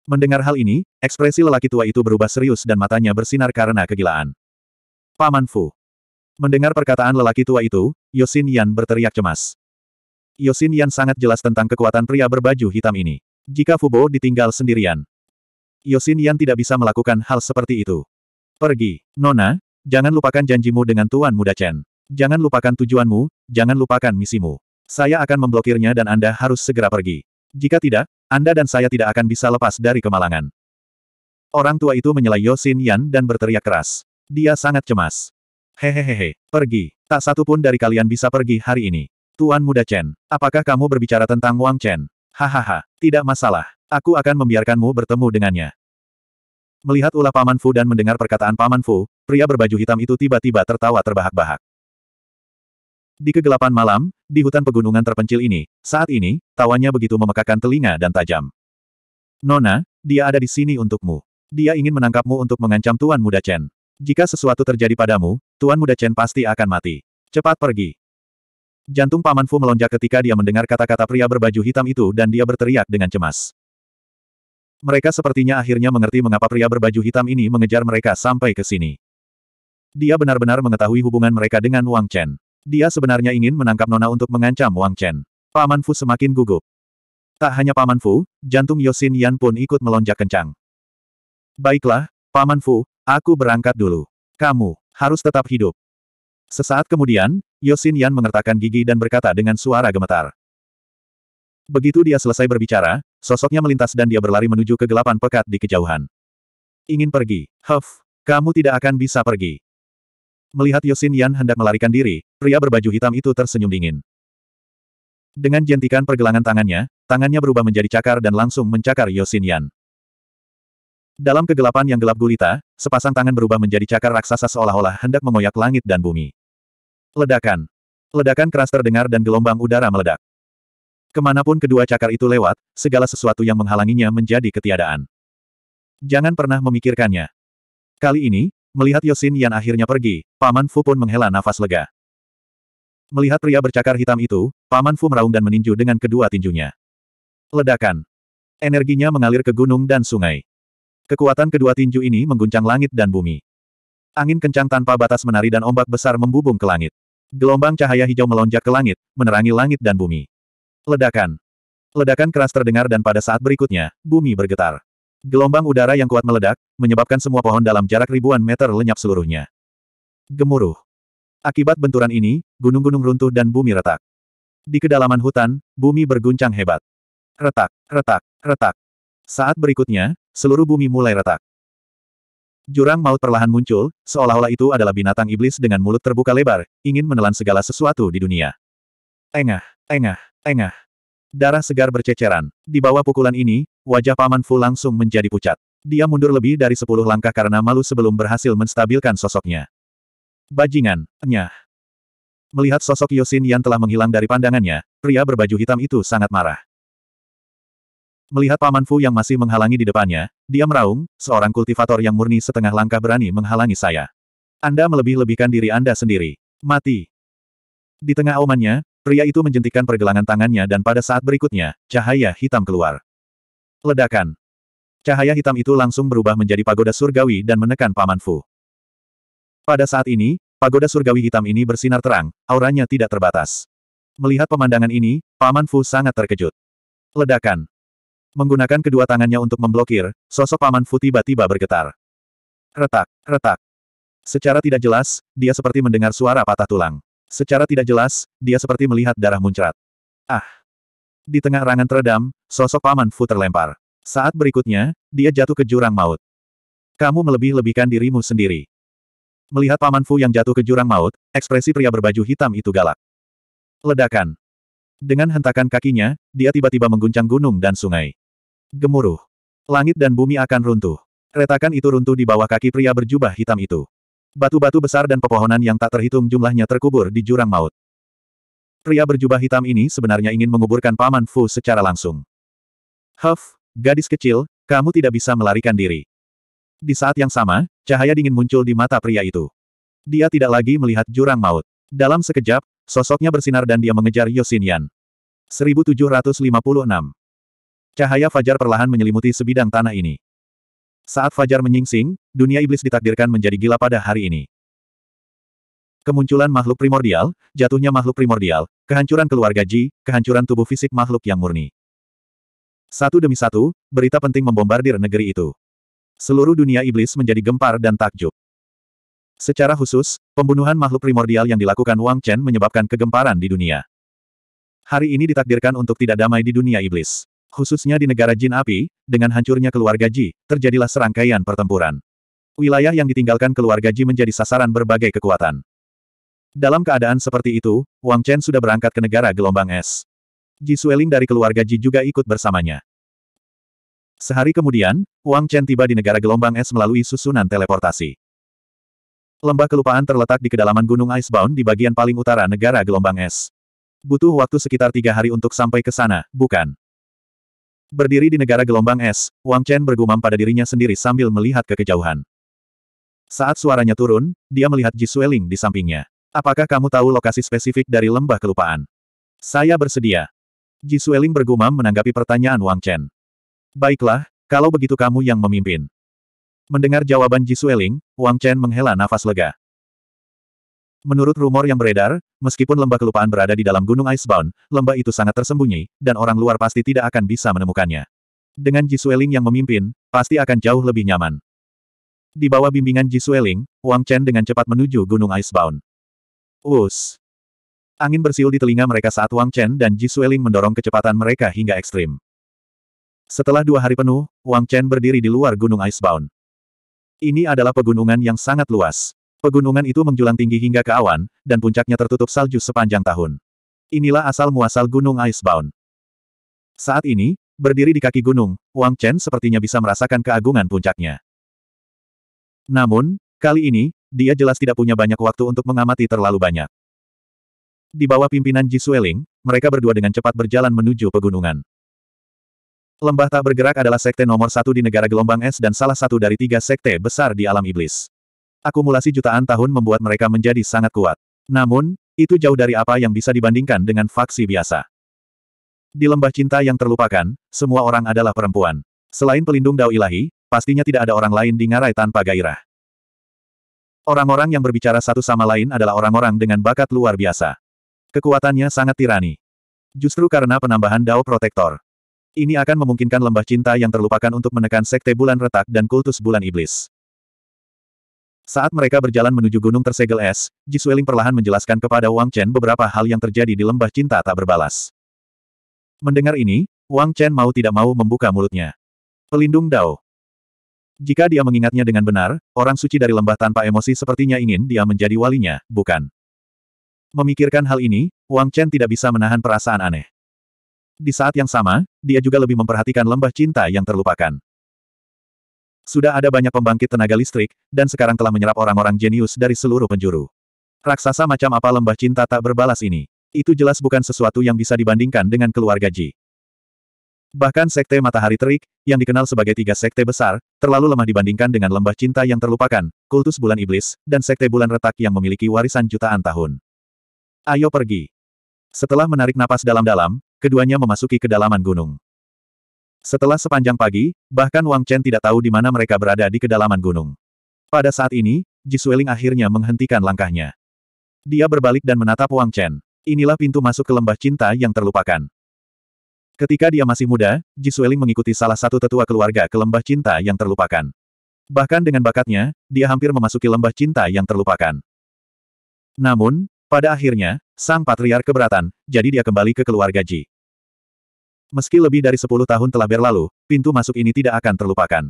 Mendengar hal ini, ekspresi lelaki tua itu berubah serius dan matanya bersinar karena kegilaan. Paman Fu. Mendengar perkataan lelaki tua itu, Yosin Yan berteriak cemas. Yosin Yan sangat jelas tentang kekuatan pria berbaju hitam ini. Jika Fubo ditinggal sendirian. Yosin Yan tidak bisa melakukan hal seperti itu. Pergi, Nona, jangan lupakan janjimu dengan Tuan Muda Chen. Jangan lupakan tujuanmu, jangan lupakan misimu. Saya akan memblokirnya dan Anda harus segera pergi. Jika tidak, Anda dan saya tidak akan bisa lepas dari kemalangan. Orang tua itu menyela Yosin Yan dan berteriak keras. Dia sangat cemas. Hehehehe, pergi. Tak satu pun dari kalian bisa pergi hari ini. Tuan Muda Chen, apakah kamu berbicara tentang Wang Chen? Hahaha, tidak masalah. Aku akan membiarkanmu bertemu dengannya. Melihat ulah Paman Fu dan mendengar perkataan Paman Fu, pria berbaju hitam itu tiba-tiba tertawa terbahak-bahak. Di kegelapan malam, di hutan pegunungan terpencil ini, saat ini, tawanya begitu memekakan telinga dan tajam. Nona, dia ada di sini untukmu. Dia ingin menangkapmu untuk mengancam Tuan Muda Chen. Jika sesuatu terjadi padamu, Tuan Muda Chen pasti akan mati. Cepat pergi. Jantung Paman Fu melonjak ketika dia mendengar kata-kata pria berbaju hitam itu dan dia berteriak dengan cemas. Mereka sepertinya akhirnya mengerti mengapa pria berbaju hitam ini mengejar mereka sampai ke sini. Dia benar-benar mengetahui hubungan mereka dengan Wang Chen. Dia sebenarnya ingin menangkap Nona untuk mengancam Wang Chen. Paman Fu semakin gugup. Tak hanya Paman Fu, jantung Yosin Yan pun ikut melonjak kencang. Baiklah, Paman Fu, aku berangkat dulu. Kamu harus tetap hidup. Sesaat kemudian, Yosin Yan mengertakkan gigi dan berkata dengan suara gemetar. Begitu dia selesai berbicara, sosoknya melintas dan dia berlari menuju kegelapan pekat di kejauhan. Ingin pergi, Huff, kamu tidak akan bisa pergi. Melihat Yosin Yan hendak melarikan diri, pria berbaju hitam itu tersenyum dingin. Dengan jentikan pergelangan tangannya, tangannya berubah menjadi cakar dan langsung mencakar Yosin Yan. Dalam kegelapan yang gelap gulita, sepasang tangan berubah menjadi cakar raksasa seolah-olah hendak mengoyak langit dan bumi. Ledakan. Ledakan keras terdengar dan gelombang udara meledak. Kemanapun kedua cakar itu lewat, segala sesuatu yang menghalanginya menjadi ketiadaan. Jangan pernah memikirkannya. Kali ini, melihat Yosin yang akhirnya pergi, Paman Fu pun menghela nafas lega. Melihat pria bercakar hitam itu, Paman Fu meraung dan meninju dengan kedua tinjunya. Ledakan. Energinya mengalir ke gunung dan sungai. Kekuatan kedua tinju ini mengguncang langit dan bumi. Angin kencang tanpa batas menari dan ombak besar membubung ke langit. Gelombang cahaya hijau melonjak ke langit, menerangi langit dan bumi. Ledakan. Ledakan keras terdengar dan pada saat berikutnya, bumi bergetar. Gelombang udara yang kuat meledak, menyebabkan semua pohon dalam jarak ribuan meter lenyap seluruhnya. Gemuruh. Akibat benturan ini, gunung-gunung runtuh dan bumi retak. Di kedalaman hutan, bumi berguncang hebat. Retak, retak, retak. Saat berikutnya, seluruh bumi mulai retak. Jurang maut perlahan muncul, seolah-olah itu adalah binatang iblis dengan mulut terbuka lebar, ingin menelan segala sesuatu di dunia. Engah, engah, engah. Darah segar berceceran. Di bawah pukulan ini, wajah Paman Fu langsung menjadi pucat. Dia mundur lebih dari sepuluh langkah karena malu sebelum berhasil menstabilkan sosoknya. Bajingan, enyah. Melihat sosok Yosin yang telah menghilang dari pandangannya, pria berbaju hitam itu sangat marah. Melihat Paman Fu yang masih menghalangi di depannya, dia meraung, seorang kultivator yang murni setengah langkah berani menghalangi saya. Anda melebih-lebihkan diri Anda sendiri. Mati. Di tengah aumannya, pria itu menjentikan pergelangan tangannya dan pada saat berikutnya, cahaya hitam keluar. Ledakan. Cahaya hitam itu langsung berubah menjadi pagoda surgawi dan menekan Paman Fu. Pada saat ini, pagoda surgawi hitam ini bersinar terang, auranya tidak terbatas. Melihat pemandangan ini, Paman Fu sangat terkejut. Ledakan. Menggunakan kedua tangannya untuk memblokir, sosok Paman Fu tiba-tiba bergetar. Retak, retak. Secara tidak jelas, dia seperti mendengar suara patah tulang. Secara tidak jelas, dia seperti melihat darah muncrat. Ah! Di tengah rangan teredam, sosok Paman Fu terlempar. Saat berikutnya, dia jatuh ke jurang maut. Kamu melebih-lebihkan dirimu sendiri. Melihat Paman Fu yang jatuh ke jurang maut, ekspresi pria berbaju hitam itu galak. Ledakan. Dengan hentakan kakinya, dia tiba-tiba mengguncang gunung dan sungai. Gemuruh. Langit dan bumi akan runtuh. Retakan itu runtuh di bawah kaki pria berjubah hitam itu. Batu-batu besar dan pepohonan yang tak terhitung jumlahnya terkubur di jurang maut. Pria berjubah hitam ini sebenarnya ingin menguburkan Paman Fu secara langsung. Huff, gadis kecil, kamu tidak bisa melarikan diri. Di saat yang sama, cahaya dingin muncul di mata pria itu. Dia tidak lagi melihat jurang maut. Dalam sekejap, sosoknya bersinar dan dia mengejar Yosin Yan. 1756 Cahaya fajar perlahan menyelimuti sebidang tanah ini. Saat fajar menyingsing, dunia iblis ditakdirkan menjadi gila pada hari ini. Kemunculan makhluk primordial, jatuhnya makhluk primordial, kehancuran keluarga Ji, kehancuran tubuh fisik makhluk yang murni. Satu demi satu, berita penting membombardir negeri itu. Seluruh dunia iblis menjadi gempar dan takjub. Secara khusus, pembunuhan makhluk primordial yang dilakukan Wang Chen menyebabkan kegemparan di dunia. Hari ini ditakdirkan untuk tidak damai di dunia iblis khususnya di negara Jin Api, dengan hancurnya keluarga Ji, terjadilah serangkaian pertempuran. Wilayah yang ditinggalkan keluarga Ji menjadi sasaran berbagai kekuatan. Dalam keadaan seperti itu, Wang Chen sudah berangkat ke negara gelombang es. Ji Sueling dari keluarga Ji juga ikut bersamanya. Sehari kemudian, Wang Chen tiba di negara gelombang es melalui susunan teleportasi. Lembah kelupaan terletak di kedalaman Gunung Icebound di bagian paling utara negara gelombang es. Butuh waktu sekitar tiga hari untuk sampai ke sana, bukan? Berdiri di negara gelombang es, Wang Chen bergumam pada dirinya sendiri sambil melihat ke kejauhan. Saat suaranya turun, dia melihat Ji Sueling di sampingnya. Apakah kamu tahu lokasi spesifik dari lembah kelupaan? Saya bersedia. Ji Sueling bergumam menanggapi pertanyaan Wang Chen. Baiklah, kalau begitu kamu yang memimpin. Mendengar jawaban Ji Sueling, Wang Chen menghela nafas lega. Menurut rumor yang beredar, meskipun lembah kelupaan berada di dalam gunung Icebound, lembah itu sangat tersembunyi, dan orang luar pasti tidak akan bisa menemukannya. Dengan Ji Sueling yang memimpin, pasti akan jauh lebih nyaman. Di bawah bimbingan Ji Sueling, Wang Chen dengan cepat menuju gunung Icebound. Us. Angin bersiul di telinga mereka saat Wang Chen dan Ji Sueling mendorong kecepatan mereka hingga ekstrim. Setelah dua hari penuh, Wang Chen berdiri di luar gunung Icebound. Ini adalah pegunungan yang sangat luas. Pegunungan itu menjulang tinggi hingga ke awan, dan puncaknya tertutup salju sepanjang tahun. Inilah asal-muasal Gunung Icebound. Saat ini, berdiri di kaki gunung, Wang Chen sepertinya bisa merasakan keagungan puncaknya. Namun, kali ini, dia jelas tidak punya banyak waktu untuk mengamati terlalu banyak. Di bawah pimpinan Ji Sueling, mereka berdua dengan cepat berjalan menuju pegunungan. Lembah tak bergerak adalah sekte nomor satu di negara gelombang es dan salah satu dari tiga sekte besar di alam iblis akumulasi jutaan tahun membuat mereka menjadi sangat kuat. Namun, itu jauh dari apa yang bisa dibandingkan dengan faksi biasa. Di lembah cinta yang terlupakan, semua orang adalah perempuan. Selain pelindung dao ilahi, pastinya tidak ada orang lain di ngarai tanpa gairah. Orang-orang yang berbicara satu sama lain adalah orang-orang dengan bakat luar biasa. Kekuatannya sangat tirani. Justru karena penambahan Dao Protektor. Ini akan memungkinkan lembah cinta yang terlupakan untuk menekan sekte bulan retak dan kultus bulan iblis. Saat mereka berjalan menuju gunung tersegel es, Ji Sueling perlahan menjelaskan kepada Wang Chen beberapa hal yang terjadi di lembah cinta tak berbalas. Mendengar ini, Wang Chen mau tidak mau membuka mulutnya. Pelindung Dao. Jika dia mengingatnya dengan benar, orang suci dari lembah tanpa emosi sepertinya ingin dia menjadi walinya, bukan? Memikirkan hal ini, Wang Chen tidak bisa menahan perasaan aneh. Di saat yang sama, dia juga lebih memperhatikan lembah cinta yang terlupakan. Sudah ada banyak pembangkit tenaga listrik, dan sekarang telah menyerap orang-orang jenius dari seluruh penjuru. Raksasa macam apa lembah cinta tak berbalas ini? Itu jelas bukan sesuatu yang bisa dibandingkan dengan keluarga Ji. Bahkan Sekte Matahari Terik, yang dikenal sebagai tiga sekte besar, terlalu lemah dibandingkan dengan lembah cinta yang terlupakan, kultus bulan iblis, dan sekte bulan retak yang memiliki warisan jutaan tahun. Ayo pergi. Setelah menarik napas dalam-dalam, keduanya memasuki kedalaman gunung. Setelah sepanjang pagi, bahkan Wang Chen tidak tahu di mana mereka berada di kedalaman gunung. Pada saat ini, Jisueling akhirnya menghentikan langkahnya. Dia berbalik dan menatap Wang Chen. Inilah pintu masuk ke lembah cinta yang terlupakan. Ketika dia masih muda, Jisueling mengikuti salah satu tetua keluarga ke lembah cinta yang terlupakan. Bahkan dengan bakatnya, dia hampir memasuki lembah cinta yang terlupakan. Namun, pada akhirnya, sang patriar keberatan, jadi dia kembali ke keluarga Ji. Meski lebih dari sepuluh tahun telah berlalu, pintu masuk ini tidak akan terlupakan.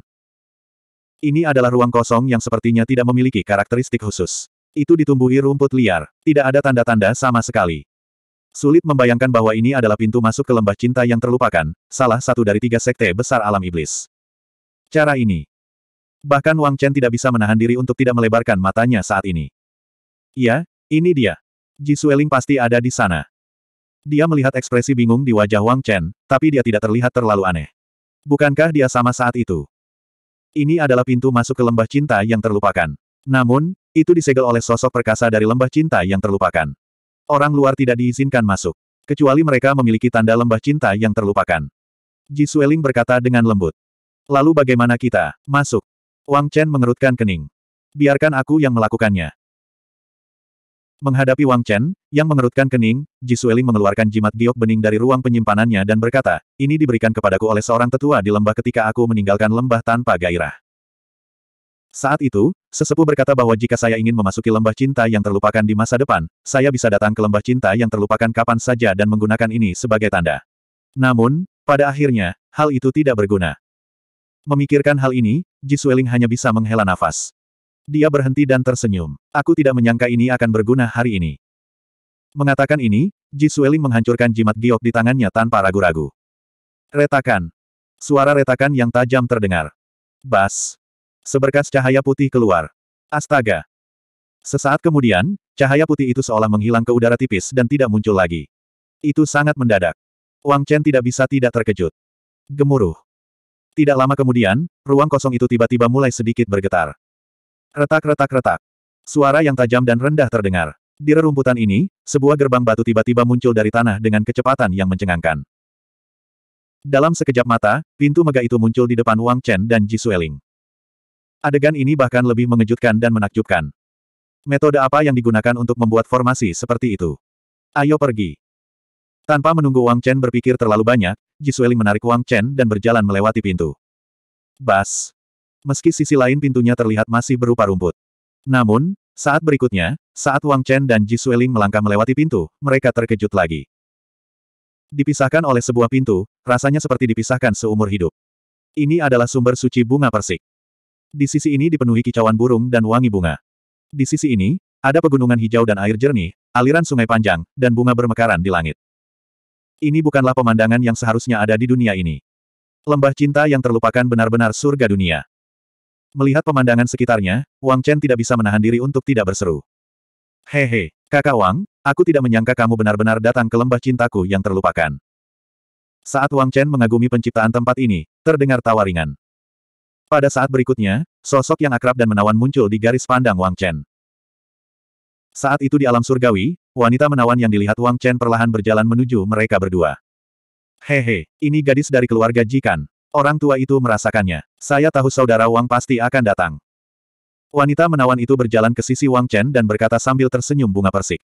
Ini adalah ruang kosong yang sepertinya tidak memiliki karakteristik khusus. Itu ditumbuhi rumput liar, tidak ada tanda-tanda sama sekali. Sulit membayangkan bahwa ini adalah pintu masuk ke lembah cinta yang terlupakan, salah satu dari tiga sekte besar alam iblis. Cara ini. Bahkan Wang Chen tidak bisa menahan diri untuk tidak melebarkan matanya saat ini. Ya, ini dia. Ji Sueling pasti ada di sana. Dia melihat ekspresi bingung di wajah Wang Chen, tapi dia tidak terlihat terlalu aneh. Bukankah dia sama saat itu? Ini adalah pintu masuk ke lembah cinta yang terlupakan. Namun, itu disegel oleh sosok perkasa dari lembah cinta yang terlupakan. Orang luar tidak diizinkan masuk. Kecuali mereka memiliki tanda lembah cinta yang terlupakan. Ji Sueling berkata dengan lembut. Lalu bagaimana kita, masuk? Wang Chen mengerutkan kening. Biarkan aku yang melakukannya. Menghadapi Wang Chen, yang mengerutkan kening, Ji Sueling mengeluarkan jimat giok bening dari ruang penyimpanannya dan berkata, ini diberikan kepadaku oleh seorang tetua di lembah ketika aku meninggalkan lembah tanpa gairah. Saat itu, sesepuh berkata bahwa jika saya ingin memasuki lembah cinta yang terlupakan di masa depan, saya bisa datang ke lembah cinta yang terlupakan kapan saja dan menggunakan ini sebagai tanda. Namun, pada akhirnya, hal itu tidak berguna. Memikirkan hal ini, Ji Sueling hanya bisa menghela nafas. Dia berhenti dan tersenyum. Aku tidak menyangka ini akan berguna hari ini. Mengatakan ini, Ji Sueling menghancurkan jimat giok di tangannya tanpa ragu-ragu. Retakan. Suara retakan yang tajam terdengar. Bas. Seberkas cahaya putih keluar. Astaga. Sesaat kemudian, cahaya putih itu seolah menghilang ke udara tipis dan tidak muncul lagi. Itu sangat mendadak. Wang Chen tidak bisa tidak terkejut. Gemuruh. Tidak lama kemudian, ruang kosong itu tiba-tiba mulai sedikit bergetar. Retak-retak-retak. Suara yang tajam dan rendah terdengar. Di rerumputan ini, sebuah gerbang batu tiba-tiba muncul dari tanah dengan kecepatan yang mencengangkan. Dalam sekejap mata, pintu mega itu muncul di depan Wang Chen dan Ji Sueling. Adegan ini bahkan lebih mengejutkan dan menakjubkan. Metode apa yang digunakan untuk membuat formasi seperti itu? Ayo pergi. Tanpa menunggu Wang Chen berpikir terlalu banyak, Ji Sueling menarik Wang Chen dan berjalan melewati pintu. Bas! Meski sisi lain pintunya terlihat masih berupa rumput. Namun, saat berikutnya, saat Wang Chen dan Ji Sueling melangkah melewati pintu, mereka terkejut lagi. Dipisahkan oleh sebuah pintu, rasanya seperti dipisahkan seumur hidup. Ini adalah sumber suci bunga persik. Di sisi ini dipenuhi kicauan burung dan wangi bunga. Di sisi ini, ada pegunungan hijau dan air jernih, aliran sungai panjang, dan bunga bermekaran di langit. Ini bukanlah pemandangan yang seharusnya ada di dunia ini. Lembah cinta yang terlupakan benar-benar surga dunia. Melihat pemandangan sekitarnya, Wang Chen tidak bisa menahan diri untuk tidak berseru. Hehe, kakak Wang, aku tidak menyangka kamu benar-benar datang ke lembah cintaku yang terlupakan. Saat Wang Chen mengagumi penciptaan tempat ini, terdengar tawa ringan. Pada saat berikutnya, sosok yang akrab dan menawan muncul di garis pandang Wang Chen. Saat itu di alam surgawi, wanita menawan yang dilihat Wang Chen perlahan berjalan menuju mereka berdua. Hehe, ini gadis dari keluarga Jikan, Orang tua itu merasakannya. Saya tahu saudara Wang pasti akan datang. Wanita menawan itu berjalan ke sisi Wang Chen dan berkata sambil tersenyum bunga persik.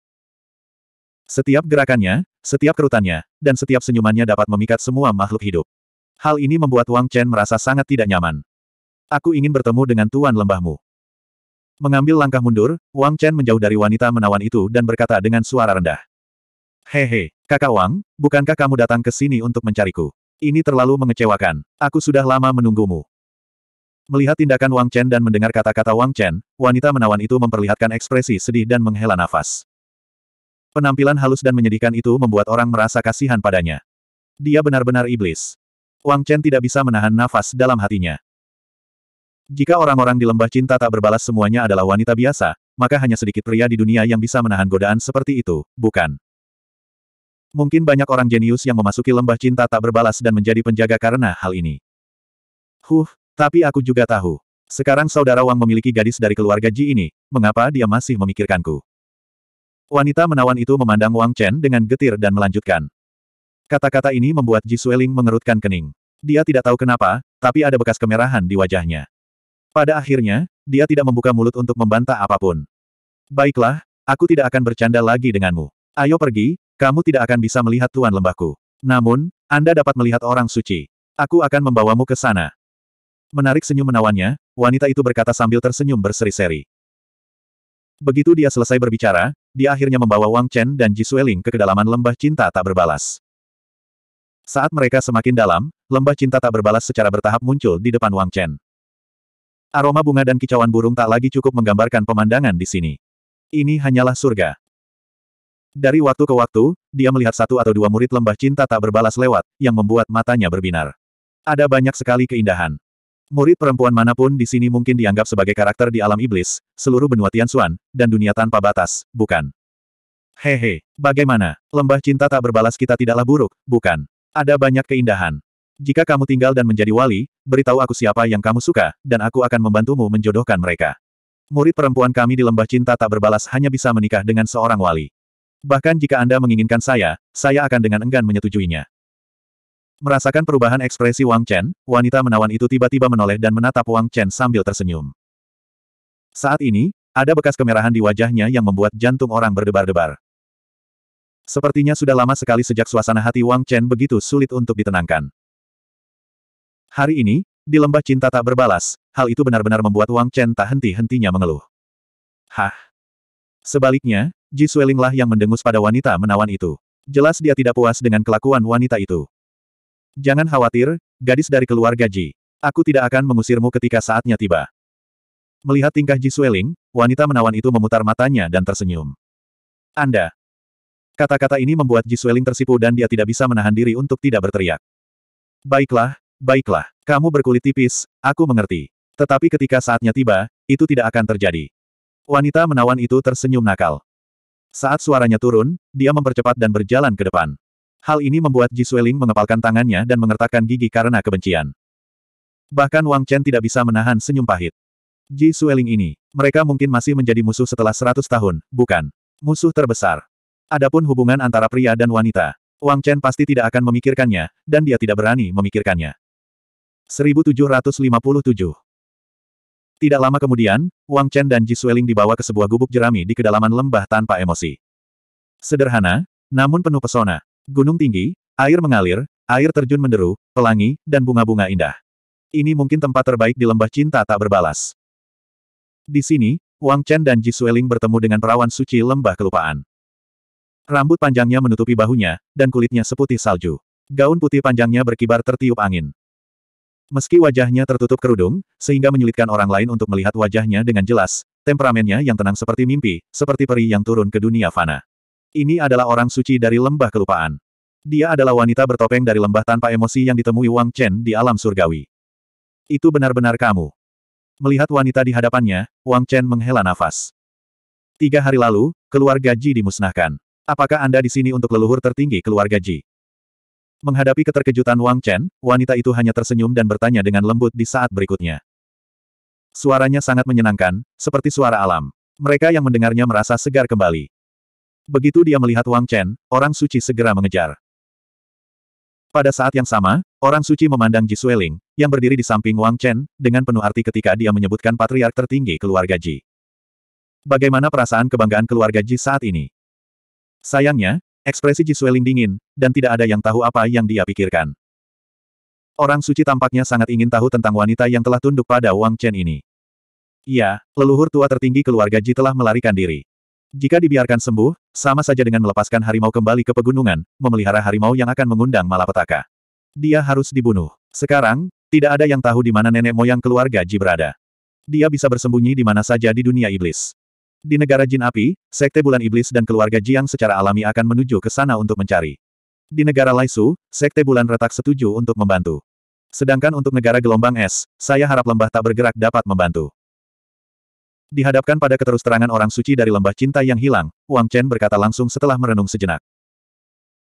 Setiap gerakannya, setiap kerutannya, dan setiap senyumannya dapat memikat semua makhluk hidup. Hal ini membuat Wang Chen merasa sangat tidak nyaman. Aku ingin bertemu dengan tuan lembahmu. Mengambil langkah mundur, Wang Chen menjauh dari wanita menawan itu dan berkata dengan suara rendah. Hehe, kakak Wang, bukankah kamu datang ke sini untuk mencariku? Ini terlalu mengecewakan. Aku sudah lama menunggumu. Melihat tindakan Wang Chen dan mendengar kata-kata Wang Chen, wanita menawan itu memperlihatkan ekspresi sedih dan menghela nafas. Penampilan halus dan menyedihkan itu membuat orang merasa kasihan padanya. Dia benar-benar iblis. Wang Chen tidak bisa menahan nafas dalam hatinya. Jika orang-orang di lembah cinta tak berbalas semuanya adalah wanita biasa, maka hanya sedikit pria di dunia yang bisa menahan godaan seperti itu, bukan? Mungkin banyak orang jenius yang memasuki lembah cinta tak berbalas dan menjadi penjaga karena hal ini. Huh, tapi aku juga tahu. Sekarang saudara Wang memiliki gadis dari keluarga Ji ini, mengapa dia masih memikirkanku? Wanita menawan itu memandang Wang Chen dengan getir dan melanjutkan. Kata-kata ini membuat Ji Sueling mengerutkan kening. Dia tidak tahu kenapa, tapi ada bekas kemerahan di wajahnya. Pada akhirnya, dia tidak membuka mulut untuk membantah apapun. Baiklah, aku tidak akan bercanda lagi denganmu. Ayo pergi, kamu tidak akan bisa melihat Tuan Lembahku. Namun, Anda dapat melihat orang suci. Aku akan membawamu ke sana. Menarik senyum menawannya, wanita itu berkata sambil tersenyum berseri-seri. Begitu dia selesai berbicara, dia akhirnya membawa Wang Chen dan Ji Sueling ke kedalaman lembah cinta tak berbalas. Saat mereka semakin dalam, lembah cinta tak berbalas secara bertahap muncul di depan Wang Chen. Aroma bunga dan kicauan burung tak lagi cukup menggambarkan pemandangan di sini. Ini hanyalah surga. Dari waktu ke waktu, dia melihat satu atau dua murid lembah cinta tak berbalas lewat, yang membuat matanya berbinar. Ada banyak sekali keindahan. Murid perempuan manapun di sini mungkin dianggap sebagai karakter di alam iblis, seluruh benua Tianxuan, dan dunia tanpa batas, bukan? Hehe, bagaimana? Lembah cinta tak berbalas kita tidaklah buruk, bukan? Ada banyak keindahan. Jika kamu tinggal dan menjadi wali, beritahu aku siapa yang kamu suka, dan aku akan membantumu menjodohkan mereka. Murid perempuan kami di lembah cinta tak berbalas hanya bisa menikah dengan seorang wali. Bahkan jika Anda menginginkan saya, saya akan dengan enggan menyetujuinya. Merasakan perubahan ekspresi Wang Chen, wanita menawan itu tiba-tiba menoleh dan menatap Wang Chen sambil tersenyum. Saat ini, ada bekas kemerahan di wajahnya yang membuat jantung orang berdebar-debar. Sepertinya sudah lama sekali sejak suasana hati Wang Chen begitu sulit untuk ditenangkan. Hari ini, di lembah cinta tak berbalas, hal itu benar-benar membuat Wang Chen tak henti-hentinya mengeluh. Hah? Sebaliknya, Ji lah yang mendengus pada wanita menawan itu. Jelas dia tidak puas dengan kelakuan wanita itu. Jangan khawatir, gadis dari keluarga Ji. Aku tidak akan mengusirmu ketika saatnya tiba. Melihat tingkah Ji Sueling, wanita menawan itu memutar matanya dan tersenyum. Anda. Kata-kata ini membuat Ji Sueling tersipu dan dia tidak bisa menahan diri untuk tidak berteriak. Baiklah, baiklah, kamu berkulit tipis, aku mengerti. Tetapi ketika saatnya tiba, itu tidak akan terjadi. Wanita menawan itu tersenyum nakal. Saat suaranya turun, dia mempercepat dan berjalan ke depan. Hal ini membuat Ji Sueling mengepalkan tangannya dan mengertakkan gigi karena kebencian. Bahkan Wang Chen tidak bisa menahan senyum pahit. Ji Sueling ini, mereka mungkin masih menjadi musuh setelah 100 tahun, bukan? Musuh terbesar. Adapun hubungan antara pria dan wanita, Wang Chen pasti tidak akan memikirkannya, dan dia tidak berani memikirkannya. 1757 tidak lama kemudian, Wang Chen dan Ji Sueling dibawa ke sebuah gubuk jerami di kedalaman lembah tanpa emosi. Sederhana, namun penuh pesona. Gunung tinggi, air mengalir, air terjun menderu, pelangi, dan bunga-bunga indah. Ini mungkin tempat terbaik di lembah cinta tak berbalas. Di sini, Wang Chen dan Ji Sueling bertemu dengan perawan suci lembah kelupaan. Rambut panjangnya menutupi bahunya, dan kulitnya seputih salju. Gaun putih panjangnya berkibar tertiup angin. Meski wajahnya tertutup kerudung, sehingga menyulitkan orang lain untuk melihat wajahnya dengan jelas, temperamennya yang tenang seperti mimpi, seperti peri yang turun ke dunia fana. Ini adalah orang suci dari lembah kelupaan. Dia adalah wanita bertopeng dari lembah tanpa emosi yang ditemui Wang Chen di alam surgawi. Itu benar-benar kamu. Melihat wanita di hadapannya, Wang Chen menghela nafas. Tiga hari lalu, keluarga Ji dimusnahkan. Apakah Anda di sini untuk leluhur tertinggi keluarga Ji? Menghadapi keterkejutan Wang Chen, wanita itu hanya tersenyum dan bertanya dengan lembut di saat berikutnya. Suaranya sangat menyenangkan, seperti suara alam. Mereka yang mendengarnya merasa segar kembali. Begitu dia melihat Wang Chen, orang suci segera mengejar. Pada saat yang sama, orang suci memandang Ji Sueling, yang berdiri di samping Wang Chen, dengan penuh arti ketika dia menyebutkan patriark tertinggi keluarga Ji. Bagaimana perasaan kebanggaan keluarga Ji saat ini? Sayangnya, Ekspresi Jisueling dingin, dan tidak ada yang tahu apa yang dia pikirkan. Orang suci tampaknya sangat ingin tahu tentang wanita yang telah tunduk pada Wang Chen ini. Iya, leluhur tua tertinggi keluarga Ji telah melarikan diri. Jika dibiarkan sembuh, sama saja dengan melepaskan harimau kembali ke pegunungan, memelihara harimau yang akan mengundang malapetaka. Dia harus dibunuh. Sekarang, tidak ada yang tahu di mana nenek moyang keluarga Ji berada. Dia bisa bersembunyi di mana saja di dunia iblis. Di negara Jin Api, Sekte Bulan Iblis dan keluarga Jiang secara alami akan menuju ke sana untuk mencari. Di negara Laisu, Sekte Bulan Retak setuju untuk membantu. Sedangkan untuk negara gelombang es, saya harap lembah tak bergerak dapat membantu. Dihadapkan pada keterusterangan orang suci dari lembah cinta yang hilang, Wang Chen berkata langsung setelah merenung sejenak.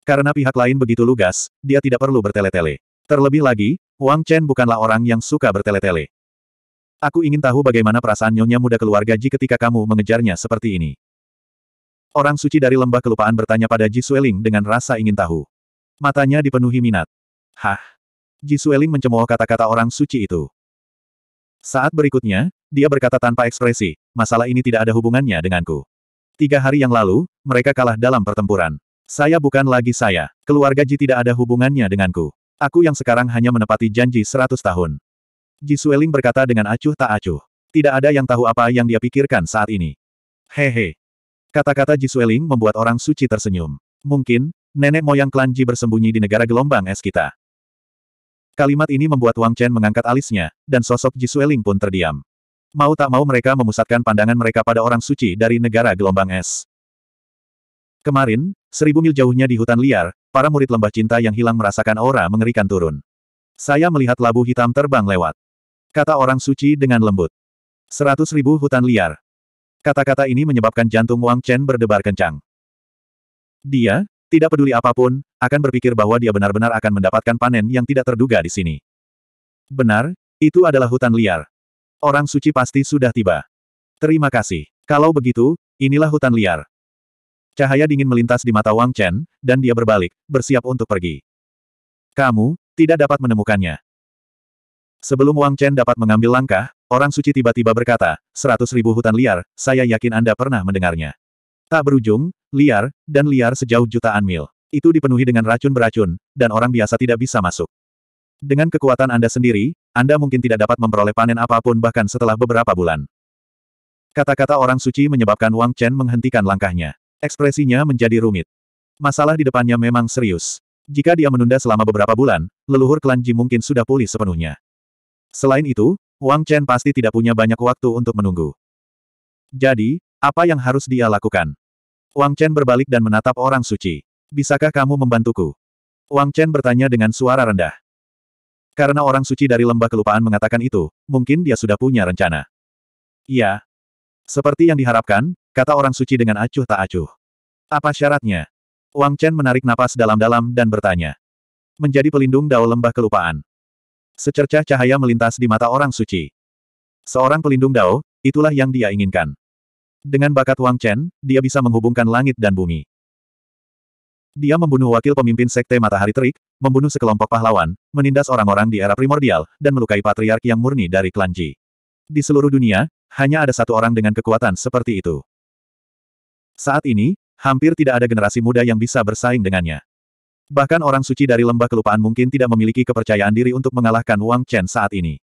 Karena pihak lain begitu lugas, dia tidak perlu bertele-tele. Terlebih lagi, Wang Chen bukanlah orang yang suka bertele-tele. Aku ingin tahu bagaimana perasaan nyonya muda keluarga Ji ketika kamu mengejarnya seperti ini. Orang suci dari lembah kelupaan bertanya pada Ji Sueling dengan rasa ingin tahu. Matanya dipenuhi minat. Hah? Ji Sueling mencemooh kata-kata orang suci itu. Saat berikutnya, dia berkata tanpa ekspresi, masalah ini tidak ada hubungannya denganku. Tiga hari yang lalu, mereka kalah dalam pertempuran. Saya bukan lagi saya, keluarga Ji tidak ada hubungannya denganku. Aku yang sekarang hanya menepati janji seratus tahun. Jisueling berkata dengan acuh tak acuh. Tidak ada yang tahu apa yang dia pikirkan saat ini. Hehe. Kata-kata Jisueling membuat orang suci tersenyum. Mungkin, nenek moyang klan Ji bersembunyi di negara gelombang es kita. Kalimat ini membuat Wang Chen mengangkat alisnya, dan sosok Jisueling pun terdiam. Mau tak mau mereka memusatkan pandangan mereka pada orang suci dari negara gelombang es. Kemarin, seribu mil jauhnya di hutan liar, para murid lembah cinta yang hilang merasakan aura mengerikan turun. Saya melihat labu hitam terbang lewat. Kata orang suci dengan lembut. Seratus ribu hutan liar. Kata-kata ini menyebabkan jantung Wang Chen berdebar kencang. Dia, tidak peduli apapun, akan berpikir bahwa dia benar-benar akan mendapatkan panen yang tidak terduga di sini. Benar, itu adalah hutan liar. Orang suci pasti sudah tiba. Terima kasih. Kalau begitu, inilah hutan liar. Cahaya dingin melintas di mata Wang Chen, dan dia berbalik, bersiap untuk pergi. Kamu, tidak dapat menemukannya. Sebelum Wang Chen dapat mengambil langkah, orang suci tiba-tiba berkata, seratus ribu hutan liar, saya yakin Anda pernah mendengarnya. Tak berujung, liar, dan liar sejauh jutaan mil. Itu dipenuhi dengan racun beracun, dan orang biasa tidak bisa masuk. Dengan kekuatan Anda sendiri, Anda mungkin tidak dapat memperoleh panen apapun bahkan setelah beberapa bulan. Kata-kata orang suci menyebabkan Wang Chen menghentikan langkahnya. Ekspresinya menjadi rumit. Masalah di depannya memang serius. Jika dia menunda selama beberapa bulan, leluhur klan Ji mungkin sudah pulih sepenuhnya. Selain itu, Wang Chen pasti tidak punya banyak waktu untuk menunggu. Jadi, apa yang harus dia lakukan? Wang Chen berbalik dan menatap orang suci. Bisakah kamu membantuku? Wang Chen bertanya dengan suara rendah. Karena orang suci dari lembah kelupaan mengatakan itu, mungkin dia sudah punya rencana. Iya. Seperti yang diharapkan, kata orang suci dengan acuh tak acuh. Apa syaratnya? Wang Chen menarik napas dalam-dalam dan bertanya. Menjadi pelindung dao lembah kelupaan. Secercah cahaya melintas di mata orang suci. Seorang pelindung Dao, itulah yang dia inginkan. Dengan bakat Wang Chen, dia bisa menghubungkan langit dan bumi. Dia membunuh wakil pemimpin Sekte Matahari Terik, membunuh sekelompok pahlawan, menindas orang-orang di era primordial, dan melukai patriark yang murni dari klan Ji. Di seluruh dunia, hanya ada satu orang dengan kekuatan seperti itu. Saat ini, hampir tidak ada generasi muda yang bisa bersaing dengannya. Bahkan orang suci dari lembah kelupaan mungkin tidak memiliki kepercayaan diri untuk mengalahkan Wang Chen saat ini.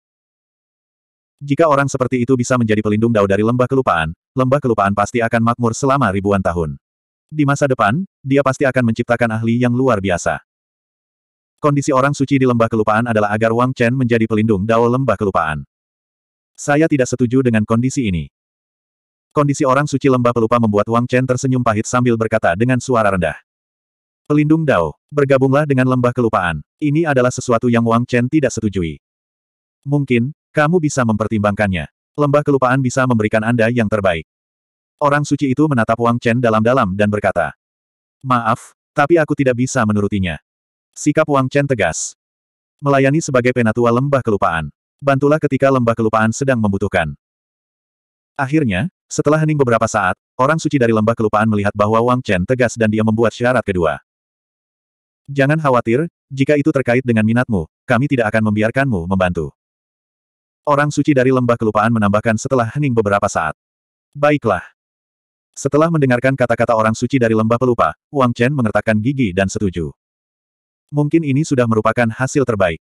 Jika orang seperti itu bisa menjadi pelindung dao dari lembah kelupaan, lembah kelupaan pasti akan makmur selama ribuan tahun. Di masa depan, dia pasti akan menciptakan ahli yang luar biasa. Kondisi orang suci di lembah kelupaan adalah agar Wang Chen menjadi pelindung dao lembah kelupaan. Saya tidak setuju dengan kondisi ini. Kondisi orang suci lembah pelupa membuat Wang Chen tersenyum pahit sambil berkata dengan suara rendah. Pelindung Dao, bergabunglah dengan lembah kelupaan. Ini adalah sesuatu yang Wang Chen tidak setujui. Mungkin, kamu bisa mempertimbangkannya. Lembah kelupaan bisa memberikan Anda yang terbaik. Orang suci itu menatap Wang Chen dalam-dalam dan berkata, Maaf, tapi aku tidak bisa menurutinya. Sikap Wang Chen tegas. Melayani sebagai penatua lembah kelupaan. Bantulah ketika lembah kelupaan sedang membutuhkan. Akhirnya, setelah hening beberapa saat, orang suci dari lembah kelupaan melihat bahwa Wang Chen tegas dan dia membuat syarat kedua. Jangan khawatir, jika itu terkait dengan minatmu, kami tidak akan membiarkanmu membantu. Orang suci dari lembah kelupaan menambahkan setelah hening beberapa saat. Baiklah. Setelah mendengarkan kata-kata orang suci dari lembah pelupa, Wang Chen mengertakkan gigi dan setuju. Mungkin ini sudah merupakan hasil terbaik.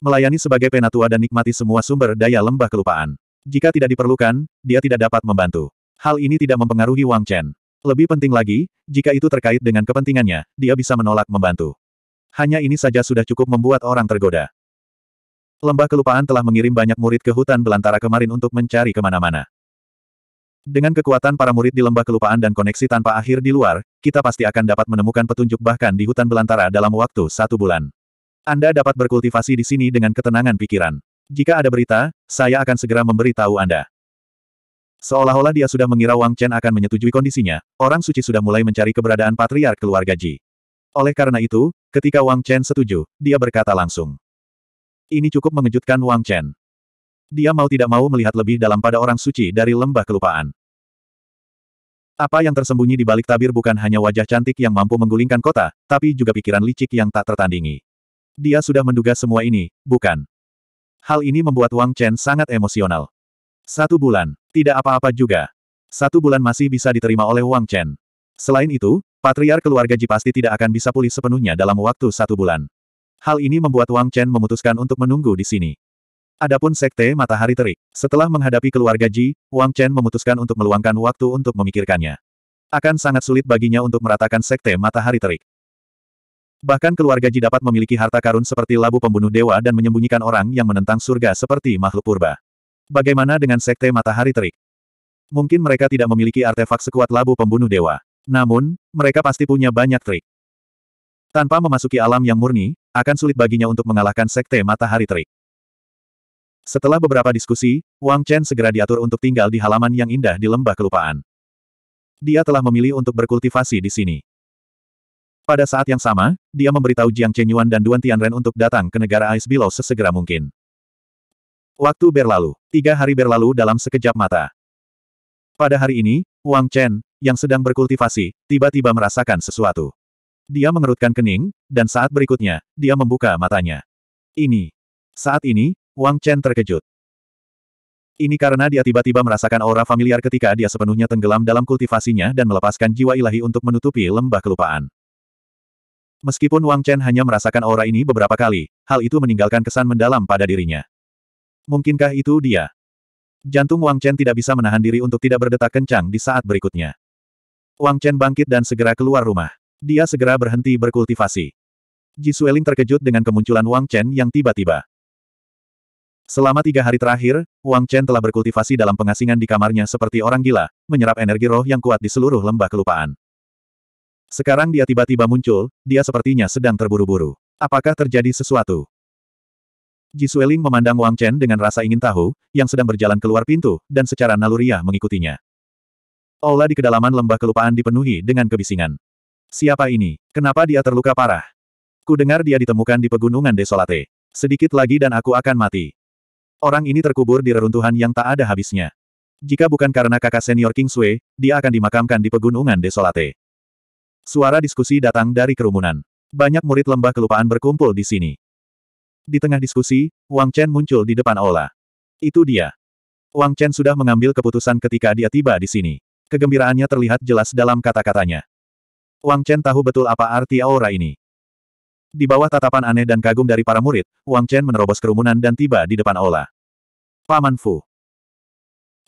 Melayani sebagai penatua dan nikmati semua sumber daya lembah kelupaan. Jika tidak diperlukan, dia tidak dapat membantu. Hal ini tidak mempengaruhi Wang Chen. Lebih penting lagi, jika itu terkait dengan kepentingannya, dia bisa menolak membantu. Hanya ini saja sudah cukup membuat orang tergoda. Lembah kelupaan telah mengirim banyak murid ke hutan belantara kemarin untuk mencari kemana-mana. Dengan kekuatan para murid di lembah kelupaan dan koneksi tanpa akhir di luar, kita pasti akan dapat menemukan petunjuk bahkan di hutan belantara dalam waktu satu bulan. Anda dapat berkultivasi di sini dengan ketenangan pikiran. Jika ada berita, saya akan segera memberi tahu Anda. Seolah-olah dia sudah mengira Wang Chen akan menyetujui kondisinya, orang suci sudah mulai mencari keberadaan patriark keluarga Ji. Oleh karena itu, ketika Wang Chen setuju, dia berkata langsung. Ini cukup mengejutkan Wang Chen. Dia mau tidak mau melihat lebih dalam pada orang suci dari lembah kelupaan. Apa yang tersembunyi di balik tabir bukan hanya wajah cantik yang mampu menggulingkan kota, tapi juga pikiran licik yang tak tertandingi. Dia sudah menduga semua ini, bukan? Hal ini membuat Wang Chen sangat emosional. Satu bulan. Tidak apa-apa juga. Satu bulan masih bisa diterima oleh Wang Chen. Selain itu, Patriar keluarga Ji pasti tidak akan bisa pulih sepenuhnya dalam waktu satu bulan. Hal ini membuat Wang Chen memutuskan untuk menunggu di sini. Adapun Sekte Matahari Terik, setelah menghadapi keluarga Ji, Wang Chen memutuskan untuk meluangkan waktu untuk memikirkannya. Akan sangat sulit baginya untuk meratakan Sekte Matahari Terik. Bahkan keluarga Ji dapat memiliki harta karun seperti labu pembunuh dewa dan menyembunyikan orang yang menentang surga seperti makhluk purba. Bagaimana dengan Sekte Matahari Terik? Mungkin mereka tidak memiliki artefak sekuat labu pembunuh dewa. Namun, mereka pasti punya banyak trik. Tanpa memasuki alam yang murni, akan sulit baginya untuk mengalahkan Sekte Matahari Terik. Setelah beberapa diskusi, Wang Chen segera diatur untuk tinggal di halaman yang indah di Lembah Kelupaan. Dia telah memilih untuk berkultivasi di sini. Pada saat yang sama, dia memberitahu Jiang Chenyuan dan Duan Tianren untuk datang ke negara Ice Below sesegera mungkin. Waktu berlalu. Tiga hari berlalu dalam sekejap mata. Pada hari ini, Wang Chen, yang sedang berkultivasi, tiba-tiba merasakan sesuatu. Dia mengerutkan kening, dan saat berikutnya, dia membuka matanya. Ini. Saat ini, Wang Chen terkejut. Ini karena dia tiba-tiba merasakan aura familiar ketika dia sepenuhnya tenggelam dalam kultivasinya dan melepaskan jiwa ilahi untuk menutupi lembah kelupaan. Meskipun Wang Chen hanya merasakan aura ini beberapa kali, hal itu meninggalkan kesan mendalam pada dirinya. Mungkinkah itu dia? Jantung Wang Chen tidak bisa menahan diri untuk tidak berdetak kencang di saat berikutnya. Wang Chen bangkit dan segera keluar rumah. Dia segera berhenti berkultivasi. Ji Sueling terkejut dengan kemunculan Wang Chen yang tiba-tiba. Selama tiga hari terakhir, Wang Chen telah berkultivasi dalam pengasingan di kamarnya seperti orang gila, menyerap energi roh yang kuat di seluruh lembah kelupaan. Sekarang dia tiba-tiba muncul, dia sepertinya sedang terburu-buru. Apakah terjadi sesuatu? Ji Sueling memandang Wang Chen dengan rasa ingin tahu, yang sedang berjalan keluar pintu, dan secara naluriah mengikutinya. Aula di kedalaman lembah kelupaan dipenuhi dengan kebisingan. Siapa ini? Kenapa dia terluka parah? Ku dengar dia ditemukan di pegunungan Desolate. Sedikit lagi dan aku akan mati. Orang ini terkubur di reruntuhan yang tak ada habisnya. Jika bukan karena kakak senior King Sui, dia akan dimakamkan di pegunungan Desolate. Suara diskusi datang dari kerumunan. Banyak murid lembah kelupaan berkumpul di sini. Di tengah diskusi, Wang Chen muncul di depan aula. Itu dia. Wang Chen sudah mengambil keputusan ketika dia tiba di sini. Kegembiraannya terlihat jelas dalam kata-katanya. Wang Chen tahu betul apa arti aura ini. Di bawah tatapan aneh dan kagum dari para murid, Wang Chen menerobos kerumunan dan tiba di depan aula. Paman Fu.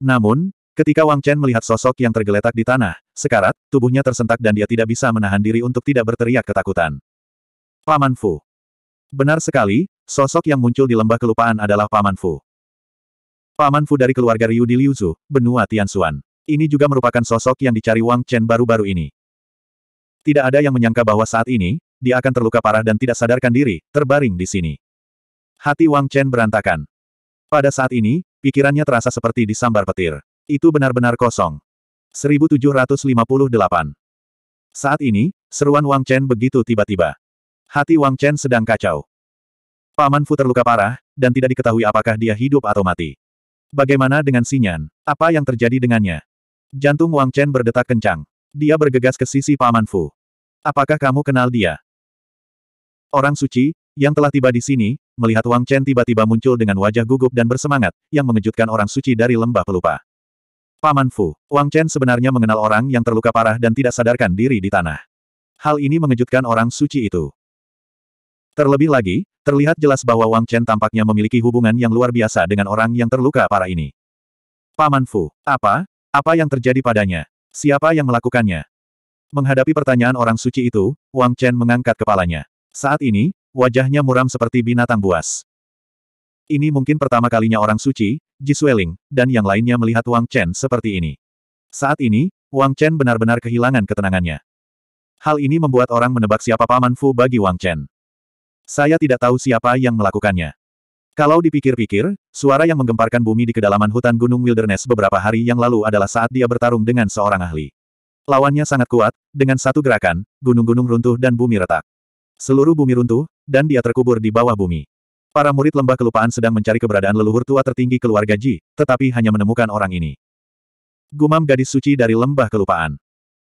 Namun, ketika Wang Chen melihat sosok yang tergeletak di tanah, sekarat, tubuhnya tersentak dan dia tidak bisa menahan diri untuk tidak berteriak ketakutan. Paman Fu. Benar sekali, sosok yang muncul di lembah kelupaan adalah Paman Fu. Paman Fu dari keluarga Ryu di Liuzu, benua Tianxuan. Ini juga merupakan sosok yang dicari Wang Chen baru-baru ini. Tidak ada yang menyangka bahwa saat ini, dia akan terluka parah dan tidak sadarkan diri, terbaring di sini. Hati Wang Chen berantakan. Pada saat ini, pikirannya terasa seperti disambar petir. Itu benar-benar kosong. 1758 Saat ini, seruan Wang Chen begitu tiba-tiba. Hati Wang Chen sedang kacau. Paman Fu terluka parah, dan tidak diketahui apakah dia hidup atau mati. Bagaimana dengan Sinyan? Apa yang terjadi dengannya? Jantung Wang Chen berdetak kencang. Dia bergegas ke sisi Paman Fu. Apakah kamu kenal dia? Orang suci, yang telah tiba di sini, melihat Wang Chen tiba-tiba muncul dengan wajah gugup dan bersemangat, yang mengejutkan orang suci dari lembah pelupa. Paman Fu, Wang Chen sebenarnya mengenal orang yang terluka parah dan tidak sadarkan diri di tanah. Hal ini mengejutkan orang suci itu. Terlebih lagi, terlihat jelas bahwa Wang Chen tampaknya memiliki hubungan yang luar biasa dengan orang yang terluka para ini. Paman Fu, apa? Apa yang terjadi padanya? Siapa yang melakukannya? Menghadapi pertanyaan orang suci itu, Wang Chen mengangkat kepalanya. Saat ini, wajahnya muram seperti binatang buas. Ini mungkin pertama kalinya orang suci, Ji Sueling, dan yang lainnya melihat Wang Chen seperti ini. Saat ini, Wang Chen benar-benar kehilangan ketenangannya. Hal ini membuat orang menebak siapa Paman Fu bagi Wang Chen. Saya tidak tahu siapa yang melakukannya. Kalau dipikir-pikir, suara yang menggemparkan bumi di kedalaman hutan Gunung Wilderness beberapa hari yang lalu adalah saat dia bertarung dengan seorang ahli. Lawannya sangat kuat, dengan satu gerakan, gunung-gunung runtuh dan bumi retak. Seluruh bumi runtuh, dan dia terkubur di bawah bumi. Para murid lembah kelupaan sedang mencari keberadaan leluhur tua tertinggi keluarga Ji, tetapi hanya menemukan orang ini. Gumam gadis suci dari lembah kelupaan.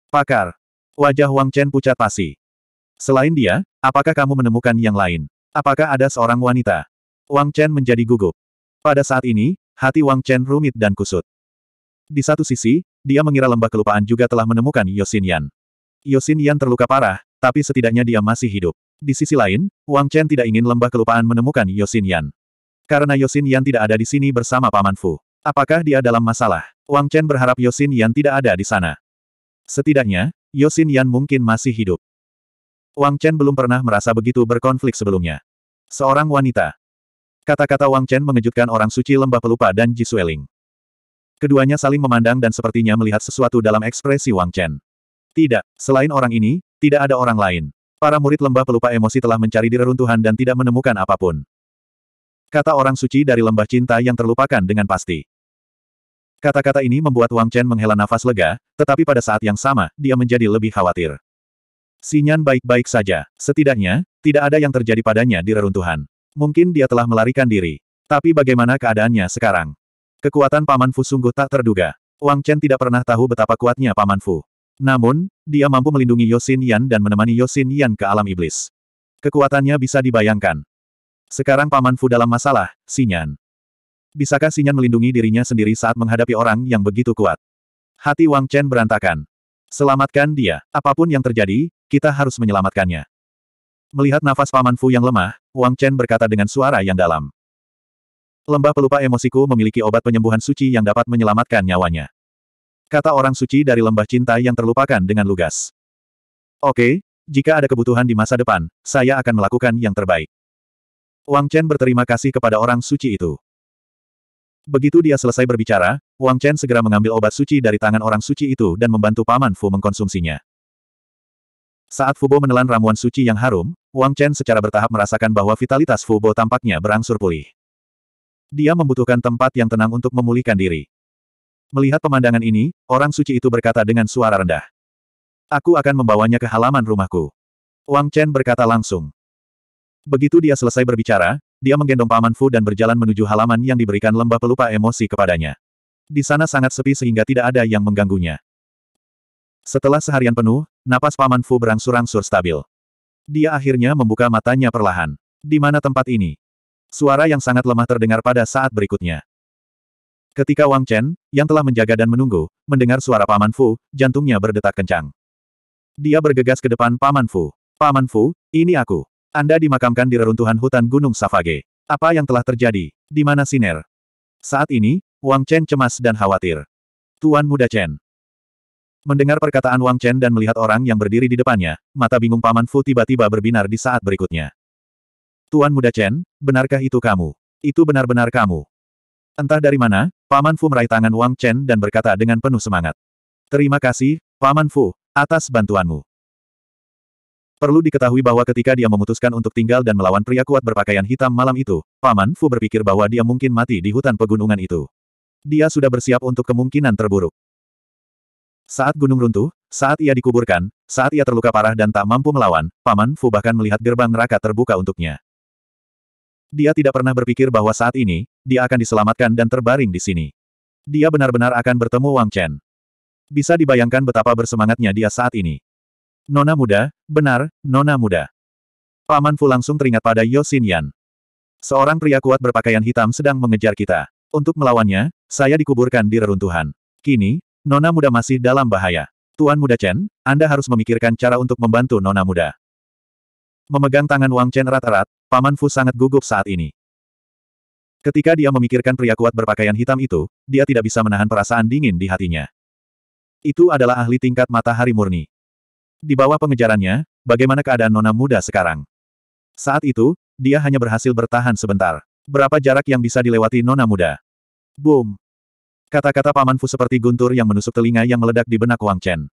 Pakar. Wajah Wang Chen pucat pasi. Selain dia, apakah kamu menemukan yang lain? Apakah ada seorang wanita? Wang Chen menjadi gugup. Pada saat ini, hati Wang Chen rumit dan kusut. Di satu sisi, dia mengira lembah kelupaan juga telah menemukan Yosin Yan. Yosin Yan terluka parah, tapi setidaknya dia masih hidup. Di sisi lain, Wang Chen tidak ingin lembah kelupaan menemukan Yosin Yan. Karena Yosin Yan tidak ada di sini bersama Paman Fu. Apakah dia dalam masalah? Wang Chen berharap Yosin Yan tidak ada di sana. Setidaknya, Yosin Yan mungkin masih hidup. Wang Chen belum pernah merasa begitu berkonflik sebelumnya. Seorang wanita. Kata-kata Wang Chen mengejutkan orang suci lembah pelupa dan Ji Sueling. Keduanya saling memandang dan sepertinya melihat sesuatu dalam ekspresi Wang Chen. Tidak, selain orang ini, tidak ada orang lain. Para murid lembah pelupa emosi telah mencari di reruntuhan dan tidak menemukan apapun. Kata orang suci dari lembah cinta yang terlupakan dengan pasti. Kata-kata ini membuat Wang Chen menghela nafas lega, tetapi pada saat yang sama, dia menjadi lebih khawatir. Sinyan baik-baik saja. Setidaknya, tidak ada yang terjadi padanya di reruntuhan. Mungkin dia telah melarikan diri. Tapi bagaimana keadaannya sekarang? Kekuatan Paman Fu sungguh tak terduga. Wang Chen tidak pernah tahu betapa kuatnya Paman Fu. Namun, dia mampu melindungi Yosin Yan dan menemani Yosin Yan ke alam iblis. Kekuatannya bisa dibayangkan. Sekarang Paman Fu dalam masalah, Sinyan. Bisakah Sinyan melindungi dirinya sendiri saat menghadapi orang yang begitu kuat? Hati Wang Chen berantakan. Selamatkan dia. Apapun yang terjadi, kita harus menyelamatkannya. Melihat nafas Paman Fu yang lemah, Wang Chen berkata dengan suara yang dalam. Lembah pelupa emosiku memiliki obat penyembuhan suci yang dapat menyelamatkan nyawanya. Kata orang suci dari lembah cinta yang terlupakan dengan lugas. Oke, jika ada kebutuhan di masa depan, saya akan melakukan yang terbaik. Wang Chen berterima kasih kepada orang suci itu. Begitu dia selesai berbicara, Wang Chen segera mengambil obat suci dari tangan orang suci itu dan membantu Paman Fu mengkonsumsinya. Saat Fubo menelan ramuan suci yang harum, Wang Chen secara bertahap merasakan bahwa vitalitas Fubo tampaknya berangsur pulih. Dia membutuhkan tempat yang tenang untuk memulihkan diri. Melihat pemandangan ini, orang suci itu berkata dengan suara rendah. Aku akan membawanya ke halaman rumahku. Wang Chen berkata langsung. Begitu dia selesai berbicara, dia menggendong Paman Fu dan berjalan menuju halaman yang diberikan lembah pelupa emosi kepadanya. Di sana sangat sepi sehingga tidak ada yang mengganggunya. Setelah seharian penuh, napas Paman Fu berangsur-angsur stabil. Dia akhirnya membuka matanya perlahan. Di mana tempat ini? Suara yang sangat lemah terdengar pada saat berikutnya. Ketika Wang Chen, yang telah menjaga dan menunggu, mendengar suara Paman Fu, jantungnya berdetak kencang. Dia bergegas ke depan Paman Fu. Paman Fu, ini aku. Anda dimakamkan di reruntuhan hutan Gunung Safage. Apa yang telah terjadi? Di mana Siner? Saat ini, Wang Chen cemas dan khawatir. Tuan Muda Chen, Mendengar perkataan Wang Chen dan melihat orang yang berdiri di depannya, mata bingung Paman Fu tiba-tiba berbinar di saat berikutnya. Tuan muda Chen, benarkah itu kamu? Itu benar-benar kamu. Entah dari mana, Paman Fu meraih tangan Wang Chen dan berkata dengan penuh semangat. Terima kasih, Paman Fu, atas bantuanmu. Perlu diketahui bahwa ketika dia memutuskan untuk tinggal dan melawan pria kuat berpakaian hitam malam itu, Paman Fu berpikir bahwa dia mungkin mati di hutan pegunungan itu. Dia sudah bersiap untuk kemungkinan terburuk. Saat gunung runtuh, saat ia dikuburkan, saat ia terluka parah dan tak mampu melawan, Paman Fu bahkan melihat gerbang neraka terbuka untuknya. Dia tidak pernah berpikir bahwa saat ini, dia akan diselamatkan dan terbaring di sini. Dia benar-benar akan bertemu Wang Chen. Bisa dibayangkan betapa bersemangatnya dia saat ini. Nona muda, benar, nona muda. Paman Fu langsung teringat pada Yosin Yan. Seorang pria kuat berpakaian hitam sedang mengejar kita. Untuk melawannya, saya dikuburkan di reruntuhan. Kini, Nona muda masih dalam bahaya. Tuan muda Chen, Anda harus memikirkan cara untuk membantu Nona muda. Memegang tangan Wang Chen erat-erat, Paman Fu sangat gugup saat ini. Ketika dia memikirkan pria kuat berpakaian hitam itu, dia tidak bisa menahan perasaan dingin di hatinya. Itu adalah ahli tingkat matahari murni. Di bawah pengejarannya, bagaimana keadaan Nona muda sekarang? Saat itu, dia hanya berhasil bertahan sebentar. Berapa jarak yang bisa dilewati Nona muda? Boom! Kata-kata Paman Fu seperti guntur yang menusuk telinga yang meledak di benak Wang Chen.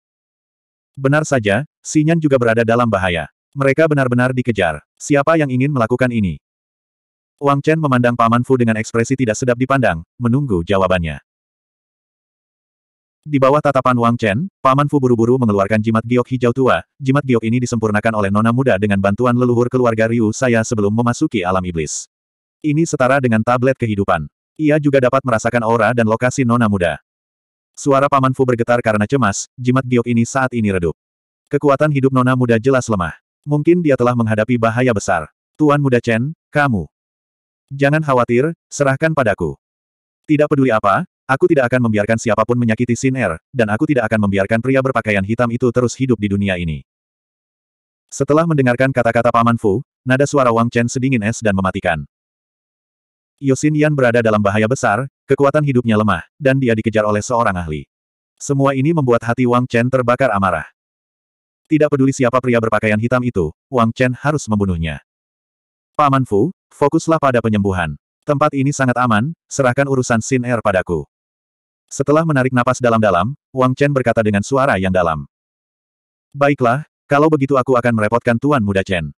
Benar saja, Sinyan juga berada dalam bahaya. Mereka benar-benar dikejar. Siapa yang ingin melakukan ini? Wang Chen memandang Paman Fu dengan ekspresi tidak sedap dipandang, menunggu jawabannya. Di bawah tatapan Wang Chen, Paman Fu buru-buru mengeluarkan jimat giok hijau tua. Jimat giok ini disempurnakan oleh nona muda dengan bantuan leluhur keluarga Ryu saya sebelum memasuki alam iblis. Ini setara dengan tablet kehidupan. Ia juga dapat merasakan aura dan lokasi nona muda. Suara Paman Fu bergetar karena cemas, jimat giok ini saat ini redup. Kekuatan hidup nona muda jelas lemah. Mungkin dia telah menghadapi bahaya besar. Tuan muda Chen, kamu. Jangan khawatir, serahkan padaku. Tidak peduli apa, aku tidak akan membiarkan siapapun menyakiti Sin Er, dan aku tidak akan membiarkan pria berpakaian hitam itu terus hidup di dunia ini. Setelah mendengarkan kata-kata Paman Fu, nada suara Wang Chen sedingin es dan mematikan. Yosin Yan berada dalam bahaya besar, kekuatan hidupnya lemah, dan dia dikejar oleh seorang ahli. Semua ini membuat hati Wang Chen terbakar amarah. Tidak peduli siapa pria berpakaian hitam itu, Wang Chen harus membunuhnya. Paman Fu, fokuslah pada penyembuhan. Tempat ini sangat aman, serahkan urusan Sin Er padaku. Setelah menarik napas dalam-dalam, Wang Chen berkata dengan suara yang dalam. Baiklah, kalau begitu aku akan merepotkan Tuan Muda Chen.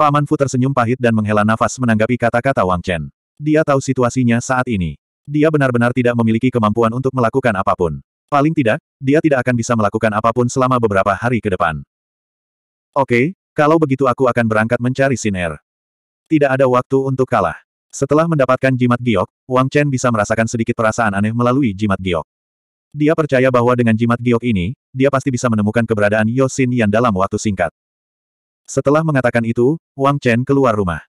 Paman Fu tersenyum pahit dan menghela nafas menanggapi kata-kata Wang Chen. Dia tahu situasinya saat ini. Dia benar-benar tidak memiliki kemampuan untuk melakukan apapun. Paling tidak, dia tidak akan bisa melakukan apapun selama beberapa hari ke depan. Oke, kalau begitu aku akan berangkat mencari Siner. Tidak ada waktu untuk kalah. Setelah mendapatkan jimat giok, Wang Chen bisa merasakan sedikit perasaan aneh melalui jimat giok. Dia percaya bahwa dengan jimat giok ini, dia pasti bisa menemukan keberadaan Yosin yang dalam waktu singkat. Setelah mengatakan itu, Wang Chen keluar rumah.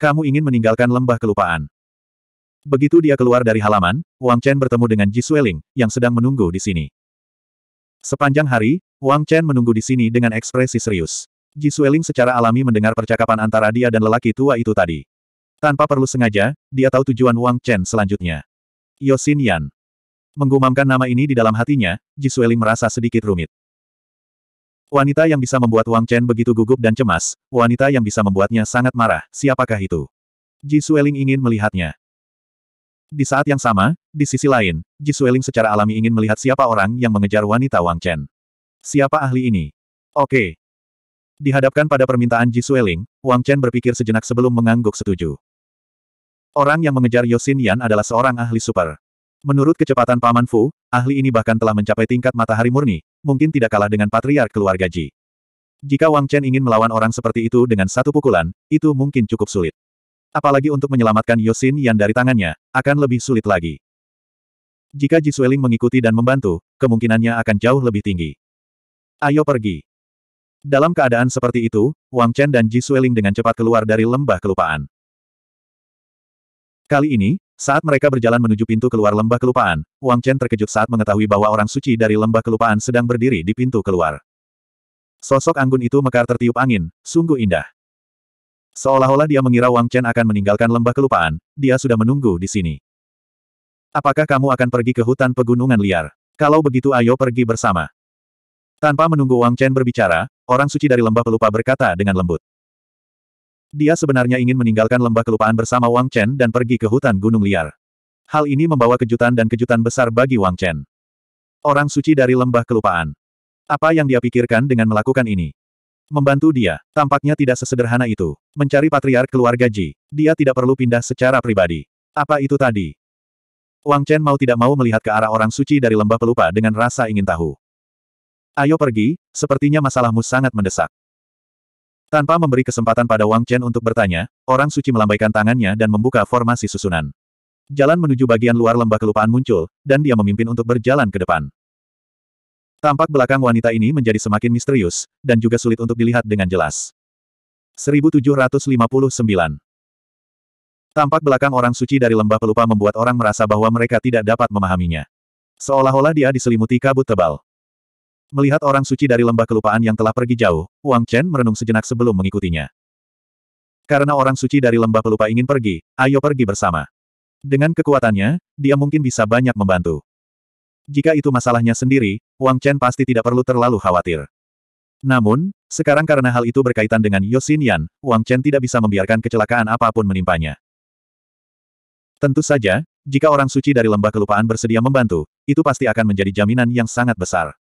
Kamu ingin meninggalkan lembah kelupaan. Begitu dia keluar dari halaman, Wang Chen bertemu dengan Ji Sueling, yang sedang menunggu di sini. Sepanjang hari, Wang Chen menunggu di sini dengan ekspresi serius. Ji Sueling secara alami mendengar percakapan antara dia dan lelaki tua itu tadi. Tanpa perlu sengaja, dia tahu tujuan Wang Chen selanjutnya. Yosin Yan. Menggumamkan nama ini di dalam hatinya, Ji Sueling merasa sedikit rumit. Wanita yang bisa membuat Wang Chen begitu gugup dan cemas, wanita yang bisa membuatnya sangat marah, siapakah itu? Ji Sueling ingin melihatnya. Di saat yang sama, di sisi lain, Ji Sueling secara alami ingin melihat siapa orang yang mengejar wanita Wang Chen. Siapa ahli ini? Oke. Dihadapkan pada permintaan Ji Sueling, Wang Chen berpikir sejenak sebelum mengangguk setuju. Orang yang mengejar Yosin Yan adalah seorang ahli super. Menurut kecepatan Paman Fu, ahli ini bahkan telah mencapai tingkat matahari murni, mungkin tidak kalah dengan patriark keluarga Ji. Jika Wang Chen ingin melawan orang seperti itu dengan satu pukulan, itu mungkin cukup sulit. Apalagi untuk menyelamatkan Yosin Yan dari tangannya, akan lebih sulit lagi. Jika Ji Sueling mengikuti dan membantu, kemungkinannya akan jauh lebih tinggi. Ayo pergi. Dalam keadaan seperti itu, Wang Chen dan Ji Sueling dengan cepat keluar dari lembah kelupaan. Kali ini, saat mereka berjalan menuju pintu keluar lembah kelupaan, Wang Chen terkejut saat mengetahui bahwa orang suci dari lembah kelupaan sedang berdiri di pintu keluar. Sosok anggun itu mekar tertiup angin, sungguh indah. Seolah-olah dia mengira Wang Chen akan meninggalkan lembah kelupaan, dia sudah menunggu di sini. Apakah kamu akan pergi ke hutan pegunungan liar? Kalau begitu ayo pergi bersama. Tanpa menunggu Wang Chen berbicara, orang suci dari lembah pelupa berkata dengan lembut. Dia sebenarnya ingin meninggalkan lembah kelupaan bersama Wang Chen dan pergi ke hutan gunung liar. Hal ini membawa kejutan dan kejutan besar bagi Wang Chen. Orang suci dari lembah kelupaan. Apa yang dia pikirkan dengan melakukan ini? Membantu dia, tampaknya tidak sesederhana itu. Mencari patriark keluarga Ji, dia tidak perlu pindah secara pribadi. Apa itu tadi? Wang Chen mau tidak mau melihat ke arah orang suci dari lembah pelupa dengan rasa ingin tahu. Ayo pergi, sepertinya masalahmu sangat mendesak. Tanpa memberi kesempatan pada Wang Chen untuk bertanya, orang suci melambaikan tangannya dan membuka formasi susunan. Jalan menuju bagian luar lembah kelupaan muncul, dan dia memimpin untuk berjalan ke depan. Tampak belakang wanita ini menjadi semakin misterius, dan juga sulit untuk dilihat dengan jelas. 1759 Tampak belakang orang suci dari lembah pelupa membuat orang merasa bahwa mereka tidak dapat memahaminya. Seolah-olah dia diselimuti kabut tebal. Melihat orang suci dari lembah kelupaan yang telah pergi jauh, Wang Chen merenung sejenak sebelum mengikutinya. Karena orang suci dari lembah pelupa ingin pergi, ayo pergi bersama. Dengan kekuatannya, dia mungkin bisa banyak membantu. Jika itu masalahnya sendiri, Wang Chen pasti tidak perlu terlalu khawatir. Namun, sekarang karena hal itu berkaitan dengan Yosin Yan, Wang Chen tidak bisa membiarkan kecelakaan apapun menimpanya. Tentu saja, jika orang suci dari lembah kelupaan bersedia membantu, itu pasti akan menjadi jaminan yang sangat besar.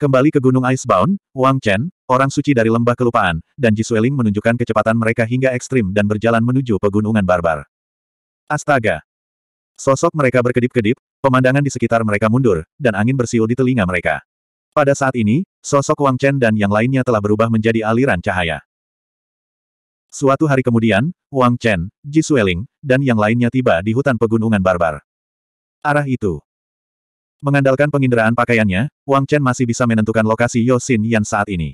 Kembali ke Gunung Icebound, Wang Chen, orang suci dari lembah kelupaan, dan Ji Sueling menunjukkan kecepatan mereka hingga ekstrim dan berjalan menuju pegunungan barbar. Astaga! Sosok mereka berkedip-kedip, pemandangan di sekitar mereka mundur, dan angin bersiul di telinga mereka. Pada saat ini, sosok Wang Chen dan yang lainnya telah berubah menjadi aliran cahaya. Suatu hari kemudian, Wang Chen, Ji Sueling, dan yang lainnya tiba di hutan pegunungan barbar. Arah itu. Mengandalkan penginderaan pakaiannya, Wang Chen masih bisa menentukan lokasi Yosin Yan saat ini.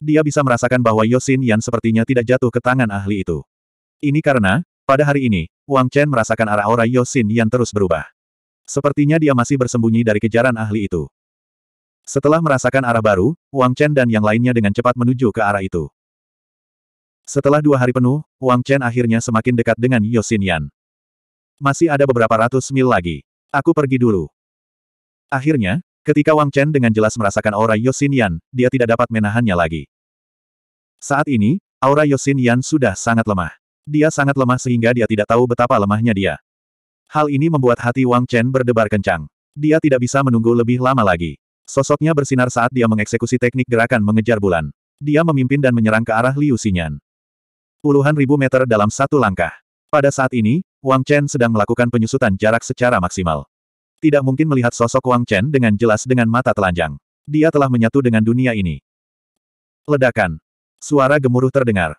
Dia bisa merasakan bahwa Yosin Yan sepertinya tidak jatuh ke tangan ahli itu. Ini karena, pada hari ini, Wang Chen merasakan arah aura Yosin Yan terus berubah. Sepertinya dia masih bersembunyi dari kejaran ahli itu. Setelah merasakan arah baru, Wang Chen dan yang lainnya dengan cepat menuju ke arah itu. Setelah dua hari penuh, Wang Chen akhirnya semakin dekat dengan Yosin Yan. Masih ada beberapa ratus mil lagi. Aku pergi dulu. Akhirnya, ketika Wang Chen dengan jelas merasakan aura Yosin Yan, dia tidak dapat menahannya lagi. Saat ini, aura Yosin Yan sudah sangat lemah. Dia sangat lemah sehingga dia tidak tahu betapa lemahnya dia. Hal ini membuat hati Wang Chen berdebar kencang. Dia tidak bisa menunggu lebih lama lagi. Sosoknya bersinar saat dia mengeksekusi teknik gerakan mengejar bulan. Dia memimpin dan menyerang ke arah Liu Xinyan. Puluhan ribu meter dalam satu langkah. Pada saat ini, Wang Chen sedang melakukan penyusutan jarak secara maksimal. Tidak mungkin melihat sosok Wang Chen dengan jelas dengan mata telanjang. Dia telah menyatu dengan dunia ini. Ledakan. Suara gemuruh terdengar.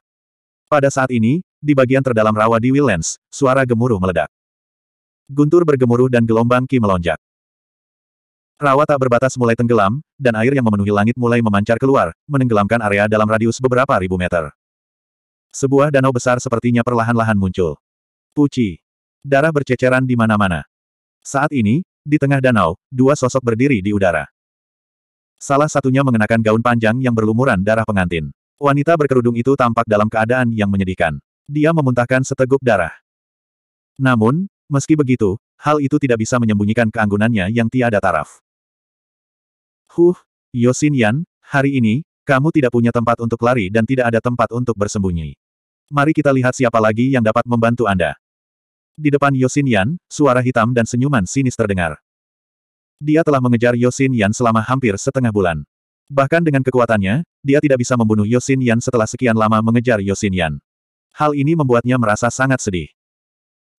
Pada saat ini, di bagian terdalam rawa di Willens, suara gemuruh meledak. Guntur bergemuruh dan gelombang Ki melonjak. Rawa tak berbatas mulai tenggelam, dan air yang memenuhi langit mulai memancar keluar, menenggelamkan area dalam radius beberapa ribu meter. Sebuah danau besar sepertinya perlahan-lahan muncul. Puci. Darah berceceran di mana-mana. Saat ini, di tengah danau, dua sosok berdiri di udara. Salah satunya mengenakan gaun panjang yang berlumuran darah pengantin. Wanita berkerudung itu tampak dalam keadaan yang menyedihkan. Dia memuntahkan seteguk darah. Namun, meski begitu, hal itu tidak bisa menyembunyikan keanggunannya yang tiada taraf. Huh, Yosin Yan, hari ini, kamu tidak punya tempat untuk lari dan tidak ada tempat untuk bersembunyi. Mari kita lihat siapa lagi yang dapat membantu Anda. Di depan Yosin Yan, suara hitam dan senyuman sinis terdengar. Dia telah mengejar Yosin Yan selama hampir setengah bulan. Bahkan dengan kekuatannya, dia tidak bisa membunuh Yosin Yan setelah sekian lama mengejar Yosin Yan. Hal ini membuatnya merasa sangat sedih.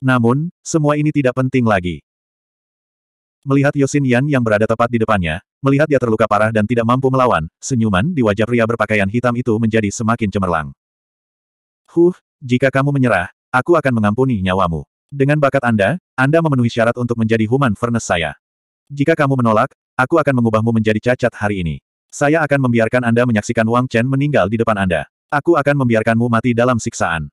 Namun, semua ini tidak penting lagi. Melihat Yosin Yan yang berada tepat di depannya, melihat dia terluka parah dan tidak mampu melawan, senyuman di wajah pria berpakaian hitam itu menjadi semakin cemerlang. Huh, jika kamu menyerah, aku akan mengampuni nyawamu. Dengan bakat Anda, Anda memenuhi syarat untuk menjadi human furnace saya. Jika kamu menolak, aku akan mengubahmu menjadi cacat hari ini. Saya akan membiarkan Anda menyaksikan Wang Chen meninggal di depan Anda. Aku akan membiarkanmu mati dalam siksaan.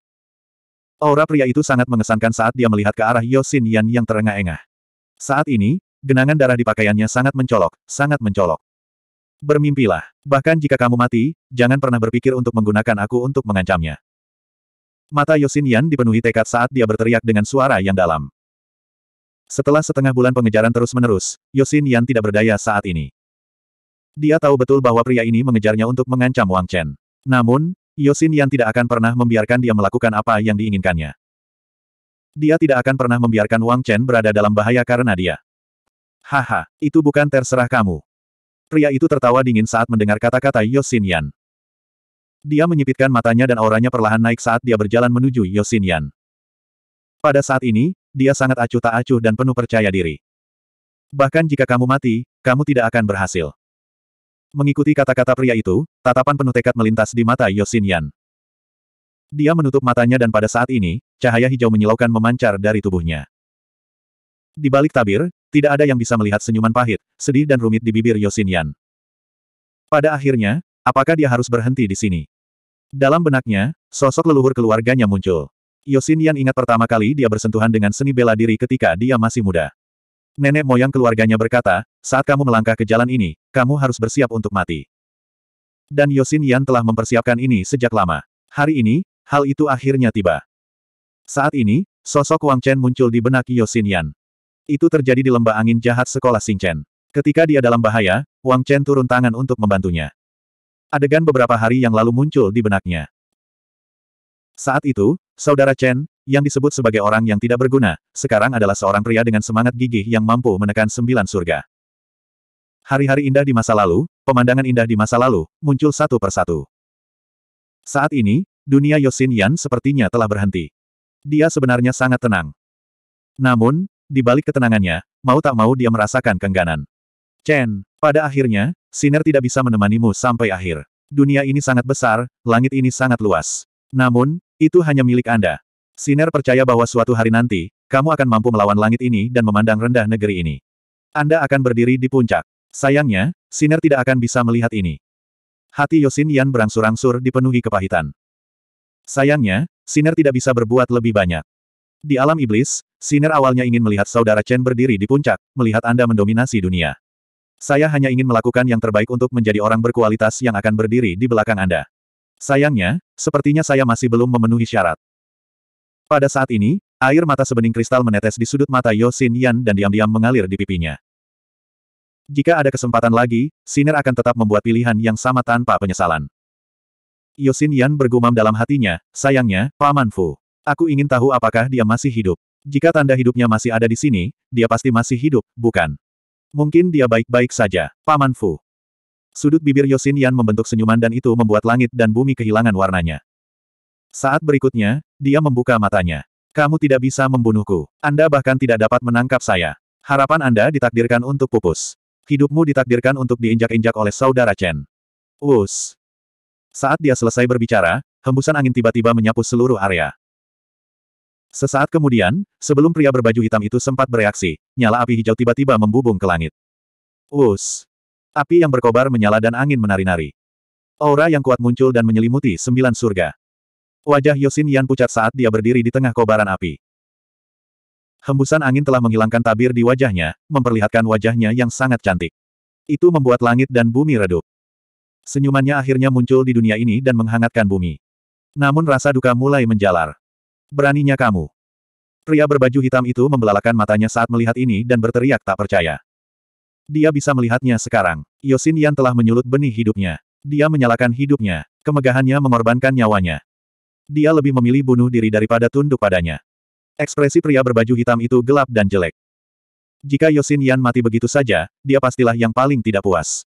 Aura pria itu sangat mengesankan saat dia melihat ke arah Yosin Yan yang terengah-engah. Saat ini, genangan darah di pakaiannya sangat mencolok, sangat mencolok. Bermimpilah. Bahkan jika kamu mati, jangan pernah berpikir untuk menggunakan aku untuk mengancamnya. Mata Yosin Yan dipenuhi tekad saat dia berteriak dengan suara yang dalam. Setelah setengah bulan pengejaran terus-menerus, Yosin Yan tidak berdaya saat ini. Dia tahu betul bahwa pria ini mengejarnya untuk mengancam Wang Chen. Namun, Yosin Yan tidak akan pernah membiarkan dia melakukan apa yang diinginkannya. Dia tidak akan pernah membiarkan Wang Chen berada dalam bahaya karena dia. Haha, itu bukan terserah kamu. Pria itu tertawa dingin saat mendengar kata-kata Yosin Yan. Dia menyipitkan matanya dan auranya perlahan naik saat dia berjalan menuju Yosinyan. Pada saat ini, dia sangat acuh tak acuh dan penuh percaya diri. Bahkan jika kamu mati, kamu tidak akan berhasil. Mengikuti kata-kata pria itu, tatapan penuh tekad melintas di mata Yosinyan. Dia menutup matanya dan pada saat ini, cahaya hijau menyilaukan memancar dari tubuhnya. Di balik tabir, tidak ada yang bisa melihat senyuman pahit, sedih dan rumit di bibir Yosinyan. Pada akhirnya, Apakah dia harus berhenti di sini? Dalam benaknya, sosok leluhur keluarganya muncul. Yosin Yan ingat pertama kali dia bersentuhan dengan seni bela diri ketika dia masih muda. Nenek moyang keluarganya berkata, saat kamu melangkah ke jalan ini, kamu harus bersiap untuk mati. Dan Yosin Yan telah mempersiapkan ini sejak lama. Hari ini, hal itu akhirnya tiba. Saat ini, sosok Wang Chen muncul di benak Yosin Yan. Itu terjadi di lembah angin jahat sekolah Sing Chen. Ketika dia dalam bahaya, Wang Chen turun tangan untuk membantunya adegan beberapa hari yang lalu muncul di benaknya. Saat itu, saudara Chen, yang disebut sebagai orang yang tidak berguna, sekarang adalah seorang pria dengan semangat gigih yang mampu menekan sembilan surga. Hari-hari indah di masa lalu, pemandangan indah di masa lalu, muncul satu persatu. Saat ini, dunia Yosin Yan sepertinya telah berhenti. Dia sebenarnya sangat tenang. Namun, di balik ketenangannya, mau tak mau dia merasakan kengganan. Chen, pada akhirnya, Siner tidak bisa menemanimu sampai akhir. Dunia ini sangat besar, langit ini sangat luas. Namun, itu hanya milik Anda. Siner percaya bahwa suatu hari nanti, kamu akan mampu melawan langit ini dan memandang rendah negeri ini. Anda akan berdiri di puncak. Sayangnya, Siner tidak akan bisa melihat ini. Hati Yosin Yan berangsur-angsur dipenuhi kepahitan. Sayangnya, Siner tidak bisa berbuat lebih banyak. Di alam iblis, Siner awalnya ingin melihat saudara Chen berdiri di puncak, melihat Anda mendominasi dunia. Saya hanya ingin melakukan yang terbaik untuk menjadi orang berkualitas yang akan berdiri di belakang Anda. Sayangnya, sepertinya saya masih belum memenuhi syarat. Pada saat ini, air mata sebening kristal menetes di sudut mata Yosin Yan dan diam-diam mengalir di pipinya. Jika ada kesempatan lagi, Siner akan tetap membuat pilihan yang sama tanpa penyesalan. Yosin Yan bergumam dalam hatinya, sayangnya, Paman Fu. Aku ingin tahu apakah dia masih hidup. Jika tanda hidupnya masih ada di sini, dia pasti masih hidup, bukan? Mungkin dia baik-baik saja, Paman Fu. Sudut bibir Yosin Yan membentuk senyuman dan itu membuat langit dan bumi kehilangan warnanya. Saat berikutnya, dia membuka matanya. Kamu tidak bisa membunuhku. Anda bahkan tidak dapat menangkap saya. Harapan Anda ditakdirkan untuk pupus. Hidupmu ditakdirkan untuk diinjak-injak oleh saudara Chen. Us. Saat dia selesai berbicara, hembusan angin tiba-tiba menyapu seluruh area. Sesaat kemudian, sebelum pria berbaju hitam itu sempat bereaksi, nyala api hijau tiba-tiba membubung ke langit. Us! Api yang berkobar menyala dan angin menari-nari. Aura yang kuat muncul dan menyelimuti sembilan surga. Wajah Yosin Yan pucat saat dia berdiri di tengah kobaran api. Hembusan angin telah menghilangkan tabir di wajahnya, memperlihatkan wajahnya yang sangat cantik. Itu membuat langit dan bumi redup. Senyumannya akhirnya muncul di dunia ini dan menghangatkan bumi. Namun rasa duka mulai menjalar. Beraninya kamu. Pria berbaju hitam itu membelalakan matanya saat melihat ini dan berteriak tak percaya. Dia bisa melihatnya sekarang. Yosin Yan telah menyulut benih hidupnya. Dia menyalakan hidupnya. Kemegahannya mengorbankan nyawanya. Dia lebih memilih bunuh diri daripada tunduk padanya. Ekspresi pria berbaju hitam itu gelap dan jelek. Jika Yosin Yan mati begitu saja, dia pastilah yang paling tidak puas.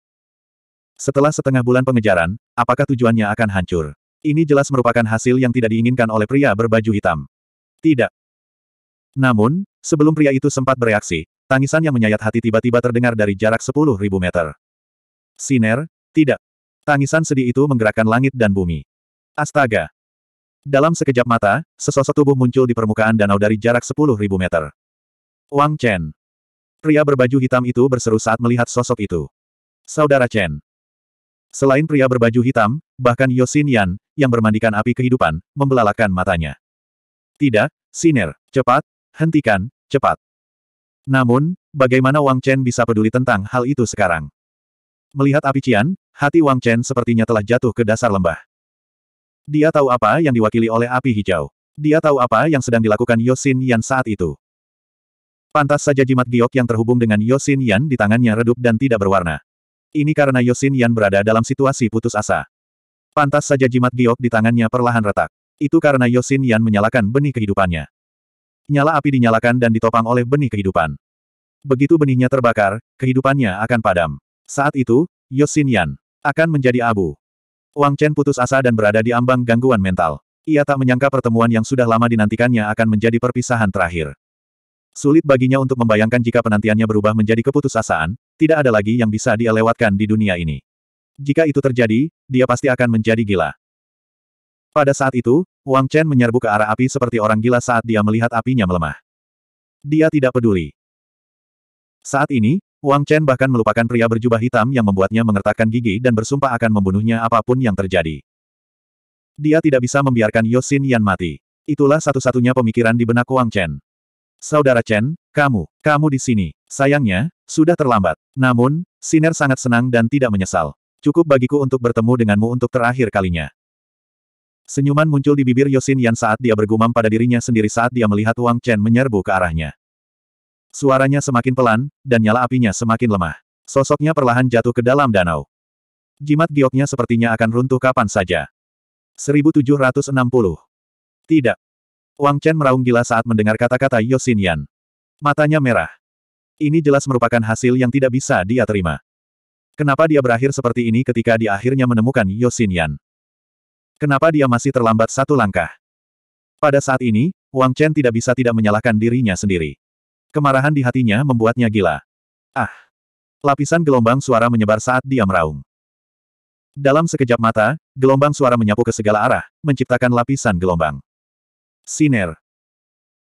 Setelah setengah bulan pengejaran, apakah tujuannya akan hancur? Ini jelas merupakan hasil yang tidak diinginkan oleh pria berbaju hitam. Tidak. Namun, sebelum pria itu sempat bereaksi, tangisan yang menyayat hati tiba-tiba terdengar dari jarak 10.000 meter. Siner, tidak. Tangisan sedih itu menggerakkan langit dan bumi. Astaga. Dalam sekejap mata, sesosok tubuh muncul di permukaan danau dari jarak 10.000 meter. Wang Chen. Pria berbaju hitam itu berseru saat melihat sosok itu. Saudara Chen. Selain pria berbaju hitam, bahkan Yosin Yan, yang bermandikan api kehidupan, membelalakan matanya. Tidak, Siner, cepat, hentikan, cepat. Namun, bagaimana Wang Chen bisa peduli tentang hal itu sekarang? Melihat api Cian, hati Wang Chen sepertinya telah jatuh ke dasar lembah. Dia tahu apa yang diwakili oleh api hijau. Dia tahu apa yang sedang dilakukan Yosin Yan saat itu. Pantas saja jimat giok yang terhubung dengan Yosin Yan di tangannya redup dan tidak berwarna. Ini karena Yosin Yan berada dalam situasi putus asa. Pantas saja jimat giok di tangannya perlahan retak. Itu karena Yosin Yan menyalakan benih kehidupannya. Nyala api dinyalakan dan ditopang oleh benih kehidupan. Begitu benihnya terbakar, kehidupannya akan padam. Saat itu, Yosin Yan akan menjadi abu. Wang Chen putus asa dan berada di ambang gangguan mental. Ia tak menyangka pertemuan yang sudah lama dinantikannya akan menjadi perpisahan terakhir. Sulit baginya untuk membayangkan jika penantiannya berubah menjadi keputusasaan, tidak ada lagi yang bisa dia lewatkan di dunia ini. Jika itu terjadi, dia pasti akan menjadi gila. Pada saat itu, Wang Chen menyerbu ke arah api seperti orang gila saat dia melihat apinya melemah. Dia tidak peduli. Saat ini, Wang Chen bahkan melupakan pria berjubah hitam yang membuatnya mengertakkan gigi dan bersumpah akan membunuhnya apapun yang terjadi. Dia tidak bisa membiarkan Yosin Yan mati. Itulah satu-satunya pemikiran di benak Wang Chen. Saudara Chen, kamu, kamu di sini. Sayangnya, sudah terlambat. Namun, Siner sangat senang dan tidak menyesal. Cukup bagiku untuk bertemu denganmu untuk terakhir kalinya. Senyuman muncul di bibir Yosin Yan saat dia bergumam pada dirinya sendiri saat dia melihat Wang Chen menyerbu ke arahnya. Suaranya semakin pelan, dan nyala apinya semakin lemah. Sosoknya perlahan jatuh ke dalam danau. Jimat gioknya sepertinya akan runtuh kapan saja. 1760 Tidak, Wang Chen meraung gila saat mendengar kata-kata Yosinian. Matanya merah. Ini jelas merupakan hasil yang tidak bisa dia terima. Kenapa dia berakhir seperti ini ketika dia akhirnya menemukan Yosinian? Kenapa dia masih terlambat satu langkah? Pada saat ini, Wang Chen tidak bisa tidak menyalahkan dirinya sendiri. Kemarahan di hatinya membuatnya gila. Ah! Lapisan gelombang suara menyebar saat dia meraung. Dalam sekejap mata, gelombang suara menyapu ke segala arah, menciptakan lapisan gelombang. Siner.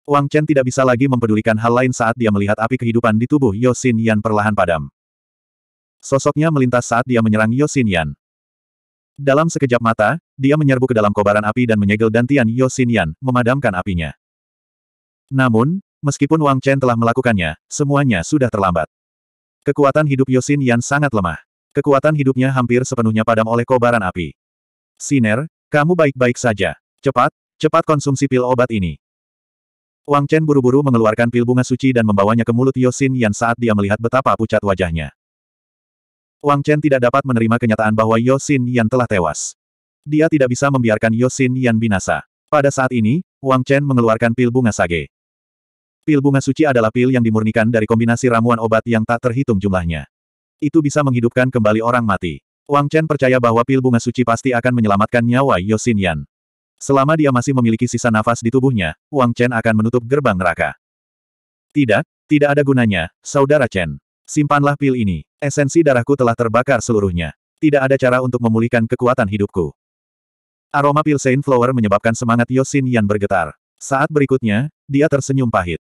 Wang Chen tidak bisa lagi mempedulikan hal lain saat dia melihat api kehidupan di tubuh Yosin Yan perlahan padam. Sosoknya melintas saat dia menyerang Yosin Yan. Dalam sekejap mata, dia menyerbu ke dalam kobaran api dan menyegel dantian Yosin Yan, memadamkan apinya. Namun, meskipun Wang Chen telah melakukannya, semuanya sudah terlambat. Kekuatan hidup Yosin Yan sangat lemah. Kekuatan hidupnya hampir sepenuhnya padam oleh kobaran api. Siner, kamu baik-baik saja. Cepat, Cepat konsumsi pil obat ini. Wang Chen buru-buru mengeluarkan pil bunga suci dan membawanya ke mulut Yosin Yan saat dia melihat betapa pucat wajahnya. Wang Chen tidak dapat menerima kenyataan bahwa Yosin Yan telah tewas. Dia tidak bisa membiarkan Yosin Yan binasa. Pada saat ini, Wang Chen mengeluarkan pil bunga sage. Pil bunga suci adalah pil yang dimurnikan dari kombinasi ramuan obat yang tak terhitung jumlahnya. Itu bisa menghidupkan kembali orang mati. Wang Chen percaya bahwa pil bunga suci pasti akan menyelamatkan nyawa Yosin Yan. Selama dia masih memiliki sisa nafas di tubuhnya, Wang Chen akan menutup gerbang neraka. Tidak, tidak ada gunanya, Saudara Chen. Simpanlah pil ini. Esensi darahku telah terbakar seluruhnya. Tidak ada cara untuk memulihkan kekuatan hidupku. Aroma pil Saint Flower menyebabkan semangat Yosin Yan bergetar. Saat berikutnya, dia tersenyum pahit.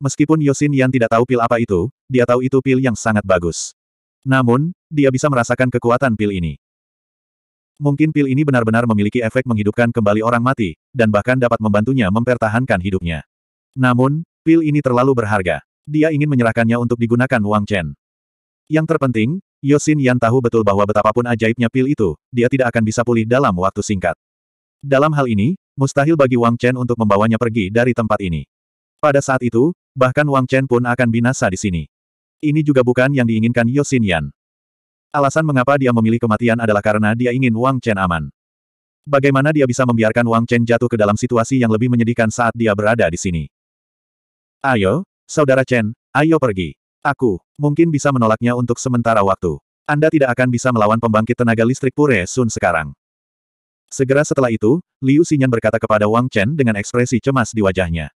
Meskipun Yosin Yan tidak tahu pil apa itu, dia tahu itu pil yang sangat bagus. Namun, dia bisa merasakan kekuatan pil ini. Mungkin pil ini benar-benar memiliki efek menghidupkan kembali orang mati, dan bahkan dapat membantunya mempertahankan hidupnya. Namun, pil ini terlalu berharga. Dia ingin menyerahkannya untuk digunakan Wang Chen. Yang terpenting, Yosin Yan tahu betul bahwa betapapun ajaibnya pil itu, dia tidak akan bisa pulih dalam waktu singkat. Dalam hal ini, mustahil bagi Wang Chen untuk membawanya pergi dari tempat ini. Pada saat itu, bahkan Wang Chen pun akan binasa di sini. Ini juga bukan yang diinginkan Yosin Yan. Alasan mengapa dia memilih kematian adalah karena dia ingin Wang Chen aman. Bagaimana dia bisa membiarkan Wang Chen jatuh ke dalam situasi yang lebih menyedihkan saat dia berada di sini? Ayo, saudara Chen, ayo pergi. Aku, mungkin bisa menolaknya untuk sementara waktu. Anda tidak akan bisa melawan pembangkit tenaga listrik Pure Sun sekarang. Segera setelah itu, Liu Xinyan berkata kepada Wang Chen dengan ekspresi cemas di wajahnya.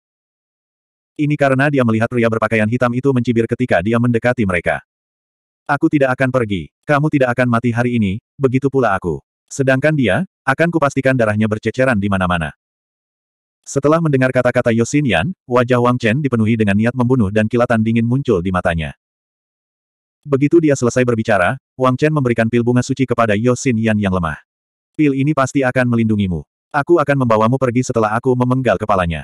Ini karena dia melihat pria berpakaian hitam itu mencibir ketika dia mendekati mereka. Aku tidak akan pergi. Kamu tidak akan mati hari ini, begitu pula aku. Sedangkan dia, akan kupastikan darahnya berceceran di mana-mana. Setelah mendengar kata-kata Yosin Yan, wajah Wang Chen dipenuhi dengan niat membunuh dan kilatan dingin muncul di matanya. Begitu dia selesai berbicara, Wang Chen memberikan pil bunga suci kepada Yosin Yan yang lemah. Pil ini pasti akan melindungimu. Aku akan membawamu pergi setelah aku memenggal kepalanya.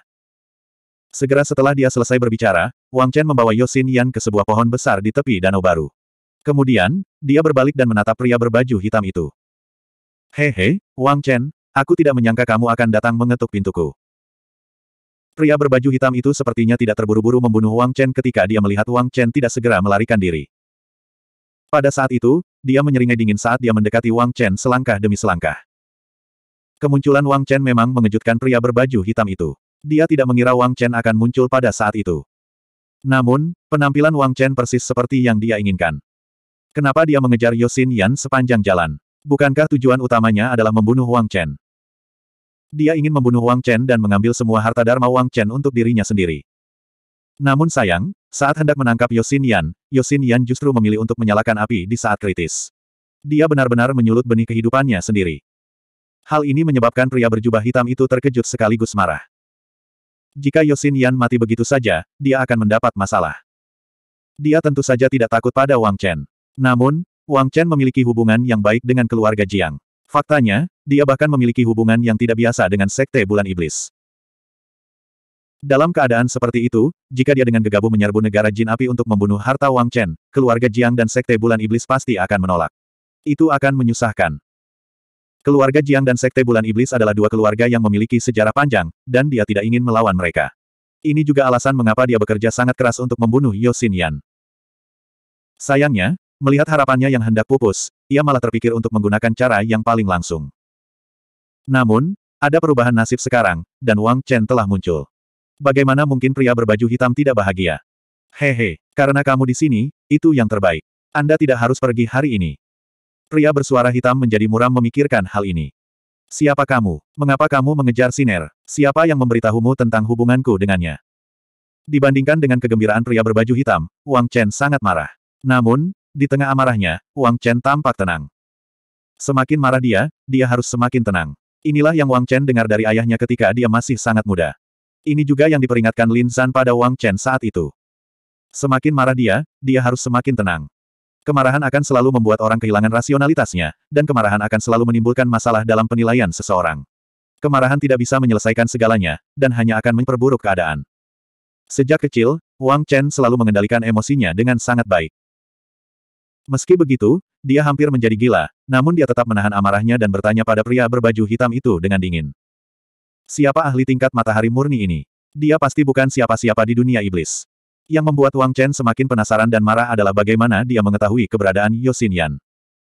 Segera setelah dia selesai berbicara, Wang Chen membawa Yosin Yan ke sebuah pohon besar di tepi danau baru. Kemudian, dia berbalik dan menatap pria berbaju hitam itu. Hehe, Wang Chen, aku tidak menyangka kamu akan datang mengetuk pintuku. Pria berbaju hitam itu sepertinya tidak terburu-buru membunuh Wang Chen ketika dia melihat Wang Chen tidak segera melarikan diri. Pada saat itu, dia menyeringai dingin saat dia mendekati Wang Chen selangkah demi selangkah. Kemunculan Wang Chen memang mengejutkan pria berbaju hitam itu. Dia tidak mengira Wang Chen akan muncul pada saat itu. Namun, penampilan Wang Chen persis seperti yang dia inginkan. Kenapa dia mengejar Yosin Yan sepanjang jalan? Bukankah tujuan utamanya adalah membunuh Wang Chen? Dia ingin membunuh Wang Chen dan mengambil semua harta Dharma Wang Chen untuk dirinya sendiri. Namun sayang, saat hendak menangkap Yosin Yan, Yosin Yan justru memilih untuk menyalakan api di saat kritis. Dia benar-benar menyulut benih kehidupannya sendiri. Hal ini menyebabkan pria berjubah hitam itu terkejut sekaligus marah. Jika Yosin Yan mati begitu saja, dia akan mendapat masalah. Dia tentu saja tidak takut pada Wang Chen. Namun, Wang Chen memiliki hubungan yang baik dengan keluarga Jiang. Faktanya, dia bahkan memiliki hubungan yang tidak biasa dengan Sekte Bulan Iblis. Dalam keadaan seperti itu, jika dia dengan gegabah menyerbu negara Jin Api untuk membunuh harta Wang Chen, keluarga Jiang dan Sekte Bulan Iblis pasti akan menolak. Itu akan menyusahkan. Keluarga Jiang dan Sekte Bulan Iblis adalah dua keluarga yang memiliki sejarah panjang, dan dia tidak ingin melawan mereka. Ini juga alasan mengapa dia bekerja sangat keras untuk membunuh Yosin Yan. Sayangnya, Melihat harapannya yang hendak pupus, ia malah terpikir untuk menggunakan cara yang paling langsung. Namun, ada perubahan nasib sekarang, dan Wang Chen telah muncul. Bagaimana mungkin pria berbaju hitam tidak bahagia? Hehe, karena kamu di sini, itu yang terbaik. Anda tidak harus pergi hari ini. Pria bersuara hitam menjadi muram memikirkan hal ini. Siapa kamu? Mengapa kamu mengejar Siner? Siapa yang memberitahumu tentang hubunganku dengannya? Dibandingkan dengan kegembiraan pria berbaju hitam, Wang Chen sangat marah. Namun, di tengah amarahnya, Wang Chen tampak tenang. Semakin marah dia, dia harus semakin tenang. Inilah yang Wang Chen dengar dari ayahnya ketika dia masih sangat muda. Ini juga yang diperingatkan Lin Zan pada Wang Chen saat itu. Semakin marah dia, dia harus semakin tenang. Kemarahan akan selalu membuat orang kehilangan rasionalitasnya, dan kemarahan akan selalu menimbulkan masalah dalam penilaian seseorang. Kemarahan tidak bisa menyelesaikan segalanya, dan hanya akan memperburuk keadaan. Sejak kecil, Wang Chen selalu mengendalikan emosinya dengan sangat baik. Meski begitu, dia hampir menjadi gila, namun dia tetap menahan amarahnya dan bertanya pada pria berbaju hitam itu dengan dingin. Siapa ahli tingkat matahari murni ini? Dia pasti bukan siapa-siapa di dunia iblis. Yang membuat Wang Chen semakin penasaran dan marah adalah bagaimana dia mengetahui keberadaan Yosin Yan.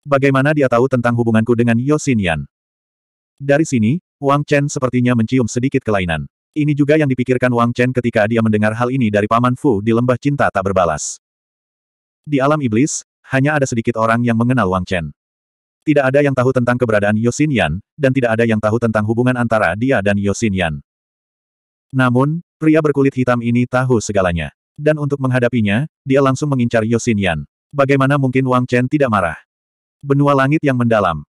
Bagaimana dia tahu tentang hubunganku dengan Yosin Yan? Dari sini, Wang Chen sepertinya mencium sedikit kelainan. Ini juga yang dipikirkan Wang Chen ketika dia mendengar hal ini dari Paman Fu di lembah cinta tak berbalas. Di alam iblis, hanya ada sedikit orang yang mengenal Wang Chen. Tidak ada yang tahu tentang keberadaan Yosin Yan, dan tidak ada yang tahu tentang hubungan antara dia dan Yosin Yan. Namun, pria berkulit hitam ini tahu segalanya. Dan untuk menghadapinya, dia langsung mengincar Yosin Yan. Bagaimana mungkin Wang Chen tidak marah? Benua langit yang mendalam.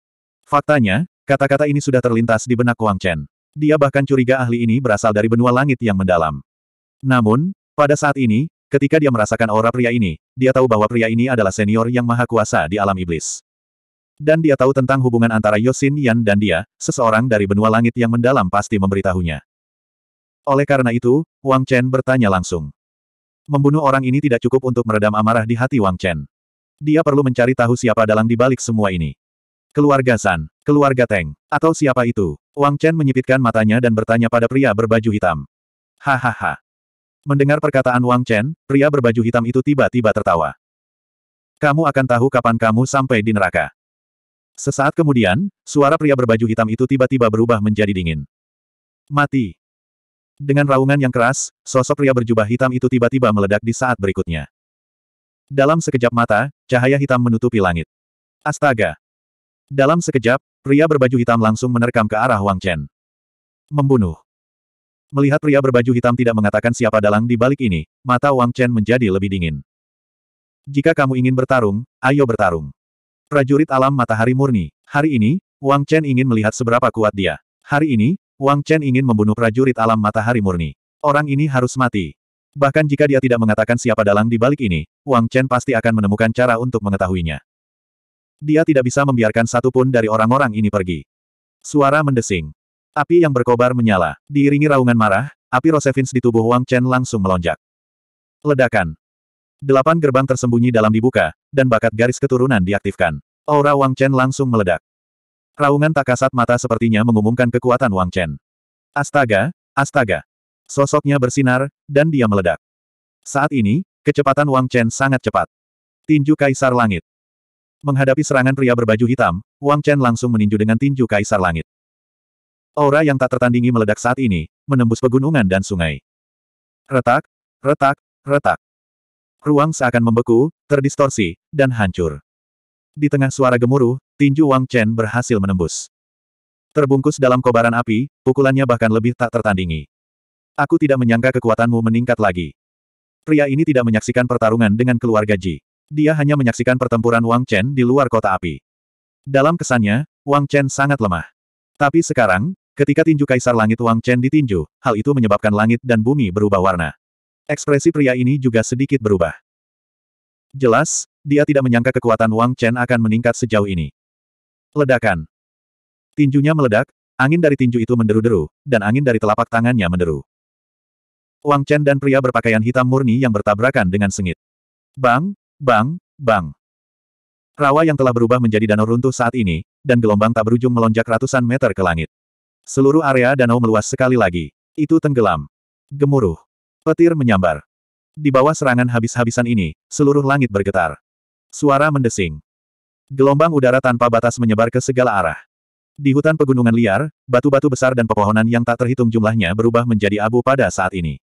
Faktanya, kata-kata ini sudah terlintas di benak Wang Chen. Dia bahkan curiga ahli ini berasal dari benua langit yang mendalam. Namun, pada saat ini, Ketika dia merasakan aura pria ini, dia tahu bahwa pria ini adalah senior yang maha kuasa di alam iblis. Dan dia tahu tentang hubungan antara Yosin Yan dan dia, seseorang dari benua langit yang mendalam pasti memberitahunya. Oleh karena itu, Wang Chen bertanya langsung. Membunuh orang ini tidak cukup untuk meredam amarah di hati Wang Chen. Dia perlu mencari tahu siapa dalang di balik semua ini. Keluarga San, keluarga Teng, atau siapa itu? Wang Chen menyipitkan matanya dan bertanya pada pria berbaju hitam. Hahaha, Mendengar perkataan Wang Chen, pria berbaju hitam itu tiba-tiba tertawa. Kamu akan tahu kapan kamu sampai di neraka. Sesaat kemudian, suara pria berbaju hitam itu tiba-tiba berubah menjadi dingin. Mati. Dengan raungan yang keras, sosok pria berjubah hitam itu tiba-tiba meledak di saat berikutnya. Dalam sekejap mata, cahaya hitam menutupi langit. Astaga! Dalam sekejap, pria berbaju hitam langsung menerkam ke arah Wang Chen. Membunuh. Melihat pria berbaju hitam tidak mengatakan siapa dalang di balik ini, mata Wang Chen menjadi lebih dingin. Jika kamu ingin bertarung, ayo bertarung. Prajurit alam matahari murni, hari ini, Wang Chen ingin melihat seberapa kuat dia. Hari ini, Wang Chen ingin membunuh prajurit alam matahari murni. Orang ini harus mati. Bahkan jika dia tidak mengatakan siapa dalang di balik ini, Wang Chen pasti akan menemukan cara untuk mengetahuinya. Dia tidak bisa membiarkan satupun dari orang-orang ini pergi. Suara mendesing. Api yang berkobar menyala. Diiringi raungan marah, api Rosevins di tubuh Wang Chen langsung melonjak. Ledakan. Delapan gerbang tersembunyi dalam dibuka, dan bakat garis keturunan diaktifkan. Aura Wang Chen langsung meledak. Raungan tak kasat mata sepertinya mengumumkan kekuatan Wang Chen. Astaga, astaga. Sosoknya bersinar, dan dia meledak. Saat ini, kecepatan Wang Chen sangat cepat. Tinju Kaisar Langit. Menghadapi serangan pria berbaju hitam, Wang Chen langsung meninju dengan tinju Kaisar Langit. Aura yang tak tertandingi meledak saat ini, menembus pegunungan dan sungai. Retak, retak, retak. Ruang seakan membeku, terdistorsi, dan hancur. Di tengah suara gemuruh, tinju Wang Chen berhasil menembus. Terbungkus dalam kobaran api, pukulannya bahkan lebih tak tertandingi. Aku tidak menyangka kekuatanmu meningkat lagi. Pria ini tidak menyaksikan pertarungan dengan keluarga Ji. Dia hanya menyaksikan pertempuran Wang Chen di luar kota api. Dalam kesannya, Wang Chen sangat lemah. Tapi sekarang, Ketika tinju Kaisar Langit Wang Chen ditinju, hal itu menyebabkan langit dan bumi berubah warna. Ekspresi pria ini juga sedikit berubah. Jelas, dia tidak menyangka kekuatan Wang Chen akan meningkat sejauh ini. Ledakan. Tinjunya meledak, angin dari tinju itu menderu-deru, dan angin dari telapak tangannya menderu. Wang Chen dan pria berpakaian hitam murni yang bertabrakan dengan sengit. Bang, bang, bang. Rawa yang telah berubah menjadi danau runtuh saat ini, dan gelombang tak berujung melonjak ratusan meter ke langit. Seluruh area danau meluas sekali lagi. Itu tenggelam. Gemuruh. Petir menyambar. Di bawah serangan habis-habisan ini, seluruh langit bergetar. Suara mendesing. Gelombang udara tanpa batas menyebar ke segala arah. Di hutan pegunungan liar, batu-batu besar dan pepohonan yang tak terhitung jumlahnya berubah menjadi abu pada saat ini.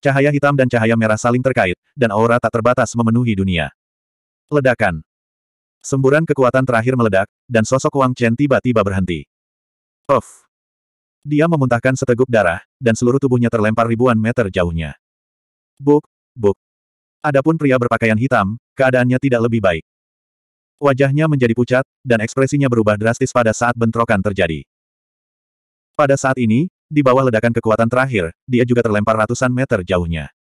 Cahaya hitam dan cahaya merah saling terkait, dan aura tak terbatas memenuhi dunia. Ledakan. Semburan kekuatan terakhir meledak, dan sosok Wang Chen tiba-tiba berhenti. Of. Dia memuntahkan seteguk darah, dan seluruh tubuhnya terlempar ribuan meter jauhnya. Buk, buk. Adapun pria berpakaian hitam, keadaannya tidak lebih baik. Wajahnya menjadi pucat, dan ekspresinya berubah drastis pada saat bentrokan terjadi. Pada saat ini, di bawah ledakan kekuatan terakhir, dia juga terlempar ratusan meter jauhnya.